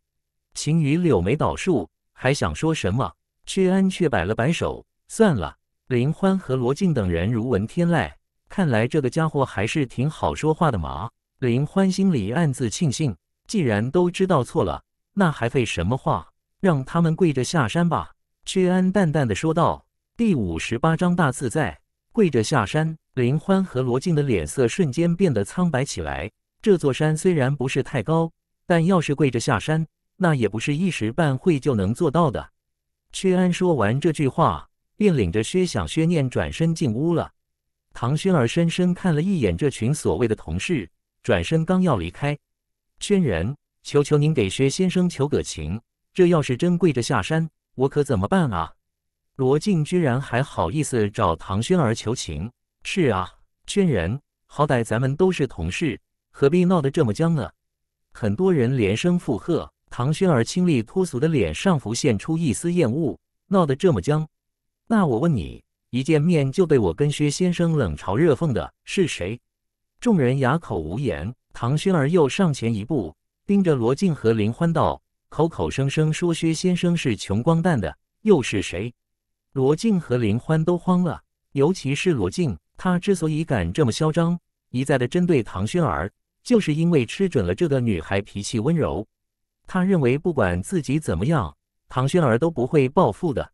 秦于柳眉倒竖，还想说什么，薛安却摆了摆手：“算了。”林欢和罗静等人如闻天籁，看来这个家伙还是挺好说话的嘛。林欢心里暗自庆幸，既然都知道错了，那还废什么话？让他们跪着下山吧。”薛安淡淡的说道。第五十八章大自在跪着下山。林欢和罗晋的脸色瞬间变得苍白起来。这座山虽然不是太高，但要是跪着下山，那也不是一时半会就能做到的。薛安说完这句话，便领着薛想、薛念转身进屋了。唐轩儿深深看了一眼这群所谓的同事。转身刚要离开，轩人，求求您给薛先生求个情，这要是真跪着下山，我可怎么办啊？罗晋居然还好意思找唐宣儿求情？是啊，轩人，好歹咱们都是同事，何必闹得这么僵呢？很多人连声附和。唐宣儿清丽脱俗的脸上浮现出一丝厌恶。闹得这么僵，那我问你，一见面就对我跟薛先生冷嘲热讽的是谁？众人哑口无言。唐轩儿又上前一步，盯着罗晋和林欢道：“口口声声说薛先生是穷光蛋的，又是谁？”罗晋和林欢都慌了，尤其是罗晋，他之所以敢这么嚣张，一再的针对唐轩儿，就是因为吃准了这个女孩脾气温柔。他认为不管自己怎么样，唐轩儿都不会报复的。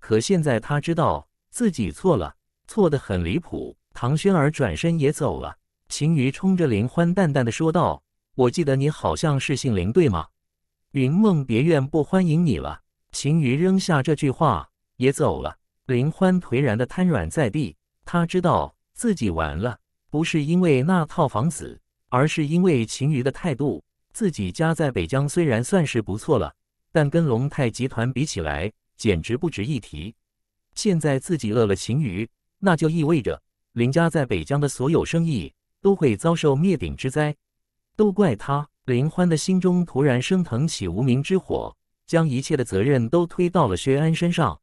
可现在他知道自己错了，错的很离谱。唐轩儿转身也走了。秦瑜冲着林欢淡淡的说道：“我记得你好像是姓林，对吗？云梦别院不欢迎你了。”秦瑜扔下这句话也走了。林欢颓然的瘫软在地，他知道自己完了，不是因为那套房子，而是因为秦瑜的态度。自己家在北疆虽然算是不错了，但跟龙泰集团比起来简直不值一提。现在自己饿了秦瑜，那就意味着林家在北疆的所有生意。都会遭受灭顶之灾，都怪他！林欢的心中突然升腾起无名之火，将一切的责任都推到了薛安身上。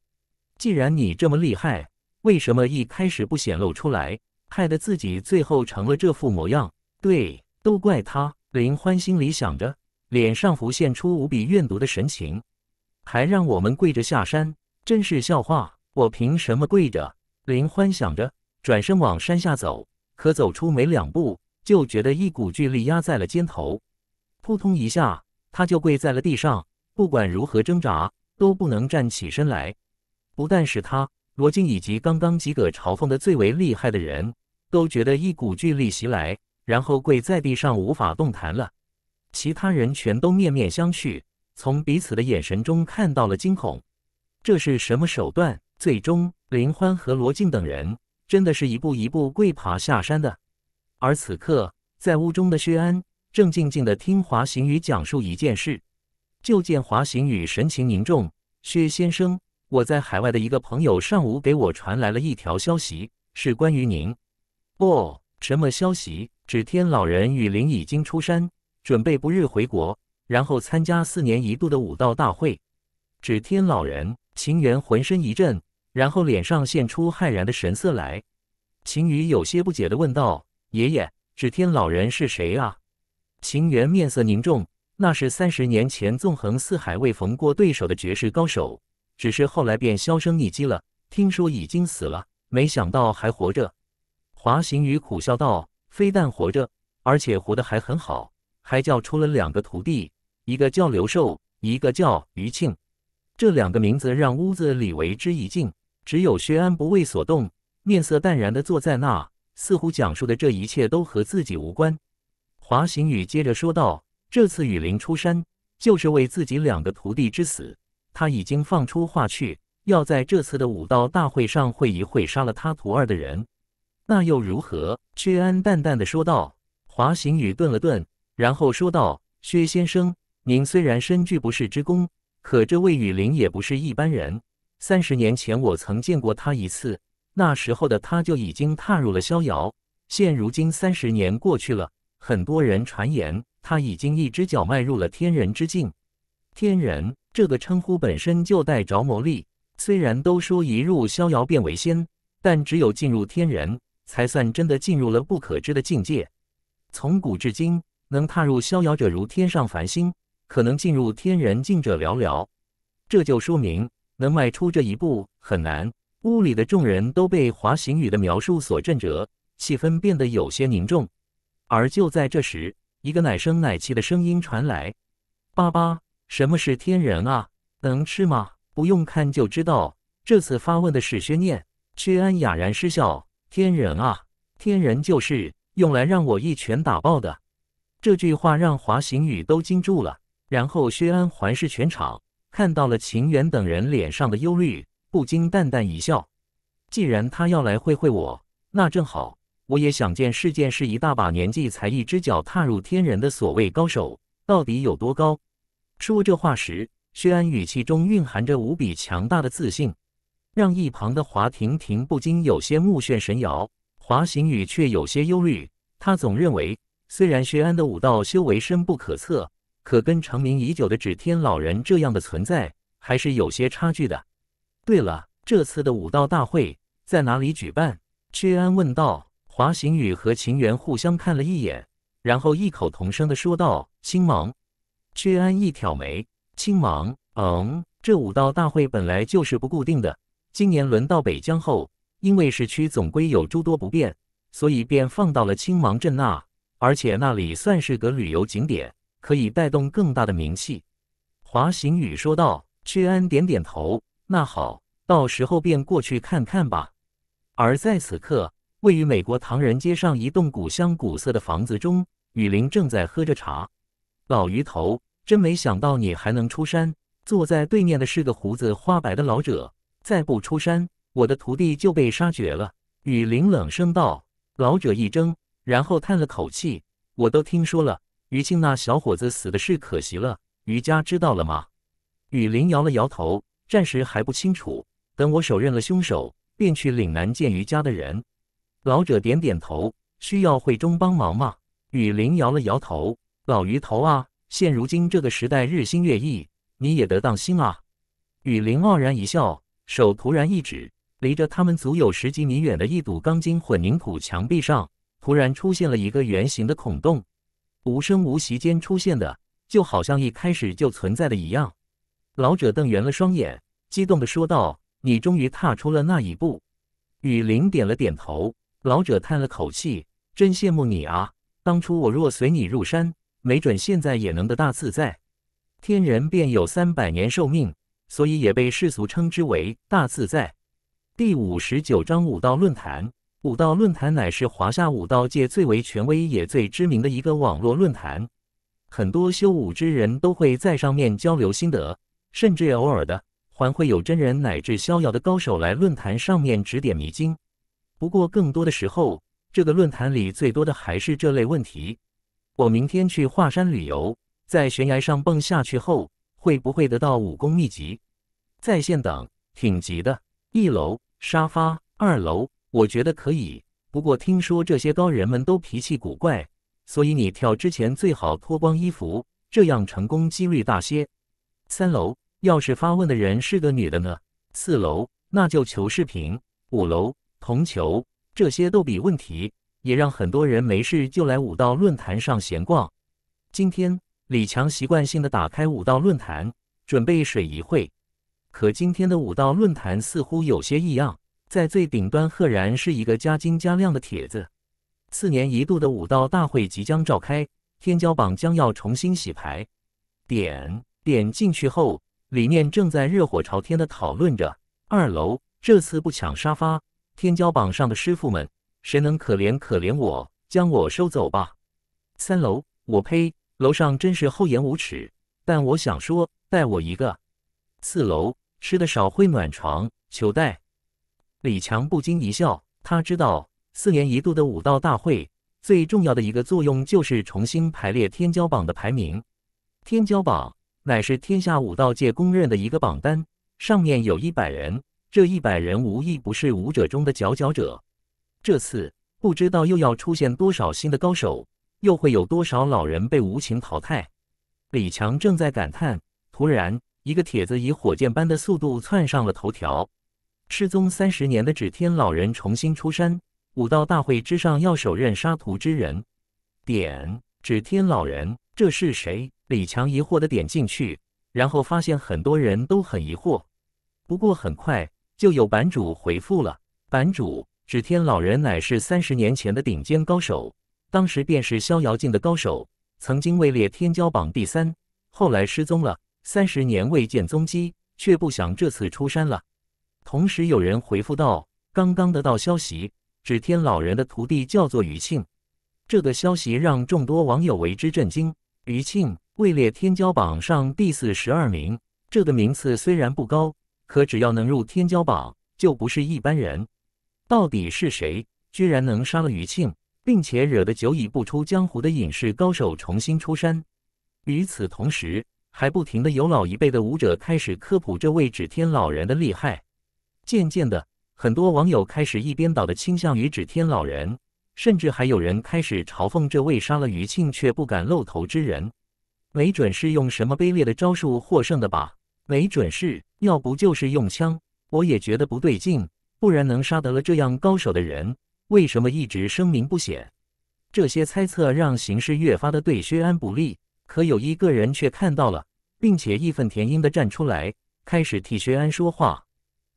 既然你这么厉害，为什么一开始不显露出来，害得自己最后成了这副模样？对，都怪他！林欢心里想着，脸上浮现出无比怨毒的神情，还让我们跪着下山，真是笑话！我凭什么跪着？林欢想着，转身往山下走。可走出没两步，就觉得一股巨力压在了肩头，扑通一下，他就跪在了地上。不管如何挣扎，都不能站起身来。不但是他，罗晋以及刚刚几个嘲讽的最为厉害的人，都觉得一股巨力袭来，然后跪在地上无法动弹了。其他人全都面面相觑，从彼此的眼神中看到了惊恐。这是什么手段？最终，林欢和罗晋等人。真的是一步一步跪爬下山的。而此刻，在屋中的薛安正静静的听华行宇讲述一件事。就见华行宇神情凝重：“薛先生，我在海外的一个朋友上午给我传来了一条消息，是关于您。”“哦，什么消息？”“指天老人雨林已经出山，准备不日回国，然后参加四年一度的武道大会。”指天老人，秦元浑身一震。然后脸上现出骇然的神色来，秦宇有些不解地问道：“爷爷，指天老人是谁啊？”秦源面色凝重：“那是三十年前纵横四海未逢过对手的绝世高手，只是后来便销声匿迹了。听说已经死了，没想到还活着。”华行宇苦笑道：“非但活着，而且活得还很好，还叫出了两个徒弟，一个叫刘寿，一个叫于庆。这两个名字让屋子里为之一静。”只有薛安不为所动，面色淡然的坐在那，似乎讲述的这一切都和自己无关。华行宇接着说道：“这次雨林出山，就是为自己两个徒弟之死，他已经放出话去，要在这次的武道大会上会一会杀了他徒儿的人。”那又如何？薛安淡淡的说道。华行宇顿了顿，然后说道：“薛先生，您虽然身具不世之功，可这位雨林也不是一般人。”三十年前，我曾见过他一次。那时候的他就已经踏入了逍遥。现如今，三十年过去了，很多人传言他已经一只脚迈入了天人之境。天人这个称呼本身就带着魔力。虽然都说一入逍遥便为仙，但只有进入天人，才算真的进入了不可知的境界。从古至今，能踏入逍遥者如天上繁星，可能进入天人境者寥寥。这就说明。能迈出这一步很难。屋里的众人都被华行宇的描述所震折，气氛变得有些凝重。而就在这时，一个奶声奶气的声音传来：“爸爸，什么是天人啊？能吃吗？不用看就知道。”这次发问的是薛念。薛安哑然失笑：“天人啊，天人就是用来让我一拳打爆的。”这句话让华行宇都惊住了。然后薛安环视全场。看到了秦元等人脸上的忧虑，不禁淡淡一笑。既然他要来会会我，那正好，我也想见世剑是一大把年纪才一只脚踏入天人的所谓高手到底有多高。说这话时，薛安语气中蕴含着无比强大的自信，让一旁的华婷婷不禁有些目眩神摇。华行宇却有些忧虑，他总认为，虽然薛安的武道修为深不可测。可跟成名已久的指天老人这样的存在还是有些差距的。对了，这次的武道大会在哪里举办？薛安问道。华行宇和秦源互相看了一眼，然后异口同声地说道：“青芒。”薛安一挑眉：“青芒？嗯，这武道大会本来就是不固定的。今年轮到北疆后，因为市区总归有诸多不便，所以便放到了青芒镇那。而且那里算是个旅游景点。”可以带动更大的名气，华行宇说道。屈安点点头，那好，到时候便过去看看吧。而在此刻，位于美国唐人街上一栋古香古色的房子中，雨林正在喝着茶。老鱼头，真没想到你还能出山。坐在对面的是个胡子花白的老者。再不出山，我的徒弟就被杀绝了。雨林冷声道。老者一怔，然后叹了口气：“我都听说了。”于庆那小伙子死的是可惜了，于家知道了吗？雨林摇了摇头，暂时还不清楚。等我手刃了凶手，便去岭南见于家的人。老者点点头，需要慧中帮忙吗？雨林摇了摇头。老于头啊，现如今这个时代日新月异，你也得当心啊。雨林傲然一笑，手突然一指，离着他们足有十几米远的一堵钢筋混凝土墙壁上，突然出现了一个圆形的孔洞。无声无息间出现的，就好像一开始就存在的一样。老者瞪圆了双眼，激动的说道：“你终于踏出了那一步。”雨林点了点头。老者叹了口气：“真羡慕你啊！当初我若随你入山，没准现在也能得大自在。天人便有三百年寿命，所以也被世俗称之为大自在。”第五十九章武道论坛。武道论坛乃是华夏武道界最为权威也最知名的一个网络论坛，很多修武之人都会在上面交流心得，甚至偶尔的还会有真人乃至逍遥的高手来论坛上面指点迷津。不过更多的时候，这个论坛里最多的还是这类问题：我明天去华山旅游，在悬崖上蹦下去后会不会得到武功秘籍？在线等，挺急的。一楼沙发，二楼。我觉得可以，不过听说这些高人们都脾气古怪，所以你跳之前最好脱光衣服，这样成功几率大些。三楼，要是发问的人是个女的呢？四楼，那就求视频。五楼，同求。这些逗比问题也让很多人没事就来武道论坛上闲逛。今天，李强习惯性的打开武道论坛，准备水一会，可今天的武道论坛似乎有些异样。在最顶端赫然是一个加精加亮的帖子。次年一度的武道大会即将召开，天骄榜将要重新洗牌。点点进去后，里面正在热火朝天的讨论着。二楼，这次不抢沙发，天骄榜上的师傅们，谁能可怜可怜我，将我收走吧？三楼，我呸，楼上真是厚颜无耻。但我想说，带我一个。四楼，吃的少会暖床，求带。李强不禁一笑，他知道四年一度的武道大会最重要的一个作用就是重新排列天骄榜的排名。天骄榜乃是天下武道界公认的一个榜单，上面有一百人，这一百人无一不是武者中的佼佼者。这次不知道又要出现多少新的高手，又会有多少老人被无情淘汰。李强正在感叹，突然一个帖子以火箭般的速度窜上了头条。失踪三十年的指天老人重新出山，武道大会之上要手刃杀徒之人。点指天老人，这是谁？李强疑惑的点进去，然后发现很多人都很疑惑。不过很快就有版主回复了：版主，指天老人乃是三十年前的顶尖高手，当时便是逍遥境的高手，曾经位列天骄榜第三，后来失踪了，三十年未见踪迹，却不想这次出山了。同时，有人回复道：“刚刚得到消息，指天老人的徒弟叫做余庆。”这个消息让众多网友为之震惊。余庆位列天骄榜上第四十二名，这个名次虽然不高，可只要能入天骄榜，就不是一般人。到底是谁，居然能杀了余庆，并且惹得久已不出江湖的隐士高手重新出山？与此同时，还不停的有老一辈的武者开始科普这位指天老人的厉害。渐渐的，很多网友开始一边倒的倾向于指天老人，甚至还有人开始嘲讽这位杀了余庆却不敢露头之人。没准是用什么卑劣的招数获胜的吧？没准是，要不就是用枪。我也觉得不对劲，不然能杀得了这样高手的人，为什么一直声名不显？这些猜测让形势越发的对薛安不利。可有一个人却看到了，并且义愤填膺的站出来，开始替薛安说话。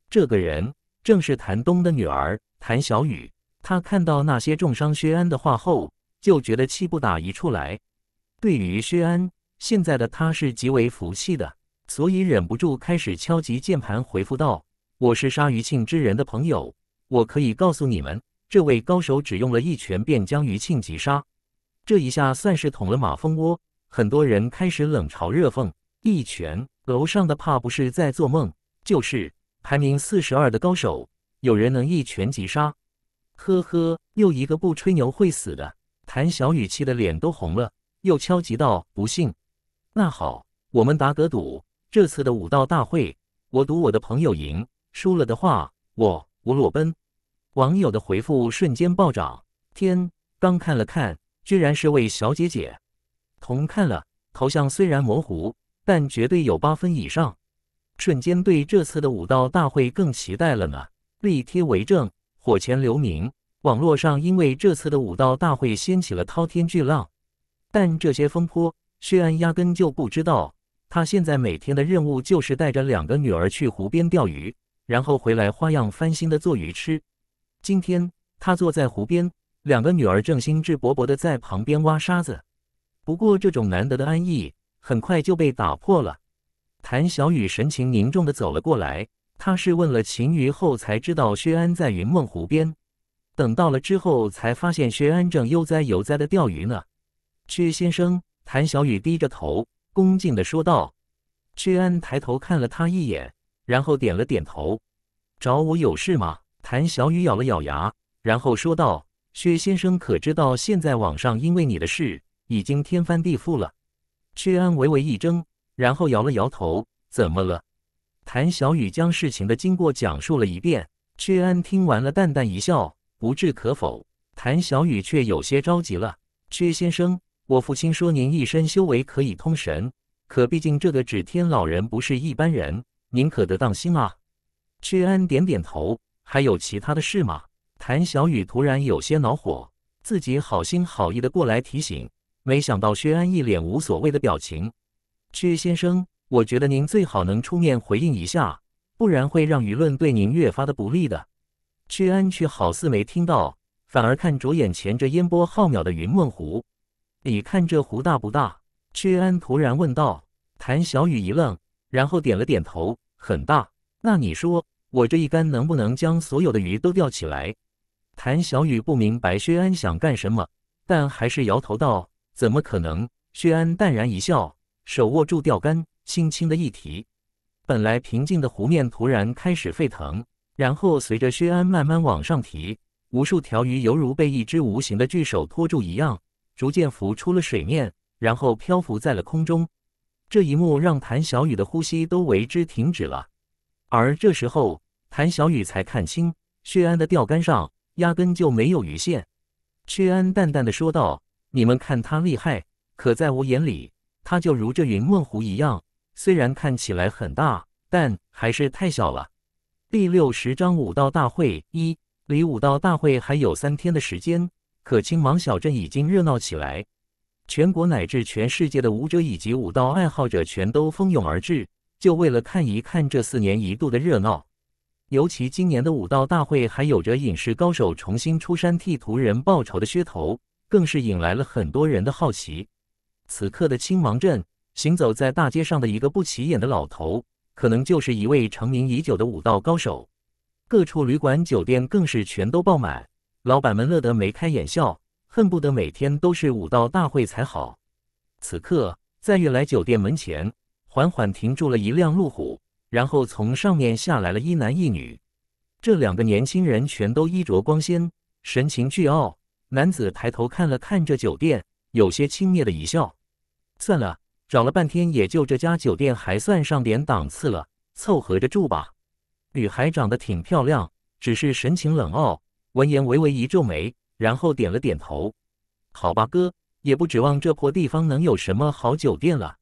这个人正是谭东的女儿谭小雨。她看到那些重伤薛安的话后，就觉得气不打一处来。对于薛安，现在的她是极为服气的，所以忍不住开始敲击键盘回复道：“我是杀余庆之人的朋友，我可以告诉你们，这位高手只用了一拳便将余庆击杀。这一下算是捅了马蜂窝，很多人开始冷嘲热讽。一拳，楼上的怕不是在做梦，就是。”排名四十二的高手，有人能一拳击杀？呵呵，又一个不吹牛会死的。谭小雨气得脸都红了，又敲击道：“不信。”那好，我们打个赌，这次的武道大会，我赌我的朋友赢，输了的话，我我裸奔。网友的回复瞬间暴涨。天，刚看了看，居然是位小姐姐。同看了头像，虽然模糊，但绝对有八分以上。瞬间对这次的武道大会更期待了呢。力帖为证，火前留名。网络上因为这次的武道大会掀起了滔天巨浪，但这些风波，薛安压根就不知道。他现在每天的任务就是带着两个女儿去湖边钓鱼，然后回来花样翻新的做鱼吃。今天他坐在湖边，两个女儿正兴致勃勃地在旁边挖沙子。不过这种难得的安逸，很快就被打破了。谭小雨神情凝重的走了过来，他是问了秦瑜后才知道薛安在云梦湖边，等到了之后才发现薛安正悠哉悠哉的钓鱼呢。薛先生，谭小雨低着头恭敬的说道。薛安抬头看了他一眼，然后点了点头。找我有事吗？谭小雨咬了咬牙，然后说道：“薛先生可知道现在网上因为你的事已经天翻地覆了？”薛安微微一怔。然后摇了摇头，怎么了？谭小雨将事情的经过讲述了一遍。薛安听完了，淡淡一笑，不置可否。谭小雨却有些着急了：“薛先生，我父亲说您一身修为可以通神，可毕竟这个指天老人不是一般人，您可得当心啊！”薛安点点头：“还有其他的事吗？”谭小雨突然有些恼火，自己好心好意的过来提醒，没想到薛安一脸无所谓的表情。薛先生，我觉得您最好能出面回应一下，不然会让舆论对您越发的不利的。薛安却好似没听到，反而看着眼前这烟波浩渺的云梦湖，你看这湖大不大？薛安突然问道。谭小雨一愣，然后点了点头，很大。那你说我这一竿能不能将所有的鱼都钓起来？谭小雨不明白薛安想干什么，但还是摇头道：“怎么可能？”薛安淡然一笑。手握住钓竿，轻轻的一提，本来平静的湖面突然开始沸腾。然后随着薛安慢慢往上提，无数条鱼犹如被一只无形的巨手托住一样，逐渐浮出了水面，然后漂浮在了空中。这一幕让谭小雨的呼吸都为之停止了。而这时候，谭小雨才看清薛安的钓竿上压根就没有鱼线。薛安淡淡的说道：“你们看他厉害，可在我眼里……”它就如这云梦湖一样，虽然看起来很大，但还是太小了。第六十章武道大会一离武道大会还有三天的时间，可青芒小镇已经热闹起来。全国乃至全世界的武者以及武道爱好者全都蜂拥而至，就为了看一看这四年一度的热闹。尤其今年的武道大会还有着隐视高手重新出山替徒人报仇的噱头，更是引来了很多人的好奇。此刻的青芒镇，行走在大街上的一个不起眼的老头，可能就是一位成名已久的武道高手。各处旅馆酒店更是全都爆满，老板们乐得眉开眼笑，恨不得每天都是武道大会才好。此刻，在悦来酒店门前，缓缓停住了一辆路虎，然后从上面下来了一男一女。这两个年轻人全都衣着光鲜，神情倨傲。男子抬头看了看这酒店，有些轻蔑的一笑。算了，找了半天，也就这家酒店还算上点档次了，凑合着住吧。女孩长得挺漂亮，只是神情冷傲。闻言，微微一皱眉，然后点了点头。好吧，哥，也不指望这破地方能有什么好酒店了。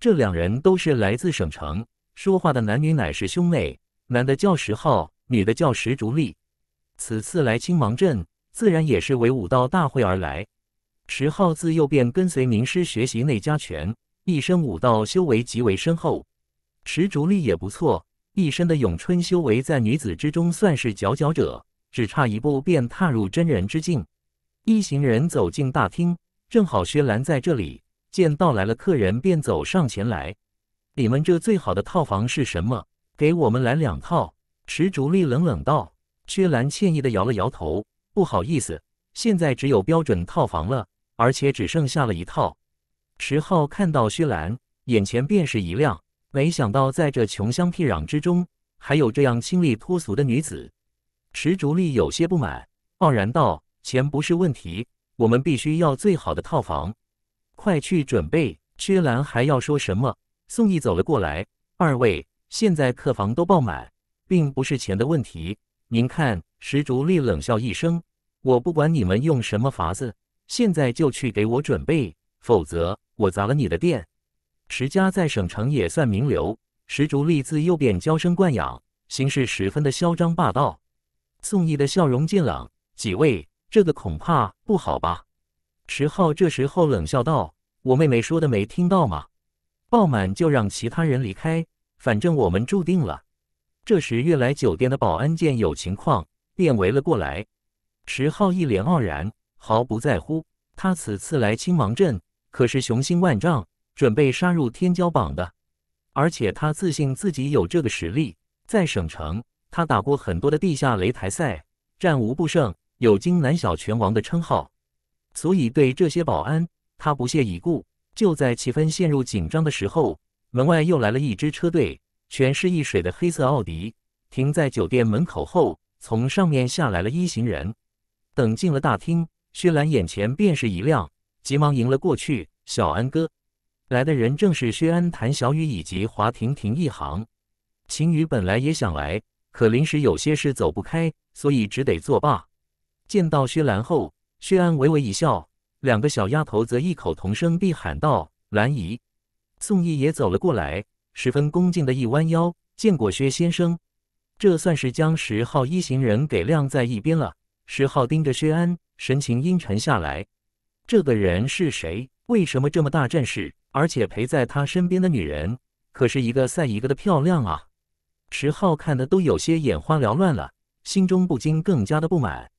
这两人都是来自省城，说话的男女乃是兄妹，男的叫石浩，女的叫石竹丽。此次来青芒镇，自然也是为武道大会而来。池浩自幼便跟随名师学习内家拳，一身武道修为极为深厚。池竹丽也不错，一身的咏春修为在女子之中算是佼佼者，只差一步便踏入真人之境。一行人走进大厅，正好薛兰在这里，见到来了客人，便走上前来：“你们这最好的套房是什么？给我们来两套。”池竹丽冷冷道。薛兰歉意的摇了摇头：“不好意思，现在只有标准套房了。”而且只剩下了一套。石浩看到薛兰，眼前便是一亮。没想到在这穷乡僻壤之中，还有这样清丽脱俗的女子。石竹丽有些不满，傲然道：“钱不是问题，我们必须要最好的套房。快去准备。”薛兰还要说什么，宋毅走了过来：“二位，现在客房都爆满，并不是钱的问题。”您看，石竹丽冷笑一声：“我不管你们用什么法子。”现在就去给我准备，否则我砸了你的店。石家在省城也算名流，石竹立自幼便娇生惯养，行事十分的嚣张霸道。宋义的笑容渐冷：“几位，这个恐怕不好吧？石浩这时候冷笑道：“我妹妹说的没听到吗？爆满就让其他人离开，反正我们注定了。”这时，悦来酒店的保安见有情况，便围了过来。石浩一脸傲然。毫不在乎，他此次来青芒镇可是雄心万丈，准备杀入天骄榜的。而且他自信自己有这个实力，在省城他打过很多的地下擂台赛，战无不胜，有“金南小拳王”的称号。所以对这些保安，他不屑一顾。就在气氛陷入紧张的时候，门外又来了一支车队，全是一水的黑色奥迪，停在酒店门口后，从上面下来了一行人。等进了大厅。薛兰眼前便是一亮，急忙迎了过去。小安哥，来的人正是薛安、谭小雨以及华婷婷一行。秦宇本来也想来，可临时有些事走不开，所以只得作罢。见到薛兰后，薛安微微一笑，两个小丫头则异口同声地喊道：“兰姨。”宋义也走了过来，十分恭敬地一弯腰，见过薛先生。这算是将十号一行人给晾在一边了。十号盯着薛安。神情阴沉下来，这个人是谁？为什么这么大阵势？而且陪在他身边的女人可是一个赛一个的漂亮啊！石浩看的都有些眼花缭乱了，心中不禁更加的不满。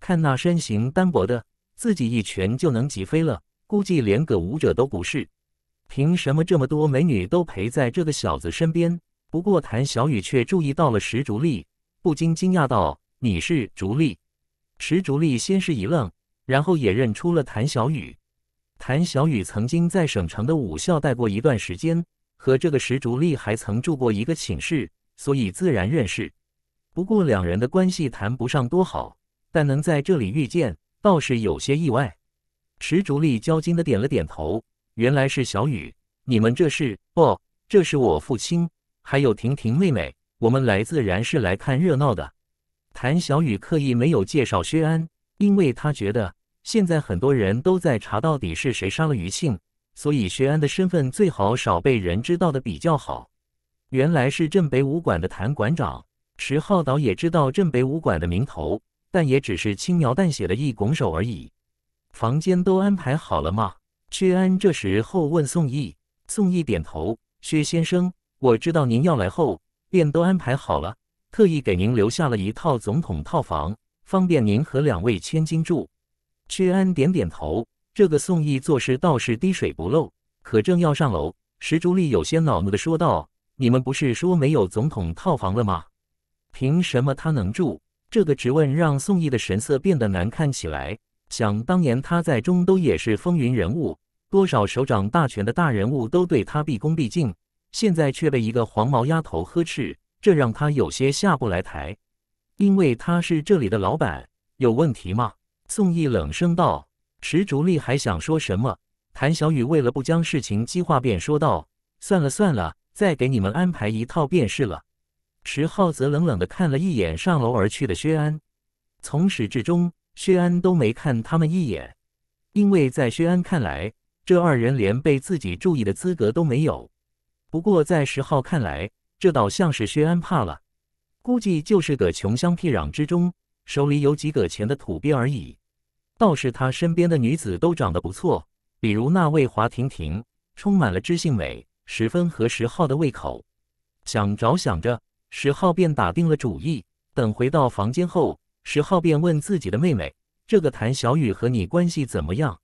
看那身形单薄的，自己一拳就能击飞了，估计连个舞者都不是。凭什么这么多美女都陪在这个小子身边？不过谭小雨却注意到了石竹立，不禁惊讶道：“你是竹立？”石竹丽先是一愣，然后也认出了谭小雨。谭小雨曾经在省城的武校待过一段时间，和这个石竹丽还曾住过一个寝室，所以自然认识。不过两人的关系谈不上多好，但能在这里遇见，倒是有些意外。石竹丽焦急的点了点头：“原来是小雨，你们这是……不，这是我父亲，还有婷婷妹妹。我们来自然是来看热闹的。”谭小雨刻意没有介绍薛安，因为他觉得现在很多人都在查，到底是谁杀了余庆，所以薛安的身份最好少被人知道的比较好。原来是镇北武馆的谭馆长，石浩导也知道镇北武馆的名头，但也只是轻描淡写的一拱手而已。房间都安排好了吗？薛安这时候问宋义，宋义点头。薛先生，我知道您要来后，便都安排好了。特意给您留下了一套总统套房，方便您和两位千金住。屈安点点头，这个宋义做事倒是滴水不漏。可正要上楼，石竹丽有些恼怒地说道：“你们不是说没有总统套房了吗？凭什么他能住？”这个质问让宋义的神色变得难看起来。想当年他在中都也是风云人物，多少手掌大权的大人物都对他毕恭毕敬，现在却被一个黄毛丫头呵斥。这让他有些下不来台，因为他是这里的老板，有问题吗？宋义冷声道。石竹立还想说什么，谭小雨为了不将事情激化，便说道：“算了算了，再给你们安排一套便是了。”石浩则冷冷的看了一眼上楼而去的薛安，从始至终，薛安都没看他们一眼，因为在薛安看来，这二人连被自己注意的资格都没有。不过在石浩看来，这倒像是薛安怕了，估计就是个穷乡僻壤之中手里有几个钱的土鳖而已。倒是他身边的女子都长得不错，比如那位华婷婷，充满了知性美，十分合石浩的胃口。想着想着，石浩便打定了主意。等回到房间后，石浩便问自己的妹妹：“这个谭小雨和你关系怎么样？”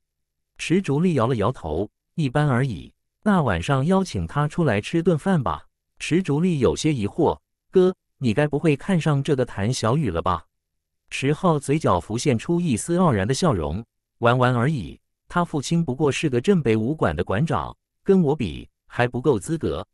石竹丽摇了摇头：“一般而已。”那晚上邀请她出来吃顿饭吧。石竹立有些疑惑：“哥，你该不会看上这个谭小雨了吧？”石浩嘴角浮现出一丝傲然的笑容：“玩玩而已，他父亲不过是个镇北武馆的馆长，跟我比还不够资格。”